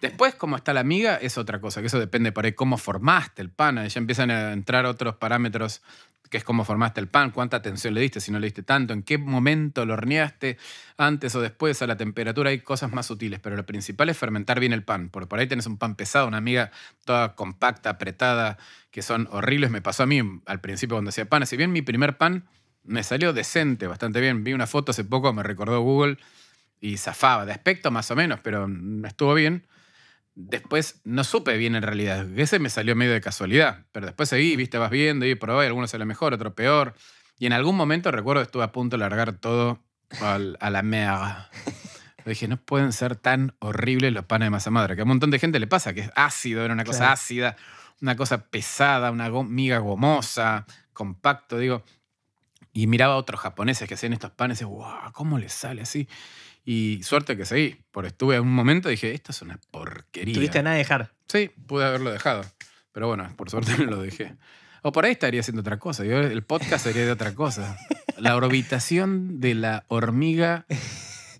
Después, como está la miga es otra cosa, que eso depende por ahí cómo formaste el pan. Ahí ya empiezan a entrar otros parámetros que es cómo formaste el pan, cuánta atención le diste, si no le diste tanto, en qué momento lo horneaste, antes o después, a la temperatura, hay cosas más sutiles, pero lo principal es fermentar bien el pan, porque por ahí tenés un pan pesado, una amiga toda compacta, apretada, que son horribles, me pasó a mí al principio cuando hacía pan, si bien mi primer pan me salió decente, bastante bien, vi una foto hace poco, me recordó Google y zafaba, de aspecto más o menos, pero estuvo bien, Después no supe bien en realidad. Ese me salió medio de casualidad. Pero después seguí, viste, vas viendo y probé. Algunos lo mejor, otro peor. Y en algún momento recuerdo estuve a punto de largar todo a la merda. Dije, no pueden ser tan horribles los panes de masa madre. Que a un montón de gente le pasa que es ácido, era una cosa ácida, una cosa pesada, una miga gomosa, compacto, digo. Y miraba a otros japoneses que hacían estos panes y, wow, ¿cómo les sale así? Y suerte que seguí, porque estuve un momento y dije, esto es una porquería. Tuviste nada de dejar. Sí, pude haberlo dejado. Pero bueno, por suerte no lo dejé. O por ahí estaría haciendo otra cosa. el podcast sería de otra cosa. La orbitación de la hormiga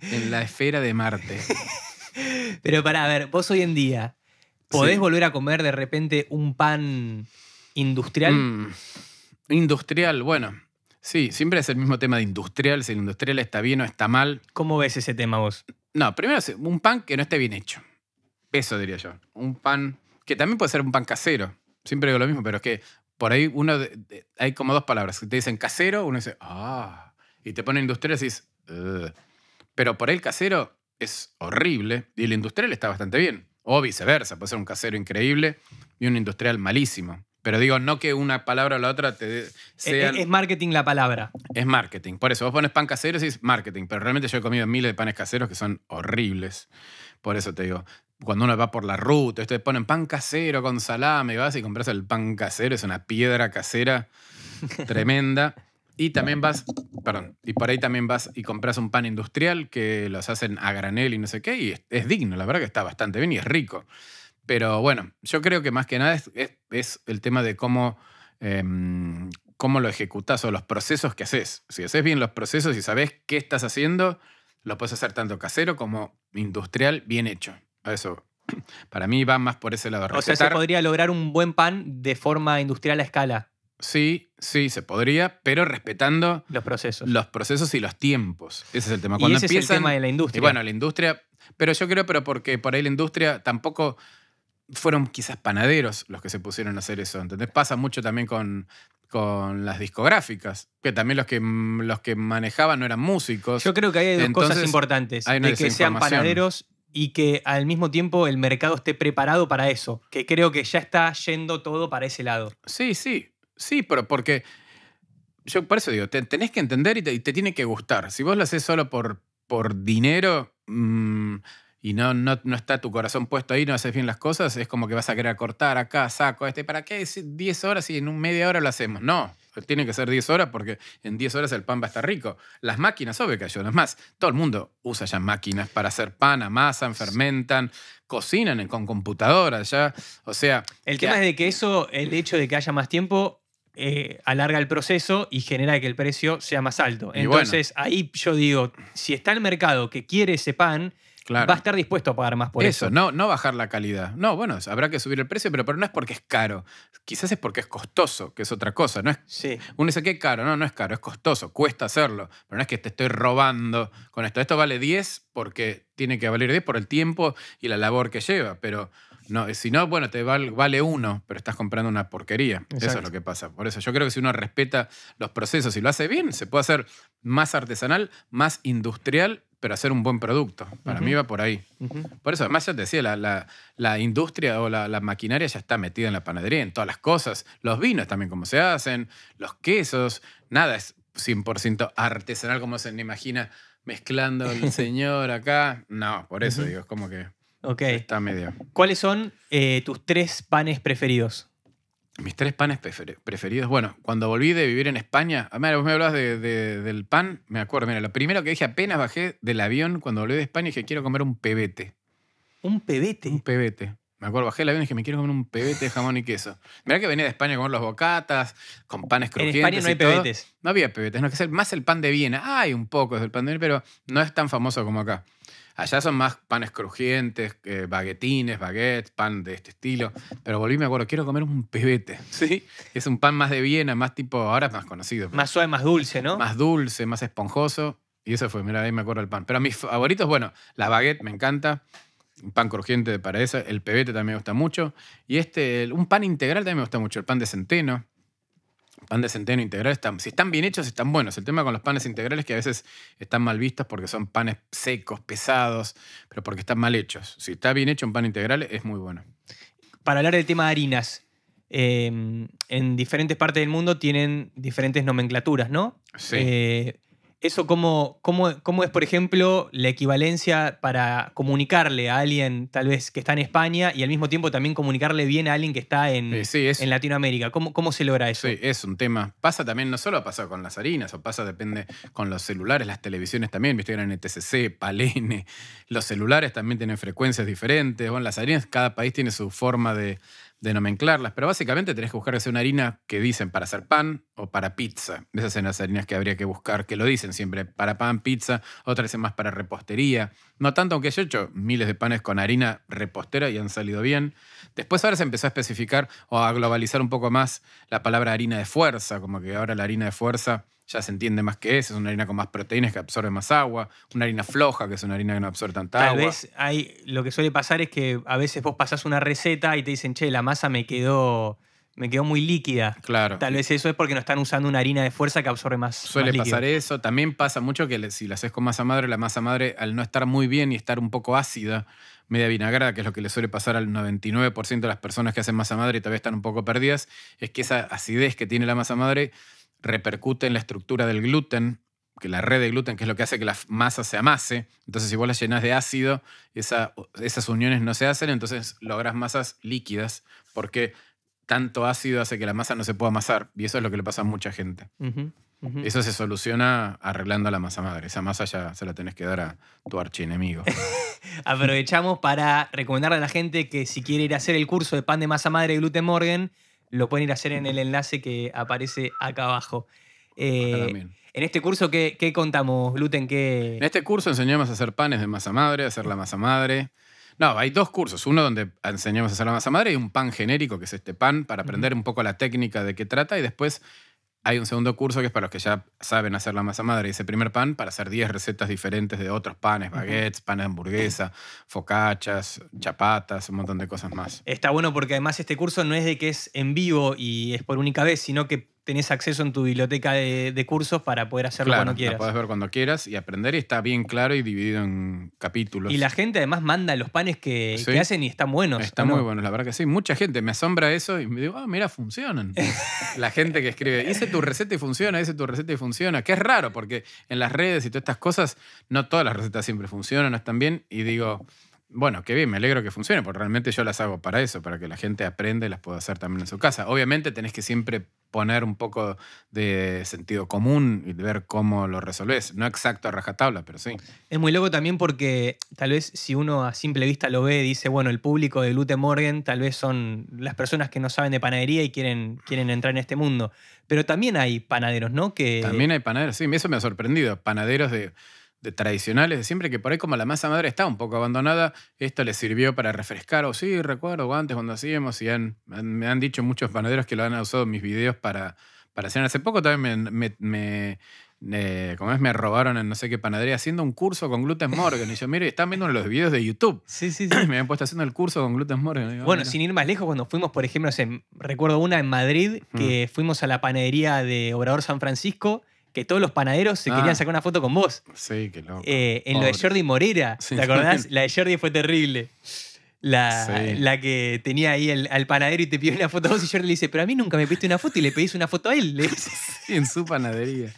en la esfera de Marte. Pero para a ver, vos hoy en día, ¿podés volver a comer de repente un pan industrial? Mm, industrial, bueno. Sí, siempre es el mismo tema de industrial, si el industrial está bien o está mal. ¿Cómo ves ese tema vos? No, primero un pan que no esté bien hecho. Eso diría yo. Un pan que también puede ser un pan casero. Siempre digo lo mismo, pero es que por ahí uno hay como dos palabras. Si te dicen casero, uno dice, ah, y te pone industrial y dices, pero por ahí el casero es horrible y el industrial está bastante bien. O viceversa, puede ser un casero increíble y un industrial malísimo. Pero digo, no que una palabra o la otra te e, e, sea... Es, marketing la palabra. Es marketing. Por eso, vos pones pan casero y es marketing. Pero realmente yo he comido miles de panes caseros que son horribles. Por eso te digo, cuando uno va por la ruta, te ponen pan casero con salame y vas y compras el pan casero, es una piedra casera tremenda. Y también vas, perdón, y por ahí también vas y compras un pan industrial que los hacen a granel y no sé qué, y es digno, la verdad que está bastante bien y es rico. Pero bueno, yo creo que más que nada es, el tema de cómo, em, cómo lo ejecutas o los procesos que haces. Si haces bien los procesos y sabes qué estás haciendo, lo puedes hacer tanto casero como industrial bien hecho. Eso, para mí va más por ese lado. o sea, se podría lograr un buen pan de forma industrial a escala. Sí, sí, se podría, pero respetando los procesos. Los procesos y los tiempos. Ese es el tema. Cuando y ese de la industria. Y bueno, la industria, pero yo creo, pero porque por ahí la industria tampoco fueron quizás panaderos los que se pusieron a hacer eso. ¿Entendés? Pasa mucho también con, con las discográficas, que también los que, mm, los que manejaban no eran músicos. Yo creo que hay dos cosas importantes, de que sean panaderos y que al mismo tiempo el mercado esté preparado para eso, que creo que ya está yendo todo para ese lado. Sí, sí, sí, pero porque yo por eso digo, tenés que entender y te, tiene que gustar. Si vos lo haces solo por, por dinero, mm, y no, no, está tu corazón puesto ahí, no haces bien las cosas, es como que vas a querer cortar acá, saco este, ¿para qué 10 horas y en un media hora lo hacemos? No, tiene que ser 10 horas porque en 10 horas el pan va a estar rico. Las máquinas, obvio que ayudan. Es más, todo el mundo usa ya máquinas para hacer pan, amasan, fermentan, cocinan con computadoras ya. O sea... El tema es de que eso, el hecho de que haya más tiempo... Eh, alarga el proceso y genera que el precio sea más alto. Entonces, ahí yo digo, si está el mercado que quiere ese pan, va a estar dispuesto a pagar más por eso. Eso, no, no bajar la calidad. No, bueno, habrá que subir el precio, pero, pero no es porque es caro. Quizás es porque es costoso, que es otra cosa. No es, sí. Uno dice ¿qué caro. No, no es caro, es costoso, cuesta hacerlo. Pero no es que te estoy robando con esto. Esto vale 10 porque tiene que valer 10 por el tiempo y la labor que lleva, pero... No, eh, si no, bueno, te vale uno, pero estás comprando una porquería. Eso es lo que pasa. Por eso yo creo que si uno respeta los procesos y lo hace bien, se puede hacer más artesanal, más industrial, pero hacer un buen producto. Para mí va por ahí. Por eso, además, ya te decía, la, industria o la, maquinaria ya está metida en la panadería, en todas las cosas. Los vinos también, como se hacen, los quesos, nada es 100% artesanal como se me imagina mezclando el señor acá. No, por eso digo, es como que está medio. ¿Cuáles son eh, tus tres panes preferidos? Mis tres panes preferidos. Bueno, cuando volví de vivir en España, ah, mira, vos me hablabas del pan, me acuerdo, mira, lo primero que dije apenas bajé del avión cuando volví de España dije, quiero comer un pebete. ¿Un pebete? Un pebete. Me acuerdo, bajé del avión y dije, me quiero comer un pebete de jamón y queso. Mira, que venía de España a comer los bocatas, con panes crujientes. En España no hay pebetes. No había pebetes, que más el pan de Viena. Hay un poco es el pan de Viena, pero no es tan famoso como acá. Allá son más panes crujientes, eh, baguetines, baguettes, pan de este estilo. Pero volví, me acuerdo, quiero comer un pebete. Sí. Es un pan más de Viena, más tipo, ahora más conocido. Más suave, más dulce, ¿no? Más dulce, más esponjoso. Y eso fue, mira, ahí me acuerdo el pan. Pero mis favoritos, bueno, la baguette me encanta. Un pan crujiente de eso. El pebete también me gusta mucho. Y este, un pan integral también me gusta mucho. El pan de centeno pan de centeno integral, están, si están bien hechos, están buenos. El tema con los panes integrales que a veces están mal vistos porque son panes secos, pesados, pero porque están mal hechos. Si está bien hecho un pan integral, es muy bueno. Para hablar del tema de harinas, em, en diferentes partes del mundo tienen diferentes nomenclaturas, ¿no? Sí. Eh, ¿Eso cómo, cómo, cómo, es, por ejemplo, la equivalencia para comunicarle a alguien tal vez que está en España y al mismo tiempo también comunicarle bien a alguien que está en, eh, en Latinoamérica? ¿Cómo, ¿Cómo, se logra eso? Sí, es un tema. Pasa también, no solo pasa con las harinas, o pasa, depende, con los celulares, las televisiones también, viste, el e TCC, Palene, los celulares también tienen frecuencias diferentes, bueno, las harinas, cada país tiene su forma de, de nomenclarlas, pero básicamente tenés que buscar una harina que dicen para hacer pan o para pizza. Esas son las harinas que habría que buscar, que lo dicen siempre, para pan, pizza, otras dicen más para repostería. No tanto, aunque yo he hecho miles de panes con harina repostera y han salido bien. Después ahora se empezó a especificar o a globalizar un poco más la palabra harina de fuerza, como que ahora la harina de fuerza ya se entiende más que es, es una harina con más proteínas que absorbe más agua, una harina floja que es una harina que no absorbe tanta agua. Tal vez hay, lo que suele pasar es que a veces vos pasás una receta y te dicen, che, la masa me quedó, me quedó muy líquida. Claro. Tal vez eso es porque no están usando una harina de fuerza que absorbe más. Suele pasar eso. También pasa mucho que si la haces con masa madre, la masa madre al no estar muy bien y estar un poco ácida, media vinagrada, que es lo que le suele pasar al 99% de las personas que hacen masa madre y todavía están un poco perdidas, es que esa acidez que tiene la masa madre repercute en la estructura del gluten, que la red de gluten, que es lo que hace que la masa se amase. Entonces, si vos la llenas de ácido, esas uniones no se hacen, entonces lográs masas líquidas, porque tanto ácido hace que la masa no se pueda amasar, y eso es lo que le pasa a mucha gente. Eso se soluciona arreglando la masa madre. Esa masa ya se la tenés que dar a tu archienemigo. Aprovechamos para recomendarle a la gente que si quiere ir a hacer el curso de pan de masa madre de Gluten Morgan, lo pueden ir a hacer en el enlace que aparece acá abajo. Eh, en este curso, ¿qué, ¿qué, contamos, Gluten? ¿Qué... En este curso enseñamos a hacer panes de masa madre, a hacer la masa madre. No, hay dos cursos. Uno donde enseñamos a hacer la masa madre y un pan genérico, que es este pan, para aprender un poco la técnica de qué trata. Y después hay un segundo curso que es para los que ya saben hacer la masa madre, y ese primer pan, para hacer 10 recetas diferentes de otros panes, baguettes, panes de hamburguesa, focachas, chapatas, un montón de cosas más. Está bueno porque además este curso no es de que es en vivo y es por única vez, sino que tenés acceso en tu biblioteca de, cursos para poder hacerlo cuando quieras. lo ver cuando quieras y aprender y está bien claro y dividido en capítulos. Y la gente además manda los panes que, hacen y están buenos. Está muy bueno. la verdad que sí. Mucha gente me asombra eso y me digo, ah, mira, funcionan. la gente que escribe, hice tu receta y funciona, hice tu receta y funciona. Que es raro porque en las redes y todas estas cosas, no todas las recetas siempre funcionan, no están bien. Y digo, bueno, qué bien, me alegro que funcione, porque realmente yo las hago para eso, para que la gente aprenda y las pueda hacer también en su casa. Obviamente tenés que siempre poner un poco de sentido común y ver cómo lo resolvés. No exacto a rajatabla, pero sí. Es muy loco también porque tal vez si uno a simple vista lo ve, dice, bueno, el público de Lute Morgan tal vez son las personas que no saben de panadería y quieren, quieren entrar en este mundo. Pero también hay panaderos, ¿no? Que... También hay panaderos, sí, eso me ha sorprendido. Panaderos de tradicionales de siempre, que por ahí como la masa madre está un poco abandonada, esto le sirvió para refrescar, o sí, recuerdo antes cuando hacíamos, y me han dicho muchos panaderos que lo han usado en mis videos para, para Hace poco también me, es, me robaron en no sé qué panadería haciendo un curso con Gluten Morgan. Y yo, mire, están viendo los videos de YouTube. Sí, sí, sí. me han puesto haciendo el curso con Gluten Morgan. bueno, sin ir más lejos, cuando fuimos, por ejemplo, recuerdo una en Madrid, que mm. fuimos a la panadería de Obrador San Francisco que todos los panaderos se querían ah. sacar una foto con vos. Sí, qué loco. Eh, en lo de Jordi Morera, ¿te acordás? La de Jordi fue terrible. La, que tenía ahí al panadero y te pidió una foto a vos y Jordi le dice, pero a mí nunca me pediste una foto y le pedís una foto a él. en su panadería.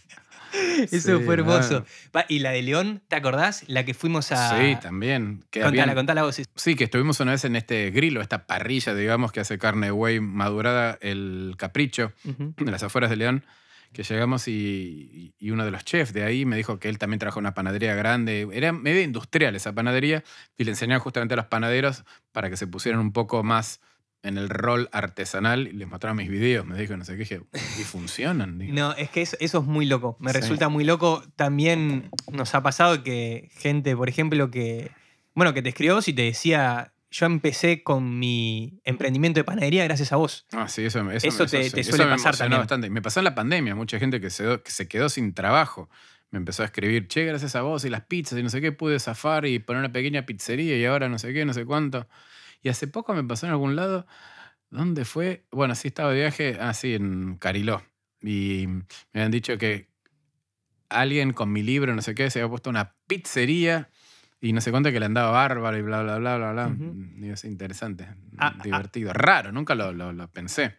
Eso fue hermoso. Y la de León, ¿te acordás? La que fuimos a. Sí, también. contala, contala vos. Sí, que estuvimos una vez en este grilo, esta parrilla, digamos, que hace carne de madurada, el capricho, de las afueras de León que llegamos y, uno de los chefs de ahí me dijo que él también trabajó en una panadería grande. Era medio industrial esa panadería y le enseñaron justamente a los panaderos para que se pusieran un poco más en el rol artesanal y les mostraba mis videos, me dijo, no sé qué, y funcionan. No, es que eso, es muy loco, me resulta muy loco. También nos ha pasado que gente, por ejemplo, que, bueno, que te escribió y te decía, yo empecé con mi emprendimiento de panadería gracias a vos. Ah, sí, eso, te, pasar también. bastante. Me pasó en la pandemia, mucha gente que se, quedó sin trabajo me empezó a escribir, che, gracias a vos y las pizzas y no sé qué, pude zafar y poner una pequeña pizzería y ahora no sé qué, no sé cuánto. Y hace poco me pasó en algún lado, ¿dónde fue? Bueno, sí estaba de viaje, así ah, en Cariló. Y me han dicho que alguien con mi libro, no sé qué, se había puesto una pizzería y no se cuenta que le andaba bárbaro y bla, bla, bla, bla, bla. es interesante, ah, divertido, raro, nunca lo, pensé.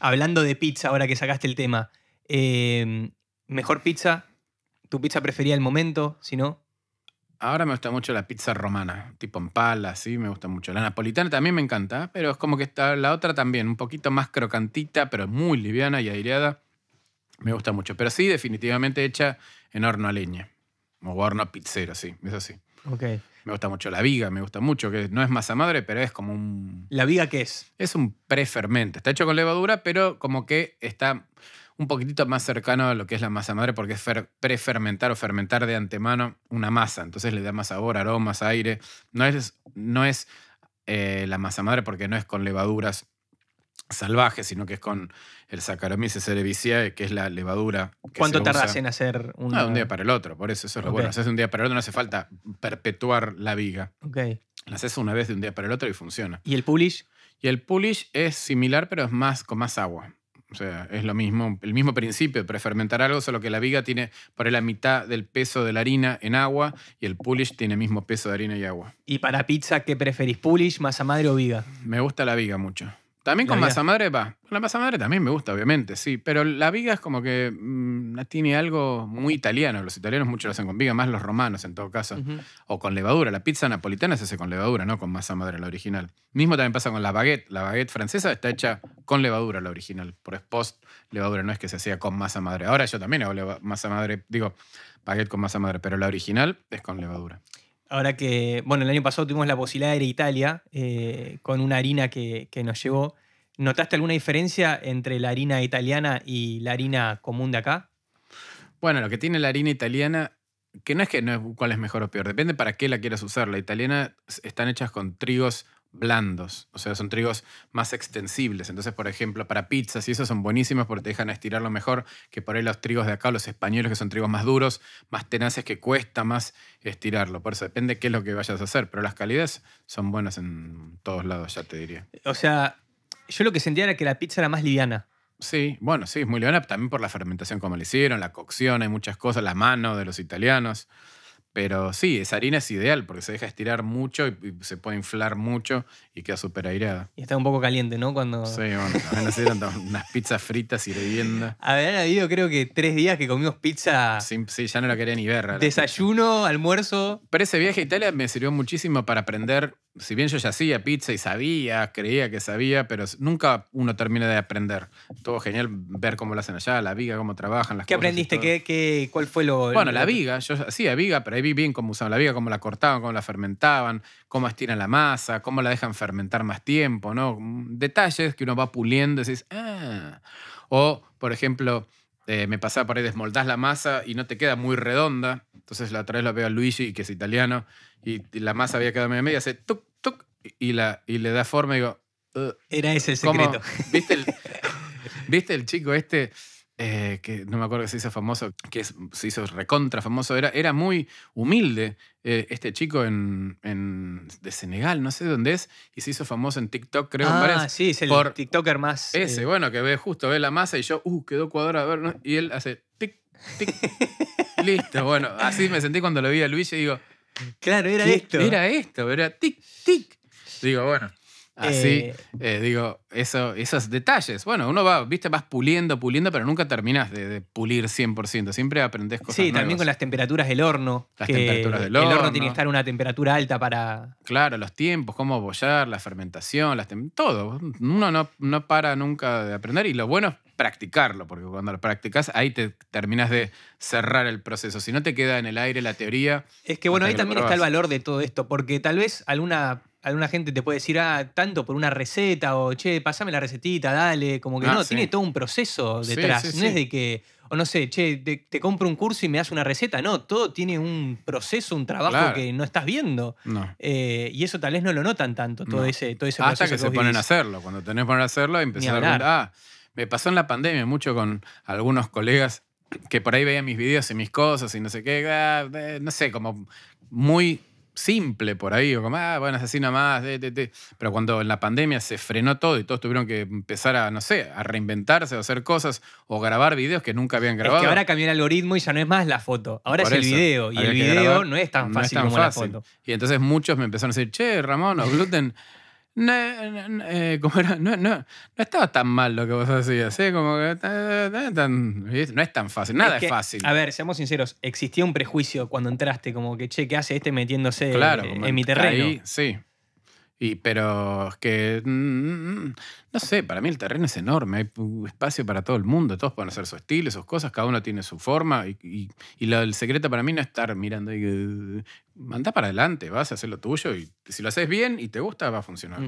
Hablando de pizza, ahora que sacaste el tema, em, ¿mejor pizza? ¿Tu pizza preferida el momento, si no? Ahora me gusta mucho la pizza romana, tipo en pala, sí, me gusta mucho. La napolitana también me encanta, pero es como que está la otra también, un poquito más crocantita, pero muy liviana y aireada. Me gusta mucho. Pero sí, definitivamente hecha en horno a leña. O horno a pizzero, sí, eso sí. Me gusta mucho la viga, me gusta mucho, que no es masa madre, pero es como un... ¿La viga qué es? Es un prefermento. Está hecho con levadura, pero como que está un poquitito más cercano a lo que es la masa madre porque es prefermentar o fermentar de antemano una masa. Entonces le da más sabor, aromas, aire. No es, no es eh, la masa madre porque no es con levaduras salvaje, sino que es con el Saccharomyces cerevisiae, que es la levadura. ¿Cuánto tardas en hacer un un día para el otro, por eso eso es bueno. Haces un día para el otro, no hace falta perpetuar la viga. Ok. La haces una vez de un día para el otro y funciona. ¿Y el Pulish? Y el Pulish es similar, pero es más con más agua. O sea, es lo mismo, el mismo principio, prefermentar algo, solo que la viga tiene por ahí la mitad del peso de la harina en agua y el pulish tiene el mismo peso de harina y agua. ¿Y para pizza qué preferís, pulish, masa madre o viga? Me gusta la viga mucho. También con masa madre va. La masa madre también me gusta, obviamente, sí. Pero la viga es como que mm, tiene algo muy italiano. Los italianos mucho lo hacen con viga, más los romanos en todo caso. O con levadura. La pizza napolitana se hace con levadura, no con masa madre, la original. Mismo también pasa con la baguette. La baguette francesa está hecha con levadura, la original. Por es post levadura, no es que se hacía con masa madre. Ahora yo también hago masa madre, digo, baguette con masa madre, pero la original es con levadura. Ahora que, bueno, el año pasado tuvimos la posibilidad de ir a Italia eh, con una harina que, nos llevó. ¿Notaste alguna diferencia entre la harina italiana y la harina común de acá? Bueno, lo que tiene la harina italiana, que no es que no es cuál es mejor o peor, depende para qué la quieras usar. La italiana están hechas con trigos blandos, o sea, son trigos más extensibles. Entonces, por ejemplo, para pizzas y eso son buenísimos porque te dejan estirarlo mejor que por ahí los trigos de acá, los españoles, que son trigos más duros, más tenaces, que cuesta más estirarlo. Por eso depende qué es lo que vayas a hacer, pero las calidades son buenas en todos lados, ya te diría. O sea, yo lo que sentía era que la pizza era más liviana. Sí, bueno, sí, es muy liviana, también por la fermentación como le hicieron, la cocción, hay muchas cosas, la mano de los italianos. Pero sí, esa harina es ideal porque se deja estirar mucho y, se puede inflar mucho y queda súper aireada. Y está un poco caliente, ¿no? Cuando... Sí, bueno, también nos unas pizzas fritas y ver, Habían habido creo que tres días que comimos pizza. Sí, ya no la quería ni ver. Desayuno, almuerzo. Pero ese viaje a Italia me sirvió muchísimo para aprender si bien yo ya hacía pizza y sabía, creía que sabía, pero nunca uno termina de aprender. Todo genial ver cómo lo hacen allá, la viga, cómo trabajan las ¿Qué aprendiste? ¿Qué, ¿Qué, cuál fue lo...? Bueno, la viga. Yo hacía viga, pero ahí vi bien cómo usaban la viga, cómo la cortaban, cómo la fermentaban, cómo estiran la masa, cómo la dejan fermentar más tiempo, ¿no? Mm, detalles que uno va puliendo y decís, ah... O, por ejemplo... Eh, me pasaba por ahí, desmoldás la masa y no te queda muy redonda. Entonces la otra vez lo veo a Luigi, que es italiano, y, la masa había quedado media media, hace y, le da forma y digo... Era ese el secreto. ¿Viste el, chico este? Eh, que no me acuerdo que se hizo famoso, que se hizo recontra famoso, era, era muy humilde eh, este chico de Senegal, no sé dónde es, y se hizo famoso en TikTok, creo. Ah, sí, es el TikToker más. Ese, eh. bueno, que ve justo, ve la masa y yo, uh, quedó cuadrado, a ver, y él hace listo, bueno, así me sentí cuando lo vi a Luis y digo, Claro, era esto. Era esto, era tic, tic. Digo, bueno. Así, eh, eh, digo, esos detalles. Bueno, uno va, viste, vas puliendo, puliendo, pero nunca terminás de, pulir 100%. Siempre aprendes cosas. Sí, también con las temperaturas del horno. Las temperaturas del horno. El horno tiene que estar a una temperatura alta para. Claro, los tiempos, cómo bollar, la fermentación, todo. Uno no, no para nunca de aprender. Y lo bueno practicarlo, porque cuando lo practicas ahí te terminas de cerrar el proceso. Si no te queda en el aire la teoría. Es que bueno, ahí también está el valor de todo esto, porque tal vez alguna, alguna gente te puede decir, ah, tanto por una receta, o che, pasame la recetita, dale. Como que ah, no, tiene todo un proceso detrás. no es de que, o no sé, che, te, compro un curso y me das una receta. No, todo tiene un proceso, un trabajo que no estás viendo. Eh, y eso tal vez no lo notan tanto, todo ese, todo Hasta que, se ponen a hacerlo. Cuando tenés que poner a hacerlo, empezás a ah me pasó en la pandemia mucho con algunos colegas que por ahí veían mis videos y mis cosas y no sé qué, ah, eh, no sé, como muy simple por ahí, o como, ah, bueno, es así nomás, eh, eh, pero cuando en la pandemia se frenó todo y todos tuvieron que empezar a, no sé, a reinventarse, o hacer cosas o grabar videos que nunca habían grabado. que ahora cambió el algoritmo y ya no es más la foto, ahora es el video y el video no es tan fácil como la foto. Y entonces muchos me empezaron a decir, che, Ramón, o Gluten, no, eh, no, no, no, estaba tan mal lo que vos decías, ¿sí? ¿eh? como que no es tan fácil, nada es, fácil. A ver, seamos sinceros, existía un prejuicio cuando entraste, como que, che, ¿qué hace este metiéndose en, mi terreno? Ahí, sí. pero es que, mm, mm, mm, no sé, para mí el terreno es enorme, hay espacio para todo el mundo, todos pueden hacer su estilo, sus cosas, cada uno tiene su forma y, y, el secreto para mí no es estar mirando y, manda para adelante, vas a hacer lo tuyo y si lo haces bien y te gusta, va a funcionar.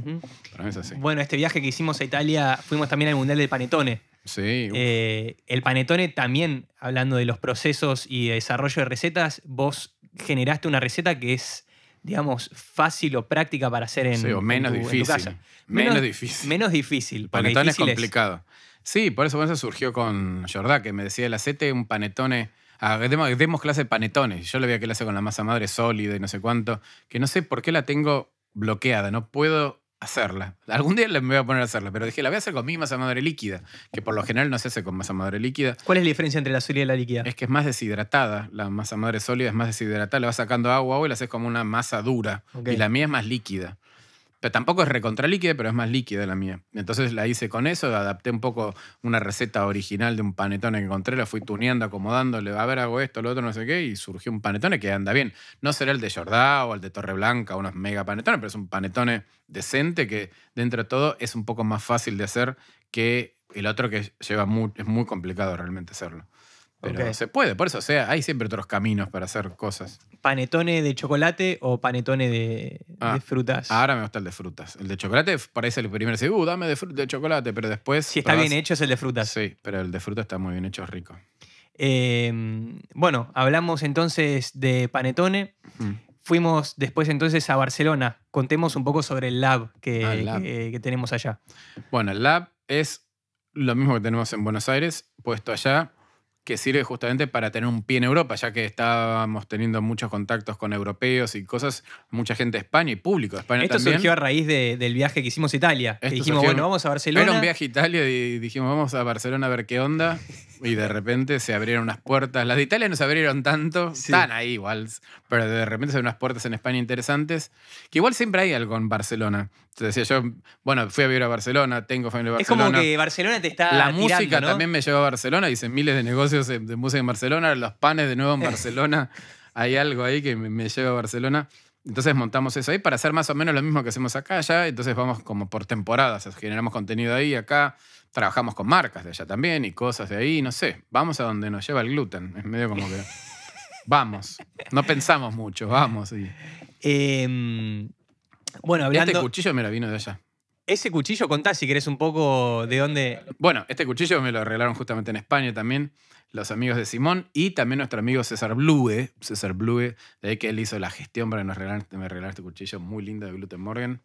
Bueno, este viaje que hicimos a Italia, fuimos también al Mundial del Panetone. Sí. Eh, el Panetone también, hablando de los procesos y desarrollo de recetas, vos generaste una receta que es digamos, fácil o práctica para hacer en, sí, o menos difícil. Menos, difícil. Menos difícil. panetone es complicado. Sí, por eso, eso surgió con Jordá, que me decía el aceite un panetone demos, clase de panetones. Yo le veía clase con la masa madre sólida y no sé cuánto, que no sé por qué la tengo bloqueada, no puedo hacerla. Algún día me voy a poner a hacerla, pero dije, la voy a hacer con mi masa madre líquida, que por lo general no se hace con masa madre líquida. ¿Cuál es la diferencia entre la sólida y la líquida? Es que es más deshidratada, la masa madre sólida es más deshidratada, le vas sacando agua, agua y la haces como una masa dura, y la mía es más líquida. Pero tampoco es recontra pero es más líquida la mía. Entonces la hice con eso, adapté un poco una receta original de un panetone que encontré, la fui tuneando, acomodándole, a ver, hago esto, lo otro, no sé qué, y surgió un panetone que anda bien. No será el de Jordá o el de Torre Blanca, unos mega panetones, pero es un panetone decente que dentro de todo es un poco más fácil de hacer que el otro que lleva es muy complicado realmente hacerlo. Pero se puede, por eso, o sea, hay siempre otros caminos para hacer cosas. ¿Panetone de chocolate o panetone de, ah, frutas? Ahora me gusta el de frutas. El de chocolate parece el primero, dice, uh, dame de, de chocolate, pero después... Si está bien hecho es el de frutas. Sí, pero el de fruta está muy bien hecho, rico. Em, bueno, hablamos entonces de panetone. Fuimos después entonces a Barcelona. Contemos un poco sobre el lab ah, eh, que tenemos allá. Bueno, el lab es lo mismo que tenemos en Buenos Aires, puesto allá que sirve justamente para tener un pie en Europa, ya que estábamos teniendo muchos contactos con europeos y cosas, mucha gente de España y público de España Esto surgió a raíz de, del viaje que hicimos a Italia. Que dijimos, bueno, vamos a Barcelona. Era un viaje a Italia y dijimos, vamos a Barcelona a ver qué onda. Y de repente se abrieron unas puertas. Las de Italia no se abrieron tanto, están ahí igual, pero de repente se abrieron unas puertas en España interesantes, que igual siempre hay algo en Barcelona. Te decía yo, bueno, fui a vivir a Barcelona, tengo familia en Barcelona. Es como que Barcelona te está La música también me llevó a Barcelona, hice miles de negocios de música en Barcelona, los panes de nuevo en Barcelona. hay algo ahí que me lleva a Barcelona. Entonces montamos eso ahí para hacer más o menos lo mismo que hacemos acá allá. Entonces vamos como por temporadas, generamos contenido ahí, acá, trabajamos con marcas de allá también y cosas de ahí, no sé. Vamos a donde nos lleva el gluten. Es medio como que... vamos, no pensamos mucho, vamos. Y... Em, bueno, hablando... Este cuchillo me lo vino de allá. Ese cuchillo, contá si querés un poco de dónde... Bueno, este cuchillo me lo arreglaron justamente en España también los amigos de Simón y también nuestro amigo César Blue, ¿eh? César Blue, ¿eh? de que él hizo la gestión para nos regalar, me este cuchillo muy lindo de Gluten Morgan.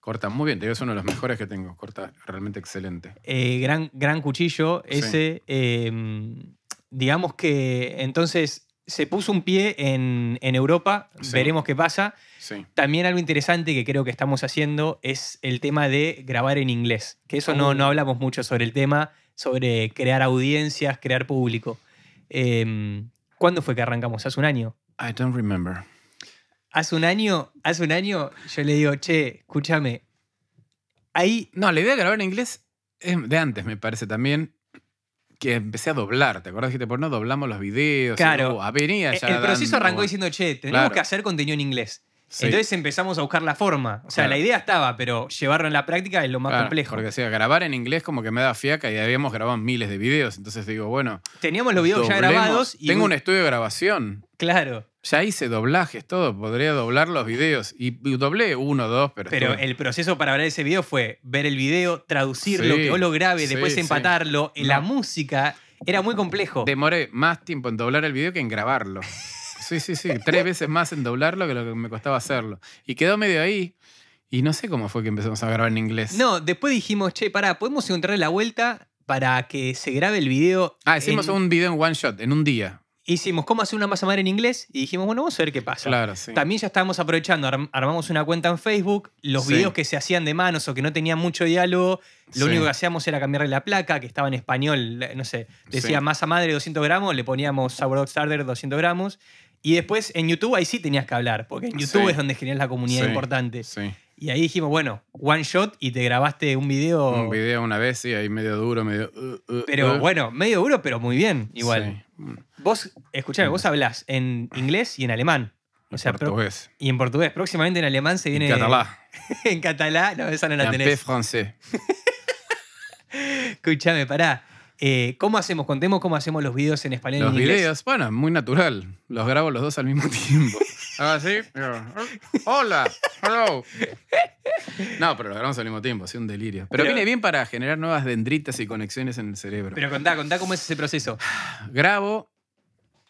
Corta muy bien, te digo, es uno de los mejores que tengo, corta realmente excelente. Eh, gran, gran cuchillo ese. Em, digamos que entonces se puso un pie en, Europa, veremos qué pasa. También algo interesante que creo que estamos haciendo es el tema de grabar en inglés, que eso no, uh. no hablamos mucho sobre el tema sobre crear audiencias, crear público. Em, ¿Cuándo fue que arrancamos? ¿Hace un año? I don't remember. Hace un año, hace un año yo le digo, che, escúchame. Ahí. No, la idea de grabar en inglés es de antes, me parece también. Que empecé a doblar, ¿te acuerdas que te por no doblamos los videos? Claro. Uh, e, el, proceso arrancó diciendo, che, tenemos que hacer contenido en inglés. Entonces empezamos a buscar la forma. O sea, la idea estaba, pero llevarlo en la práctica es lo más complejo. Porque, grabar en inglés como que me da fiaca y habíamos grabado miles de videos. Entonces digo, bueno. Teníamos los videos ya grabados. Y Tengo un estudio de grabación. Claro. Ya hice doblajes, todo. Podría doblar los videos. Y doblé uno, dos, pero. Pero el proceso para ver ese video fue ver el video, traducirlo, que vos lo grabe, después empatarlo. La música era muy complejo. Demoré más tiempo en doblar el video que en grabarlo. Sí, sí, sí. Tres veces más en doblarlo que lo que me costaba hacerlo. Y quedó medio ahí. Y no sé cómo fue que empezamos a grabar en inglés. No, después dijimos, che, pará, podemos encontrarle la vuelta para que se grabe el video. Ah, hicimos un video en one shot, en un día. Hicimos cómo hacer una masa madre en inglés y dijimos, bueno, vamos a ver qué pasa. Claro, sí. También ya estábamos aprovechando, armamos una cuenta en Facebook, los videos que se hacían de manos o que no tenían mucho diálogo, lo único que hacíamos era cambiarle la placa, que estaba en español, no sé, decía masa madre 200 gramos, le poníamos sourdough starter 200 gramos y después en YouTube ahí sí tenías que hablar, porque en YouTube es donde generas la comunidad importante. Y ahí dijimos, bueno, one shot y te grabaste un video. Un video una vez, y ahí medio duro, medio. Uh, uh, pero uh. bueno, medio duro, pero muy bien, igual. Vos, escúchame, mm. vos hablas en inglés y en alemán. O sea, portugués. y en portugués. Próximamente en alemán se viene. En catalá. en catalá, no, esa no la en tenés. francés. Escúchame, pará. Eh, ¿Cómo hacemos? Contemos cómo hacemos los videos en español los y en inglés. Los videos, bueno, muy natural. Los grabo los dos al mismo tiempo. Ah, sí? Hola. Hello. No, pero los grabamos al mismo tiempo, así un delirio. Pero, viene bien para generar nuevas dendritas y conexiones en el cerebro. Pero contá, contá cómo es ese proceso. Grabo.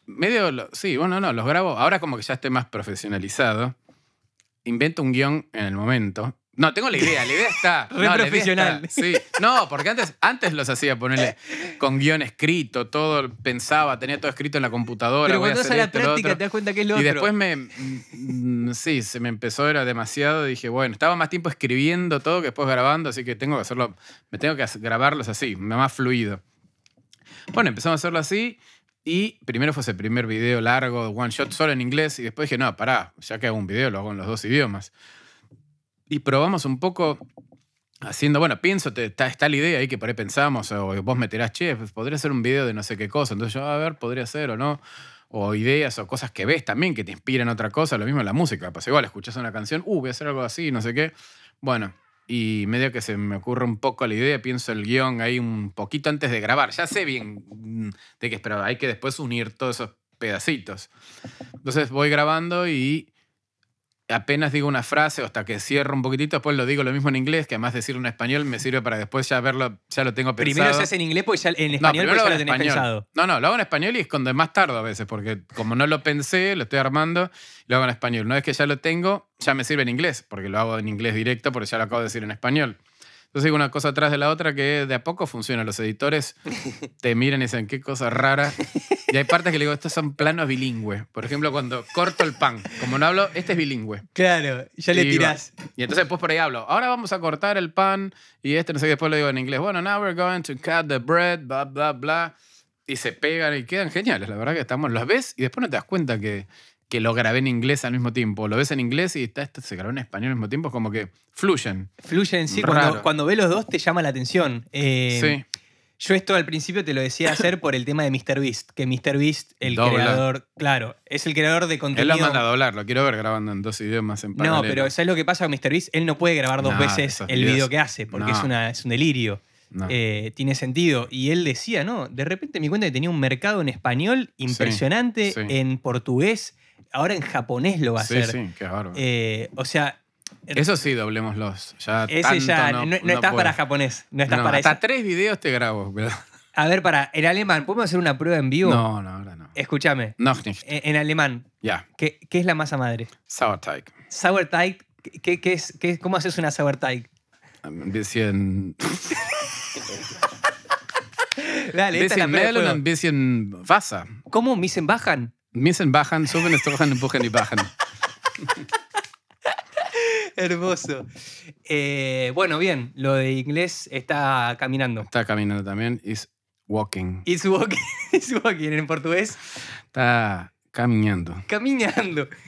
Medio. sí, bueno, no, los grabo. Ahora como que ya esté más profesionalizado. Invento un guión en el momento no, tengo la idea, la idea está. Re no, profesional. sí. No, porque antes, antes los hacía, ponerle con guión escrito, todo pensaba, tenía todo escrito en la computadora. Pero cuando a la práctica te das cuenta que es lo Y después me. Mm, sí, se me empezó, era demasiado. Dije, bueno, estaba más tiempo escribiendo todo que después grabando, así que tengo que hacerlo. Me tengo que grabarlos así, más fluido. Bueno, empezamos a hacerlo así. Y primero fue ese primer video largo, one shot, solo en inglés. Y después dije, no, pará, ya que hago un video, lo hago en los dos idiomas y probamos un poco haciendo, bueno, pienso, está, la idea ahí que por ahí pensamos, o vos meterás, che, pues, podría ser un video de no sé qué cosa, entonces yo, a ver, podría ser o no, o ideas o cosas que ves también que te inspiran a otra cosa, lo mismo en la música, pues igual escuchas una canción, uh, voy a hacer algo así, no sé qué, bueno, y medio que se me ocurre un poco la idea, pienso el guión ahí un poquito antes de grabar, ya sé bien mm, de qué esperar hay que después unir todos esos pedacitos. Entonces voy grabando y apenas digo una frase hasta que cierro un poquitito, después lo digo lo mismo en inglés, que además decirlo en español me sirve para después ya verlo, ya lo tengo pensado. Primero se hace en inglés pues ya en español no, pues lo, pensado. No, no, lo hago en español y es cuando más tarde a veces, porque como no lo pensé, lo estoy armando, lo hago en español. No es que ya lo tengo, ya me sirve en inglés, porque lo hago en inglés directo, porque ya lo acabo de decir en español. Yo sigo una cosa atrás de la otra que de a poco funciona. Los editores te miran y dicen, qué cosa rara. Y hay partes que le digo, estos son planos bilingües. Por ejemplo, cuando corto el pan, como no hablo, este es bilingüe. Claro, ya le tirás. Y entonces después por ahí hablo, ahora vamos a cortar el pan y este, no sé qué, después lo digo en inglés, bueno, now we're going to cut the bread, bla, bla, bla. Y se pegan y quedan geniales, la verdad que estamos, las ves y después no te das cuenta que que lo grabé en inglés al mismo tiempo. Lo ves en inglés y está, se grabó en español al mismo tiempo, es como que fluyen. Fluyen, sí, cuando, cuando, ves los dos te llama la atención. Eh, sí. Yo esto al principio te lo decía hacer por el tema de Beast que Beast el creador, claro, es el creador de contenido. Él lo manda a doblar, lo quiero ver grabando en dos idiomas en paralelo. No, pero ¿sabes lo que pasa con Beast Él no puede grabar dos veces el video que hace, porque es, una, es un delirio. Eh, tiene sentido. Y él decía, no, de repente me cuenta que tenía un mercado en español impresionante, en portugués, Ahora en japonés lo va a sí, hacer. Sí, sí, qué bárbaro. Eh, o sea. Eso sí, doblemos Ya ese ya no, no, estás para japonés. No estás para Hasta tres videos te grabo, ¿verdad? A ver, para, en alemán, ¿podemos hacer una prueba en vivo? No, no, ahora no. Escúchame. Noch nicht. En, alemán. Ya. ¿qué, es la masa madre? Sauerteig. Sauerteig. ¿Qué, qué es, ¿Cómo haces una Sauerteig? Un um, bisschen. Dale, esta bisschen es la un bisschen Wasser. ¿Cómo? ¿Misen bajan? Misen, bajan, suben, estrojan, empujan y bajan. Hermoso. Eh, bueno, bien, lo de inglés está caminando. Está caminando también. It's walking. It's walking. en portugués. Está caminando. Caminando.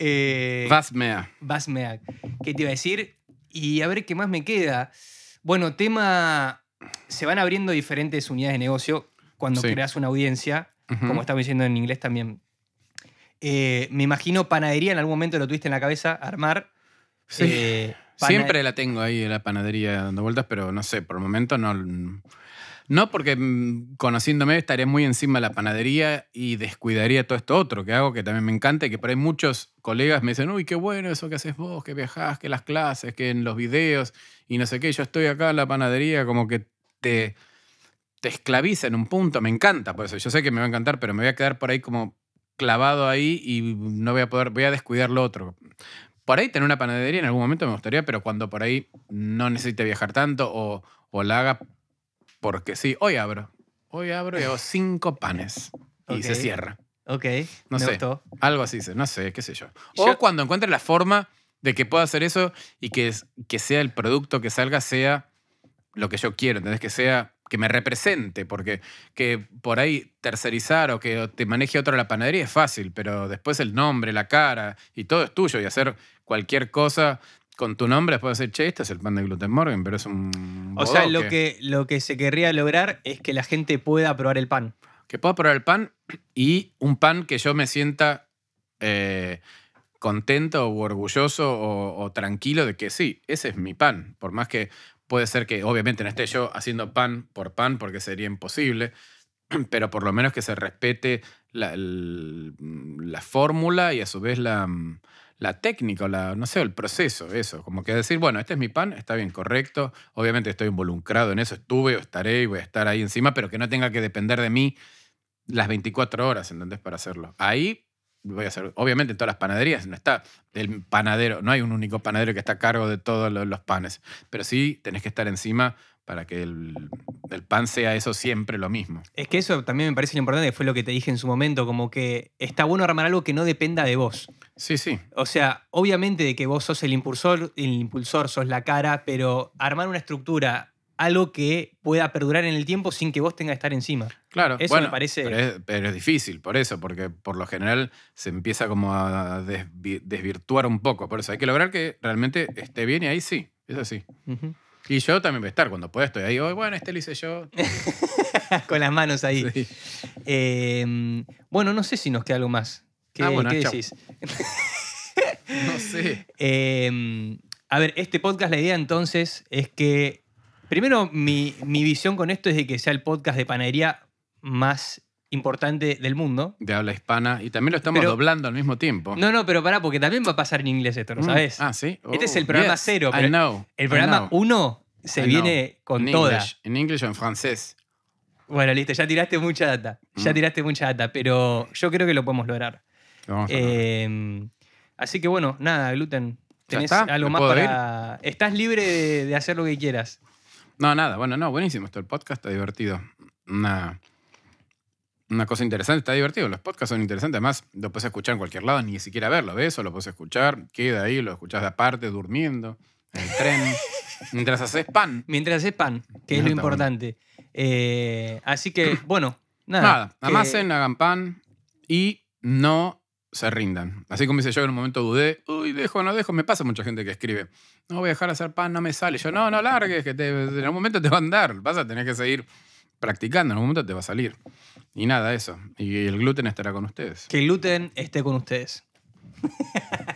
Eh, Vasmea. Vasmea. ¿Qué te iba a decir? Y a ver qué más me queda. Bueno, tema. Se van abriendo diferentes unidades de negocio cuando creas una audiencia, como estamos diciendo en inglés también. Eh, me imagino panadería, en algún momento lo tuviste en la cabeza, armar. Sí. Eh, Siempre la tengo ahí, en la panadería dando vueltas, pero no sé, por el momento no. No, porque mm, conociéndome estaría muy encima de la panadería y descuidaría todo esto otro que hago, que también me encanta y que por ahí muchos colegas me dicen, uy, qué bueno eso que haces vos, que viajás, que las clases, que en los videos y no sé qué, yo estoy acá en la panadería como que te te esclaviza en un punto. Me encanta, por eso yo sé que me va a encantar, pero me voy a quedar por ahí como clavado ahí y no voy a poder, voy a descuidar lo otro. Por ahí tener una panadería en algún momento me gustaría, pero cuando por ahí no necesite viajar tanto o, la haga porque sí, hoy abro. Hoy abro y hago cinco panes y se cierra. Ok, no sé. Algo así, no sé, qué sé yo. O cuando encuentre la forma de que pueda hacer eso y que, que sea el producto que salga sea lo que yo quiero, ¿entendés? Que sea que me represente, porque que por ahí tercerizar o que te maneje otro la panadería es fácil, pero después el nombre, la cara y todo es tuyo y hacer cualquier cosa con tu nombre después decir, che, este es el pan de gluten morgan, pero es un... O sea, lo que, lo que se querría lograr es que la gente pueda probar el pan. Que pueda probar el pan y un pan que yo me sienta eh, contento o orgulloso o tranquilo de que sí, ese es mi pan, por más que Puede ser que obviamente no esté yo haciendo pan por pan porque sería imposible, pero por lo menos que se respete la, mm, fórmula y a su vez la, mm, técnica, la, no sé, el proceso, eso. Como que decir, bueno, este es mi pan, está bien correcto, obviamente estoy involucrado en eso, estuve o estaré y voy a estar ahí encima, pero que no tenga que depender de mí las 24 horas, ¿entendés? Para hacerlo. Ahí voy a hacer, obviamente en todas las panaderías no está el panadero, no hay un único panadero que está a cargo de todos los panes, pero sí tenés que estar encima para que el, pan sea eso siempre lo mismo. Es que eso también me parece lo importante, fue lo que te dije en su momento, como que está bueno armar algo que no dependa de vos. Sí, sí. O sea, obviamente de que vos sos el impulsor, el impulsor sos la cara, pero armar una estructura algo que pueda perdurar en el tiempo sin que vos tengas que estar encima. Claro, eso me parece. Pero es, difícil, por eso, porque por lo general se empieza como a desvirtuar un poco. Por eso hay que lograr que realmente esté bien y ahí sí, es así. Y yo también voy a estar cuando pueda, estoy ahí, bueno, este lo hice yo. Con las manos ahí. Em, bueno, no sé si nos queda algo más. ¿Qué, ah, bueno, decís? no sé. Em, a ver, este podcast, la idea entonces es que Primero, mi, mi, visión con esto es de que sea el podcast de panadería más importante del mundo. De habla hispana. Y también lo estamos doblando al mismo tiempo. No, no, pero pará, porque también va a pasar en inglés esto, ¿lo mm. sabes? Ah, sí. este es el oh, programa cero. el programa uno se viene con En inglés o en francés. Bueno, listo, ya tiraste mucha data. Ya mm. tiraste mucha data, pero yo creo que lo podemos lograr. Em, así que bueno, nada, gluten. ¿Tenés algo más para.? Estás libre de hacer lo que quieras. No, nada. Bueno, no, buenísimo. Esto, el podcast está divertido. Una, una cosa interesante, está divertido. Los podcasts son interesantes. Además, lo puedes escuchar en cualquier lado, ni siquiera verlo. ¿Ves? O lo puedes escuchar, queda ahí, lo escuchas de aparte, durmiendo, en el tren, mientras haces pan. Mientras haces pan, que es lo importante. Eh, así que, bueno, nada. Nada. más en hagan pan y no se rindan. Así como dice yo, en un momento dudé, uy, dejo, no dejo, me pasa mucha gente que escribe, no voy a dejar hacer pan, no me sale. Yo, no, no largues, que en un momento te va a andar, vas a tener que seguir practicando, en un momento te va a salir. Y nada, eso. Y el gluten estará con ustedes. Que el gluten esté con ustedes.